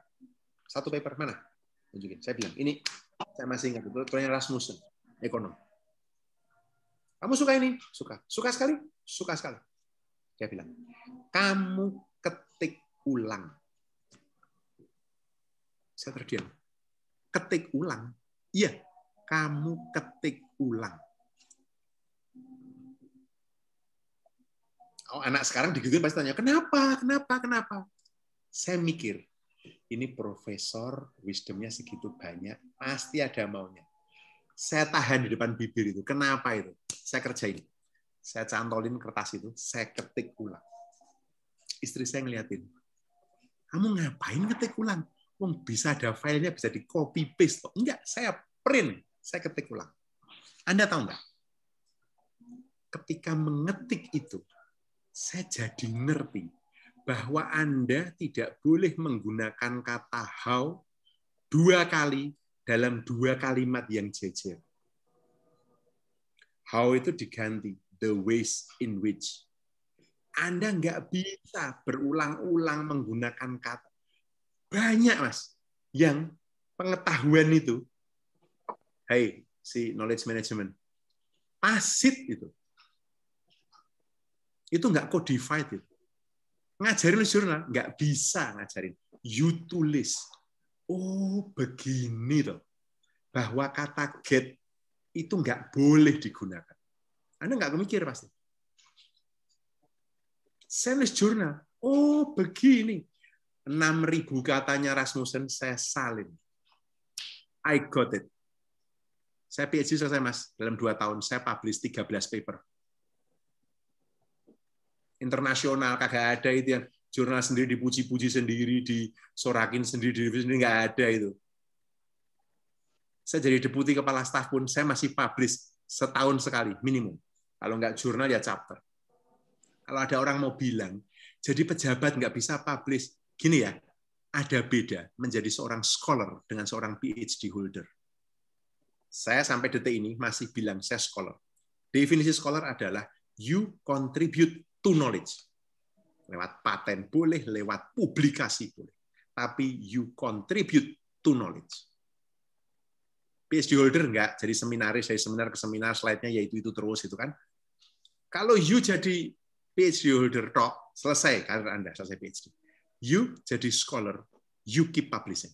satu paper mana? Tunjukin. Saya bilang, ini saya masih ingat itu, tulisnya Rasmussen, ekonom. Kamu suka ini? Suka. Suka sekali? Suka sekali. Dia bilang, kamu ketik ulang. Saya terdiam. Ketik ulang? Iya, kamu ketik ulang Oh, anak sekarang digituin pasti tanya, kenapa, kenapa, kenapa? Saya mikir, ini profesor wisdomnya segitu banyak, pasti ada maunya. Saya tahan di depan bibir itu. Kenapa itu? Saya kerjain. Saya cantolin kertas itu, saya ketik ulang. Istri saya ngeliatin, kamu ngapain ketik ulang? Wong bisa ada filenya bisa di copy paste Enggak, saya print, saya ketik ulang. Anda tahu nggak? Ketika mengetik itu, saya jadi ngerti bahwa Anda tidak boleh menggunakan kata how dua kali dalam dua kalimat yang jejer. How itu diganti the ways in which. Anda nggak bisa berulang-ulang menggunakan kata. Banyak, Mas, yang pengetahuan itu, hey, si knowledge management, pasit itu itu nggak codified itu. Ngajarin jurnal nggak bisa ngajarin. You tulis. Oh begini loh. Bahwa kata get itu nggak boleh digunakan. Anda nggak mikir pasti. Saya jurnal. Oh begini. 6.000 katanya Rasmussen saya salin. I got it. Saya PhD selesai mas dalam 2 tahun saya publish 13 paper internasional kagak ada itu yang jurnal sendiri dipuji-puji sendiri disorakin sendiri di sendiri nggak ada itu saya jadi deputi kepala staf pun saya masih publish setahun sekali minimum kalau nggak jurnal ya chapter kalau ada orang mau bilang jadi pejabat nggak bisa publish gini ya ada beda menjadi seorang scholar dengan seorang PhD holder. Saya sampai detik ini masih bilang saya scholar. Definisi scholar adalah you contribute to knowledge. Lewat paten boleh, lewat publikasi boleh. Tapi you contribute to knowledge. PhD holder enggak, jadi seminaris, saya seminar ke seminar, slide-nya yaitu itu terus itu kan. Kalau you jadi PhD holder talk, selesai karir Anda, selesai PhD. You jadi scholar, you keep publishing.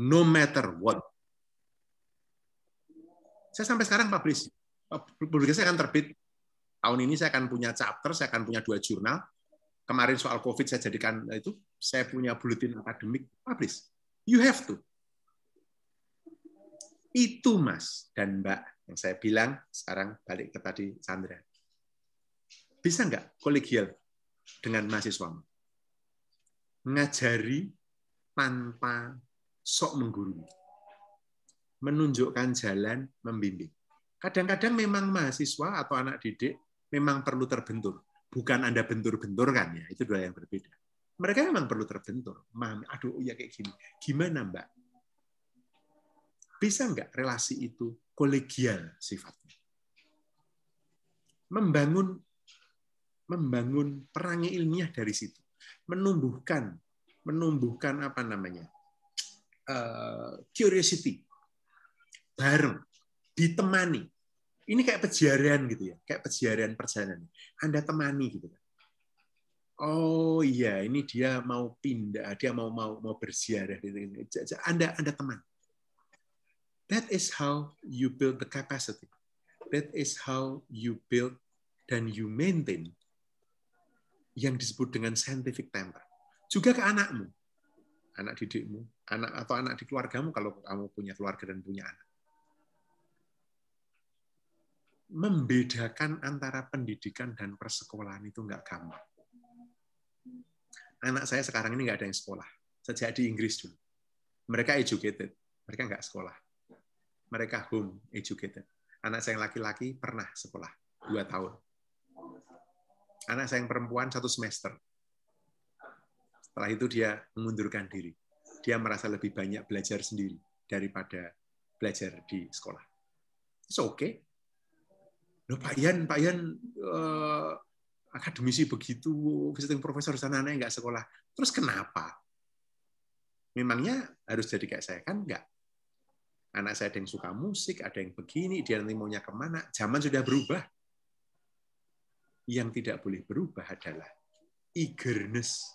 No matter what. Saya sampai sekarang publish. Publikasi akan terbit tahun ini saya akan punya chapter, saya akan punya dua jurnal. Kemarin soal COVID saya jadikan nah itu, saya punya bulletin akademik, publish. You have to. Itu Mas dan Mbak yang saya bilang sekarang balik ke tadi Sandra. Bisa nggak kolegial dengan mahasiswa? Ngajari tanpa sok menggurui. Menunjukkan jalan membimbing. Kadang-kadang memang mahasiswa atau anak didik memang perlu terbentur. Bukan Anda bentur-benturkan ya, itu dua yang berbeda. Mereka memang perlu terbentur. Mami, aduh ya kayak gini. Gimana Mbak? Bisa nggak relasi itu kolegial sifatnya? Membangun membangun perangi ilmiah dari situ. Menumbuhkan menumbuhkan apa namanya? Uh, curiosity bareng ditemani ini kayak pejaran gitu ya, kayak pejaran perjalanan. Anda temani gitu kan. Oh iya, ini dia mau pindah, dia mau mau mau berziarah. Anda Anda teman. That is how you build the capacity. That is how you build dan you maintain yang disebut dengan scientific temper. Juga ke anakmu, anak didikmu, anak atau anak di keluargamu kalau kamu punya keluarga dan punya anak membedakan antara pendidikan dan persekolahan itu nggak gampang. Anak saya sekarang ini nggak ada yang sekolah. Sejak di Inggris dulu. Mereka educated. Mereka nggak sekolah. Mereka home educated. Anak saya yang laki-laki pernah sekolah. Dua tahun. Anak saya yang perempuan satu semester. Setelah itu dia mengundurkan diri. Dia merasa lebih banyak belajar sendiri daripada belajar di sekolah. It's okay Loh, Pak Ian, Pak Ian uh, akademisi begitu, visiting profesor sana aneh nggak sekolah. Terus kenapa? Memangnya harus jadi kayak saya kan nggak? Anak saya ada yang suka musik, ada yang begini, dia nanti maunya kemana. Zaman sudah berubah. Yang tidak boleh berubah adalah eagerness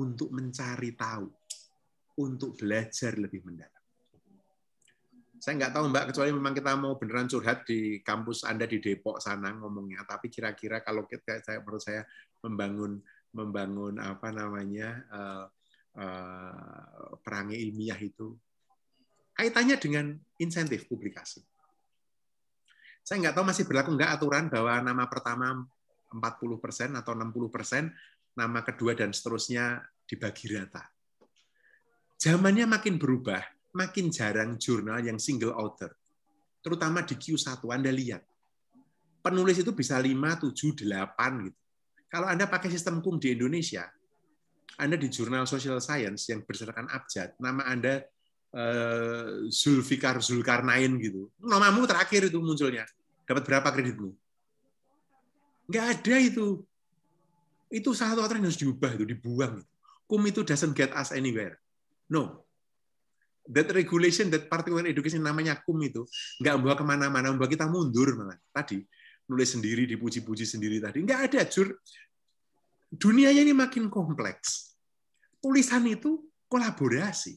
untuk mencari tahu, untuk belajar lebih mendalam. Saya nggak tahu Mbak, kecuali memang kita mau beneran curhat di kampus Anda di Depok sana ngomongnya. Tapi kira-kira kalau kita, saya menurut saya membangun membangun apa namanya uh, uh, perangai ilmiah itu kaitannya dengan insentif publikasi. Saya nggak tahu masih berlaku nggak aturan bahwa nama pertama 40% atau 60%, nama kedua dan seterusnya dibagi rata. Zamannya makin berubah, makin jarang jurnal yang single author. Terutama di Q1, Anda lihat. Penulis itu bisa 5, 7, 8. Gitu. Kalau Anda pakai sistem kum di Indonesia, Anda di jurnal social science yang berserakan abjad, nama Anda eh, Zulfikar Zulkarnain gitu. Namamu terakhir itu munculnya. Dapat berapa kreditmu? Nggak ada itu. Itu satu aturan yang harus diubah itu, dibuang. Gitu. Kum itu doesn't get us anywhere. No, that regulation, that particular education namanya kum itu nggak membawa kemana-mana, membawa kita mundur malah. Tadi nulis sendiri, dipuji-puji sendiri tadi. Nggak ada, jur. Dunianya ini makin kompleks. Tulisan itu kolaborasi.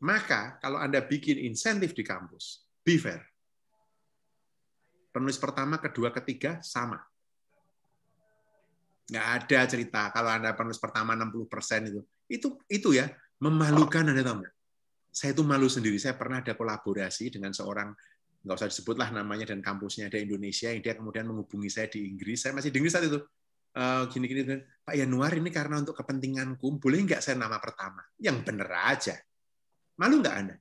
Maka kalau Anda bikin insentif di kampus, be fair. Penulis pertama, kedua, ketiga, sama. Nggak ada cerita kalau Anda penulis pertama 60% itu. Itu itu ya, memalukan Anda tahu nggak? saya itu malu sendiri. Saya pernah ada kolaborasi dengan seorang nggak usah disebutlah namanya dan kampusnya ada Indonesia yang dia kemudian menghubungi saya di Inggris. Saya masih di Inggris saat itu. Eh, gini-gini, uh, Pak Yanuar ini karena untuk kepentinganku, boleh nggak saya nama pertama? Yang bener aja. Malu nggak Anda?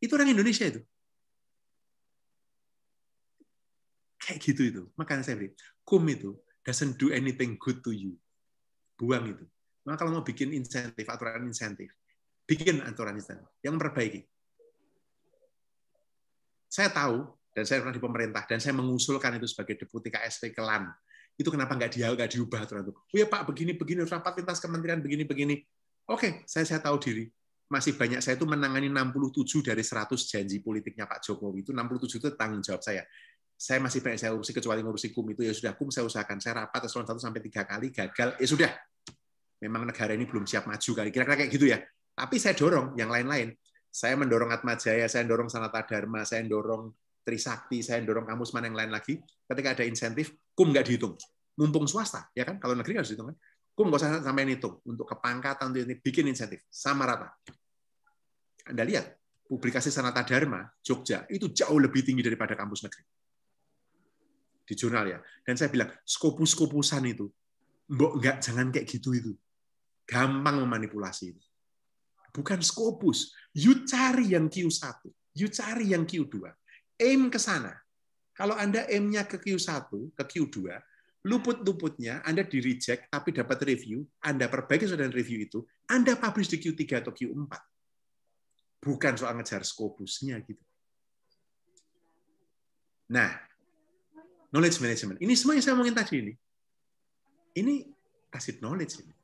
Itu orang Indonesia itu. Kayak gitu itu. Makanya saya beri, kum itu doesn't do anything good to you. Buang itu. Maka kalau mau bikin insentif, aturan insentif, bikin aturan insentif yang memperbaiki. Saya tahu dan saya pernah di pemerintah dan saya mengusulkan itu sebagai deputi KSP Kelan. Itu kenapa nggak dia nggak diubah aturan itu? Oh ya Pak begini begini rapat lintas kementerian begini begini. Oke, saya saya tahu diri masih banyak saya itu menangani 67 dari 100 janji politiknya Pak Jokowi itu 67 itu tanggung jawab saya. Saya masih banyak saya urusi kecuali ngurusi kum itu ya sudah kum saya usahakan saya rapat eselon satu sampai tiga kali gagal ya sudah memang negara ini belum siap maju kali. Kira-kira kayak gitu ya. Tapi saya dorong yang lain-lain. Saya mendorong Atma Jaya, saya dorong Sanata Dharma, saya dorong Trisakti, saya dorong kamus mana yang lain lagi. Ketika ada insentif, kum nggak dihitung. Mumpung swasta, ya kan? Kalau negeri harus dihitung kan? Kum nggak usah sampai hitung. Untuk kepangkatan, untuk ini, bikin insentif. Sama rata. Anda lihat, publikasi Sanata Dharma, Jogja, itu jauh lebih tinggi daripada kampus negeri. Di jurnal ya. Dan saya bilang, skopus skopusan itu, mbok nggak, jangan kayak gitu itu gampang memanipulasi ini. Bukan skopus, You cari yang Q1. You cari yang Q2. Aim ke sana. Kalau Anda aimnya ke Q1, ke Q2, luput-luputnya Anda di reject tapi dapat review, Anda perbaiki dan review itu, Anda publish di Q3 atau Q4. Bukan soal ngejar skopusnya gitu. Nah, knowledge management. Ini semua yang saya mau tadi ini. Ini tacit knowledge ini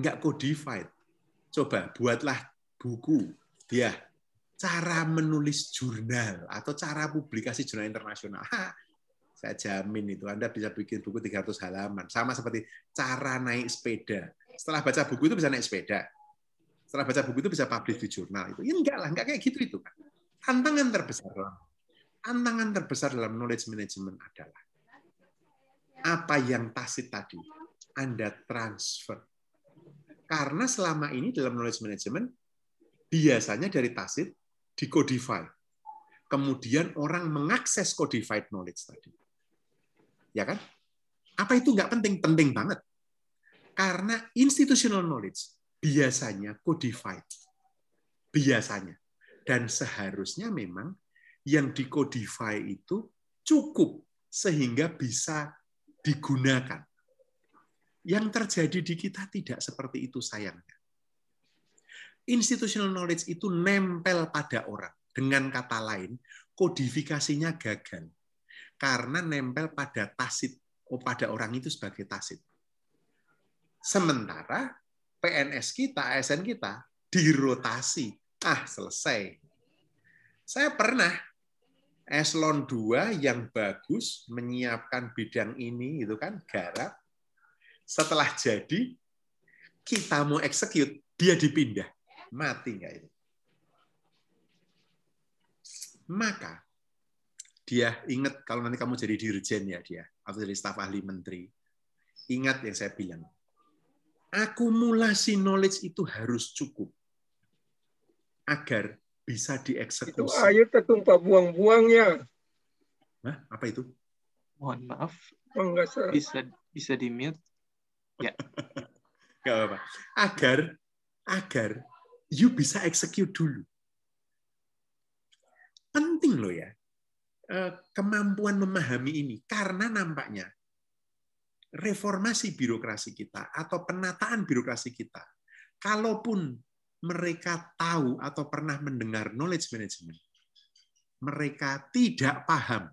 nggak codified. Coba buatlah buku dia cara menulis jurnal atau cara publikasi jurnal internasional. Ha, saya jamin itu Anda bisa bikin buku 300 halaman. Sama seperti cara naik sepeda. Setelah baca buku itu bisa naik sepeda. Setelah baca buku itu bisa publish di jurnal itu. Ya enggak lah, enggak kayak gitu itu kan. Tantangan terbesar dalam tantangan terbesar dalam knowledge management adalah apa yang tasit tadi Anda transfer karena selama ini dalam knowledge management biasanya dari Tasit dikodify. Kemudian orang mengakses codified knowledge tadi. Ya kan? Apa itu nggak penting? Penting banget. Karena institutional knowledge biasanya codified. Biasanya. Dan seharusnya memang yang dikodify itu cukup sehingga bisa digunakan. Yang terjadi di kita tidak seperti itu sayangnya. Institutional knowledge itu nempel pada orang. Dengan kata lain, kodifikasinya gagal. Karena nempel pada tasit, oh, pada orang itu sebagai tasit. Sementara PNS kita, ASN kita, dirotasi. Ah, selesai. Saya pernah eselon 2 yang bagus menyiapkan bidang ini itu kan garap setelah jadi kita mau execute dia dipindah mati nggak ini maka dia ingat kalau nanti kamu jadi dirjen ya dia atau jadi staf ahli menteri ingat yang saya bilang akumulasi knowledge itu harus cukup agar bisa dieksekusi. Itu air tertumpah buang-buangnya. Apa itu? Mohon maaf. Oh, Bisa bisa di mute. Ya. Gak apa-apa. Agar agar you bisa execute dulu. Penting loh ya eh, kemampuan memahami ini karena nampaknya reformasi birokrasi kita atau penataan birokrasi kita kalaupun mereka tahu atau pernah mendengar knowledge management mereka tidak paham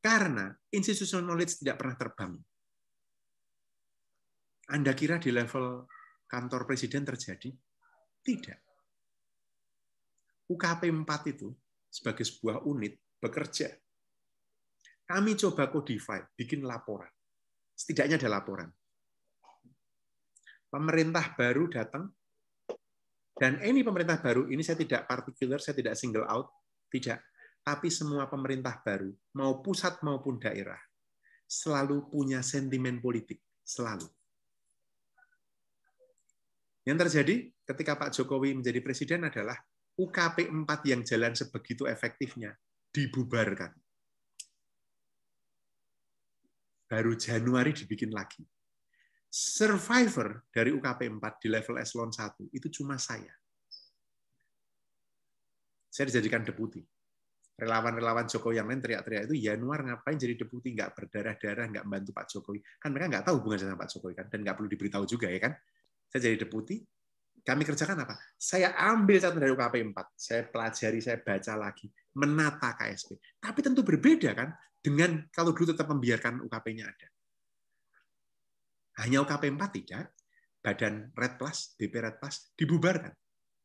karena institutional knowledge tidak pernah terbangun anda kira di level kantor presiden terjadi? Tidak. UKP 4 itu sebagai sebuah unit bekerja. Kami coba codify, bikin laporan. Setidaknya ada laporan. Pemerintah baru datang, dan ini pemerintah baru, ini saya tidak particular, saya tidak single out, tidak. Tapi semua pemerintah baru, mau pusat maupun daerah, selalu punya sentimen politik, selalu yang terjadi ketika Pak Jokowi menjadi presiden adalah UKP 4 yang jalan sebegitu efektifnya dibubarkan. Baru Januari dibikin lagi. Survivor dari UKP 4 di level eselon 1 itu cuma saya. Saya dijadikan deputi. Relawan-relawan Jokowi yang lain teriak-teriak itu Januar ya, ngapain jadi deputi nggak berdarah-darah nggak membantu Pak Jokowi kan mereka nggak tahu hubungan sama Pak Jokowi kan dan nggak perlu diberitahu juga ya kan saya jadi deputi, kami kerjakan apa? Saya ambil catatan dari UKP 4, saya pelajari, saya baca lagi, menata KSP. Tapi tentu berbeda kan dengan kalau dulu tetap membiarkan UKP-nya ada. Hanya UKP 4 tidak, Badan Red Plus, BP Red Plus dibubarkan.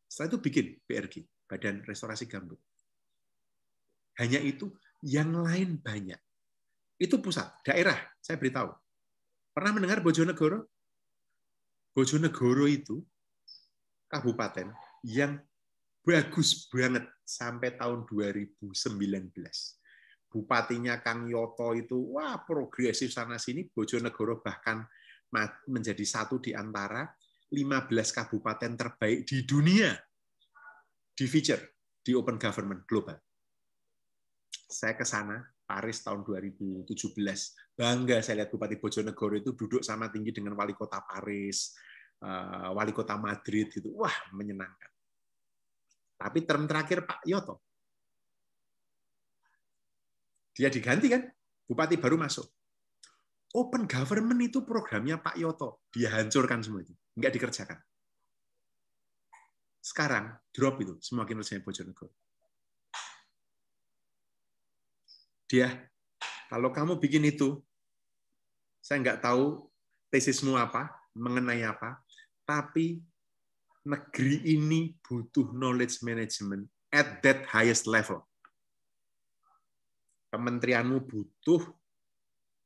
Setelah itu bikin PRG, Badan Restorasi Gambut. Hanya itu, yang lain banyak. Itu pusat, daerah, saya beritahu. Pernah mendengar Bojonegoro? Bojonegoro itu kabupaten yang bagus banget sampai tahun 2019. Bupatinya Kang Yoto itu wah progresif sana sini Bojonegoro bahkan menjadi satu di antara 15 kabupaten terbaik di dunia di feature di open government global. Saya ke sana Paris tahun 2017. Bangga saya lihat Bupati Bojonegoro itu duduk sama tinggi dengan wali kota Paris, eh, wali kota Madrid gitu. Wah, menyenangkan. Tapi term terakhir Pak Yoto. Dia diganti kan? Bupati baru masuk. Open government itu programnya Pak Yoto. Dia hancurkan semua itu. Enggak dikerjakan. Sekarang drop itu semua kinerjanya Bojonegoro dia, kalau kamu bikin itu, saya nggak tahu tesismu apa, mengenai apa, tapi negeri ini butuh knowledge management at that highest level. Kementerianmu butuh,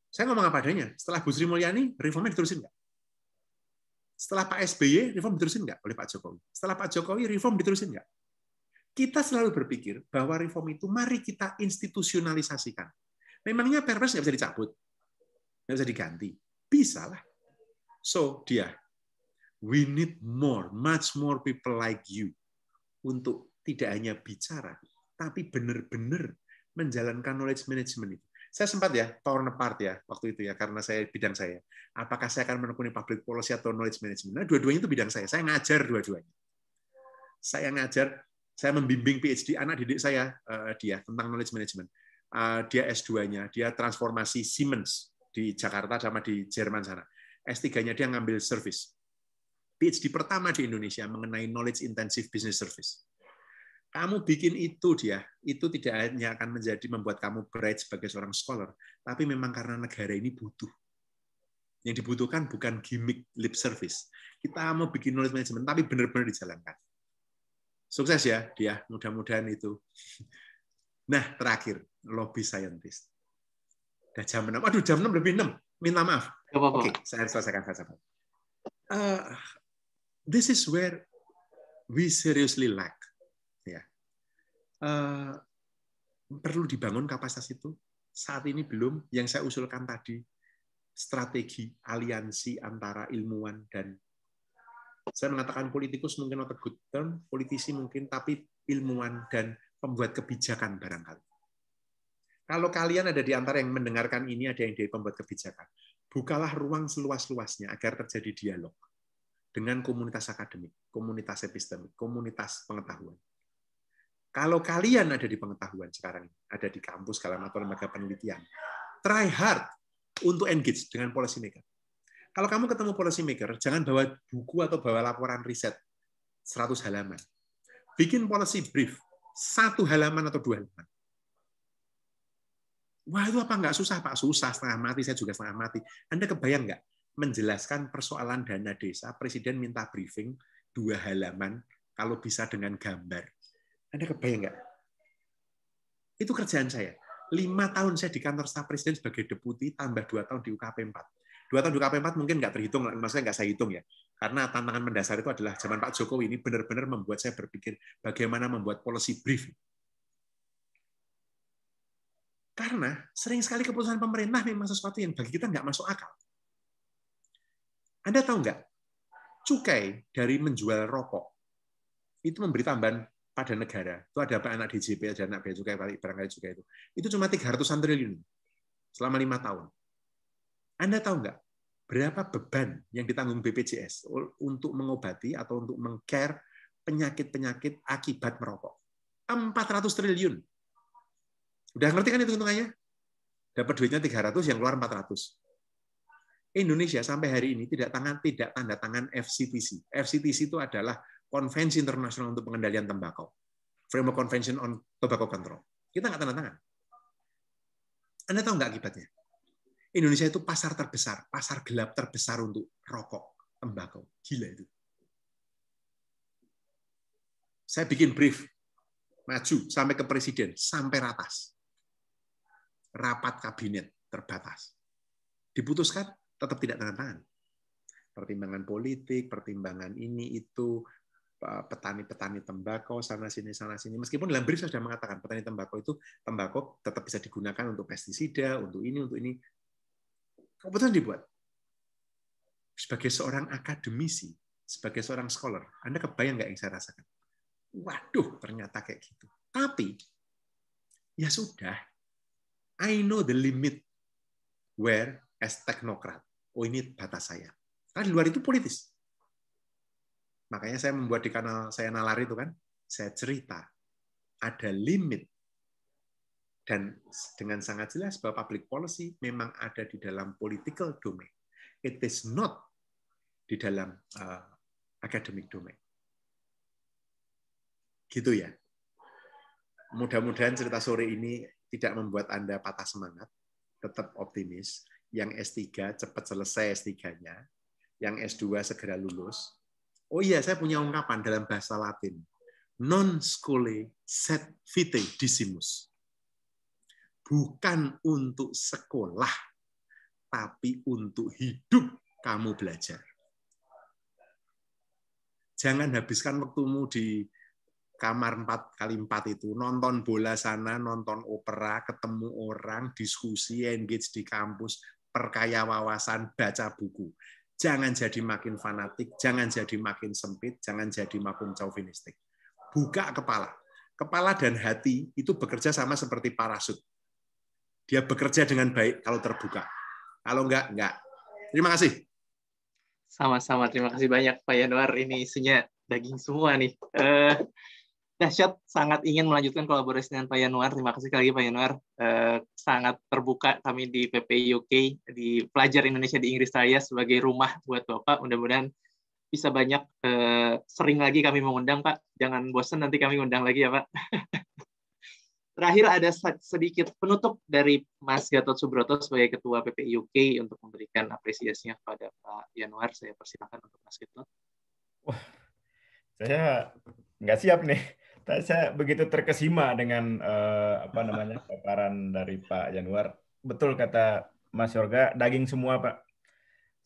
saya ngomong apa adanya, setelah Bu Sri Mulyani, reformnya diterusin nggak? Setelah Pak SBY, reform diterusin nggak oleh Pak Jokowi? Setelah Pak Jokowi, reform diterusin nggak? kita selalu berpikir bahwa reform itu mari kita institusionalisasikan. Memangnya perpres nggak bisa dicabut? Nggak bisa diganti? Bisa lah. So, dia, we need more, much more people like you untuk tidak hanya bicara, tapi benar-benar menjalankan knowledge management itu. Saya sempat ya, torn apart ya waktu itu ya, karena saya bidang saya. Apakah saya akan menekuni public policy atau knowledge management? Nah, dua-duanya itu bidang saya. Saya ngajar dua-duanya. Saya ngajar saya membimbing PhD anak didik saya eh, dia tentang knowledge management. Eh, dia S2-nya, dia transformasi Siemens di Jakarta sama di Jerman sana. S3-nya dia ngambil service. PhD pertama di Indonesia mengenai knowledge intensive business service. Kamu bikin itu dia, itu tidak hanya akan menjadi membuat kamu bright sebagai seorang scholar, tapi memang karena negara ini butuh. Yang dibutuhkan bukan gimmick lip service. Kita mau bikin knowledge management, tapi benar-benar dijalankan. Sukses ya dia, mudah-mudahan itu. Nah, terakhir, lobby scientist. Udah jam 6. Aduh, jam 6 lebih 6. Minta maaf. Oke, okay, saya selesaikan. saja. uh, eh, this is where we seriously lack. Ya. Uh, perlu dibangun kapasitas itu. Saat ini belum. Yang saya usulkan tadi, strategi aliansi antara ilmuwan dan saya mengatakan politikus mungkin not a good term, politisi mungkin, tapi ilmuwan dan pembuat kebijakan barangkali. Kalau kalian ada di antara yang mendengarkan ini, ada yang dari pembuat kebijakan, bukalah ruang seluas-luasnya agar terjadi dialog dengan komunitas akademik, komunitas epistemik, komunitas pengetahuan. Kalau kalian ada di pengetahuan sekarang, ada di kampus, kalian atau lembaga penelitian, try hard untuk engage dengan policy maker kalau kamu ketemu policy maker, jangan bawa buku atau bawa laporan riset 100 halaman. Bikin policy brief, satu halaman atau dua halaman. Wah, itu apa nggak susah, Pak? Susah, setengah mati. Saya juga setengah mati. Anda kebayang nggak? Menjelaskan persoalan dana desa, Presiden minta briefing dua halaman, kalau bisa dengan gambar. Anda kebayang nggak? Itu kerjaan saya. Lima tahun saya di kantor staf presiden sebagai deputi, tambah dua tahun di UKP 4. Dua tahun kp 4 mungkin nggak terhitung, maksudnya nggak saya hitung ya. Karena tantangan mendasar itu adalah zaman Pak Jokowi ini benar-benar membuat saya berpikir bagaimana membuat policy brief. Karena sering sekali keputusan pemerintah memang sesuatu yang bagi kita nggak masuk akal. Anda tahu nggak, cukai dari menjual rokok itu memberi tambahan pada negara. Itu ada apa anak DJP, ada anak bea cukai, barangkali juga itu. Itu cuma 300-an triliun selama lima tahun. Anda tahu nggak berapa beban yang ditanggung BPJS untuk mengobati atau untuk mengcare penyakit-penyakit akibat merokok? 400 triliun. Udah ngerti kan hitung-hitungannya? Dapat duitnya 300, yang keluar 400. Indonesia sampai hari ini tidak tangan tidak tanda tangan FCTC. FCTC itu adalah Konvensi Internasional untuk Pengendalian Tembakau. Framework Convention on Tobacco Control. Kita nggak tanda tangan. Anda tahu nggak akibatnya? Indonesia itu pasar terbesar, pasar gelap terbesar untuk rokok, tembakau. Gila itu. Saya bikin brief, maju sampai ke presiden, sampai ratas. Rapat kabinet terbatas. Diputuskan, tetap tidak tanda tangan. Pertimbangan politik, pertimbangan ini, itu, petani-petani tembakau sana sini sana sini meskipun dalam brief saya sudah mengatakan petani tembakau itu tembakau tetap bisa digunakan untuk pestisida untuk ini untuk ini keputusan dibuat. Sebagai seorang akademisi, sebagai seorang scholar, Anda kebayang nggak yang saya rasakan? Waduh, ternyata kayak gitu. Tapi, ya sudah, I know the limit where as technocrat. Oh ini batas saya. Karena di luar itu politis. Makanya saya membuat di kanal saya nalar itu kan, saya cerita ada limit dan dengan sangat jelas bahwa public policy memang ada di dalam political domain. It is not di dalam uh, academic domain. Gitu ya. Mudah-mudahan cerita sore ini tidak membuat Anda patah semangat, tetap optimis. Yang S3 cepat selesai S3-nya, yang S2 segera lulus. Oh iya, saya punya ungkapan dalam bahasa Latin. Non scule sed vitae decimus bukan untuk sekolah, tapi untuk hidup kamu belajar. Jangan habiskan waktumu di kamar 4 kali 4 itu, nonton bola sana, nonton opera, ketemu orang, diskusi, engage di kampus, perkaya wawasan, baca buku. Jangan jadi makin fanatik, jangan jadi makin sempit, jangan jadi makin chauvinistik. Buka kepala. Kepala dan hati itu bekerja sama seperti parasut. Dia bekerja dengan baik kalau terbuka. Kalau enggak, enggak. Terima kasih. Sama-sama, terima kasih banyak Pak Yanuar. Ini isinya daging semua nih. Uh, dahsyat, sangat ingin melanjutkan kolaborasi dengan Pak Yanuar. Terima kasih sekali Pak Yanuar. Uh, eh, sangat terbuka kami di PPI UK, di pelajar Indonesia di Inggris saya sebagai rumah buat Bapak. Mudah-mudahan bisa banyak uh, sering lagi kami mengundang Pak. Jangan bosan nanti kami undang lagi ya Pak. Terakhir ada sedikit penutup dari Mas Gatot Subroto sebagai Ketua PPI UK untuk memberikan apresiasinya kepada Pak Januar. Saya persilahkan. untuk Mas Gatot. Wah, saya nggak siap nih. Saya begitu terkesima dengan eh, apa namanya paparan dari Pak Januar. Betul kata Mas Yorga, daging semua Pak.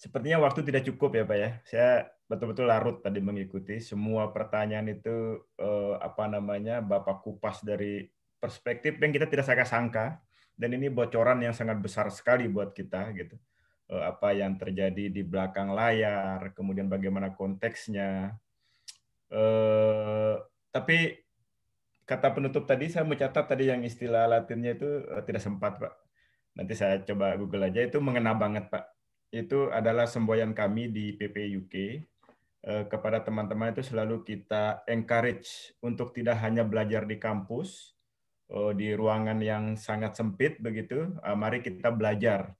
Sepertinya waktu tidak cukup ya Pak ya. Saya betul-betul larut tadi mengikuti semua pertanyaan itu eh, apa namanya Bapak kupas dari perspektif yang kita tidak sangka-sangka dan ini bocoran yang sangat besar sekali buat kita gitu eh, apa yang terjadi di belakang layar kemudian bagaimana konteksnya eh, tapi kata penutup tadi saya mencatat tadi yang istilah latinnya itu eh, tidak sempat pak nanti saya coba google aja itu mengena banget pak itu adalah semboyan kami di PP UK eh, kepada teman-teman itu selalu kita encourage untuk tidak hanya belajar di kampus Oh, di ruangan yang sangat sempit begitu. Eh, mari kita belajar.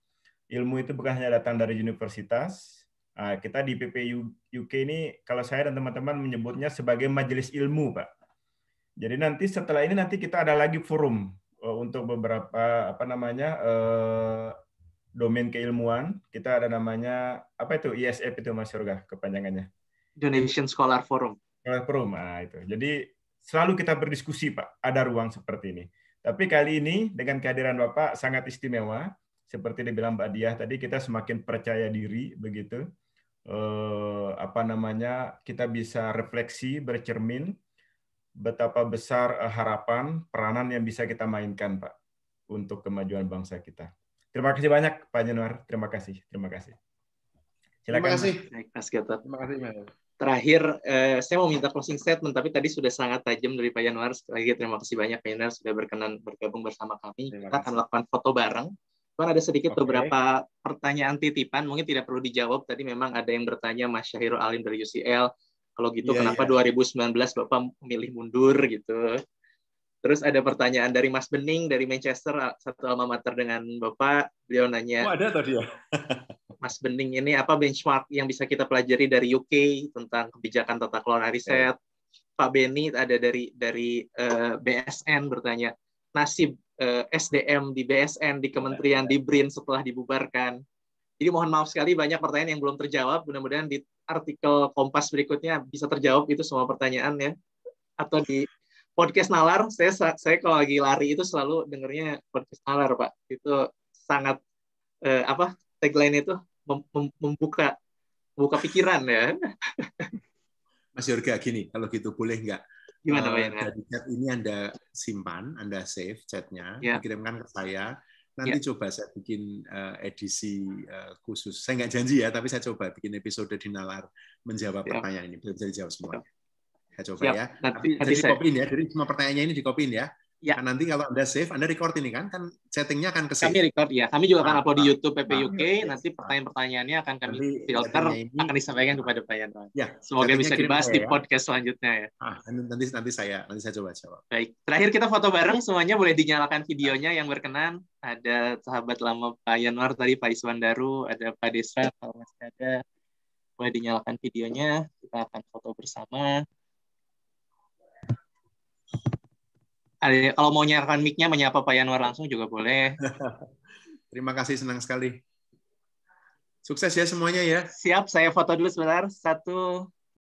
Ilmu itu bukan hanya datang dari universitas. Ah, kita di PP UK ini, kalau saya dan teman-teman menyebutnya sebagai majelis ilmu, Pak. Jadi nanti setelah ini nanti kita ada lagi forum eh, untuk beberapa apa namanya eh, domain keilmuan. Kita ada namanya apa itu ISF itu Mas Surga kepanjangannya. Indonesian Scholar Forum. Scholar Forum, nah, itu. Jadi selalu kita berdiskusi, Pak. Ada ruang seperti ini. Tapi kali ini dengan kehadiran Bapak sangat istimewa. Seperti dibilang Mbak Diah tadi, kita semakin percaya diri begitu. Eh, apa namanya? Kita bisa refleksi, bercermin betapa besar eh, harapan, peranan yang bisa kita mainkan, Pak, untuk kemajuan bangsa kita. Terima kasih banyak, Pak Januar. Terima kasih. Terima kasih. Silakan. Terima kasih. Mas. Terima kasih, terakhir eh, saya mau minta closing statement tapi tadi sudah sangat tajam dari Pak Yanuar sekali lagi terima kasih banyak Pak Yanuar sudah berkenan bergabung bersama kami kita akan lakukan foto bareng Cuman ada sedikit okay. beberapa pertanyaan titipan mungkin tidak perlu dijawab tadi memang ada yang bertanya Mas Syahirul Alim dari UCL kalau gitu yeah, kenapa yeah. Iya. 2019 Bapak memilih mundur gitu Terus ada pertanyaan dari Mas Bening dari Manchester, satu alma mater dengan Bapak. Beliau nanya. Oh, ada tadi ya. Mas Bening ini apa benchmark yang bisa kita pelajari dari UK tentang kebijakan tata kelola riset? Ya. Pak Beni ada dari dari uh, eh, BSN bertanya nasib uh, eh, SDM di BSN di kementerian di BRIN setelah dibubarkan. Jadi mohon maaf sekali banyak pertanyaan yang belum terjawab. Mudah-mudahan di artikel Kompas berikutnya bisa terjawab itu semua pertanyaan ya atau di podcast nalar saya saya kalau lagi lari itu selalu dengernya podcast nalar pak itu sangat eh, apa tagline itu mem membuka membuka pikiran ya Mas Yorga gini kalau gitu boleh nggak gimana uh, pak eh, dari chat ini anda simpan anda save chatnya ya. kirimkan ke saya nanti ya. coba saya bikin uh, edisi uh, khusus saya nggak janji ya tapi saya coba bikin episode di nalar menjawab ya. pertanyaan ini bisa dijawab semuanya. Ya saya coba Siap. ya. Nanti, nanti dikopiin ya. Jadi semua pertanyaannya ini dikopiin ya. Ya. Nah, nanti kalau Anda save, Anda record ini kan, kan settingnya akan ke save. Kami record ya. Kami juga akan ah, upload di ah. YouTube PPUK. Nah, nanti pertanyaan-pertanyaannya akan kami filter, ini, akan disampaikan kepada Pak Yandra. Ya, Semoga bisa dibahas di ya. podcast selanjutnya ya. Ah, nanti nanti saya nanti saya coba jawab. Baik. Terakhir kita foto bareng semuanya boleh dinyalakan videonya yang berkenan. Ada sahabat lama Pak Yanwar tadi, Pak Iswandaru, ada Pak Desra, kalau masih ada. Boleh dinyalakan videonya, kita akan foto bersama. Ada, kalau mau nyerahkan mic-nya, menyapa Pak Yanwar langsung juga boleh. Terima kasih, senang sekali. Sukses ya semuanya ya. Siap, saya foto dulu sebentar. Satu,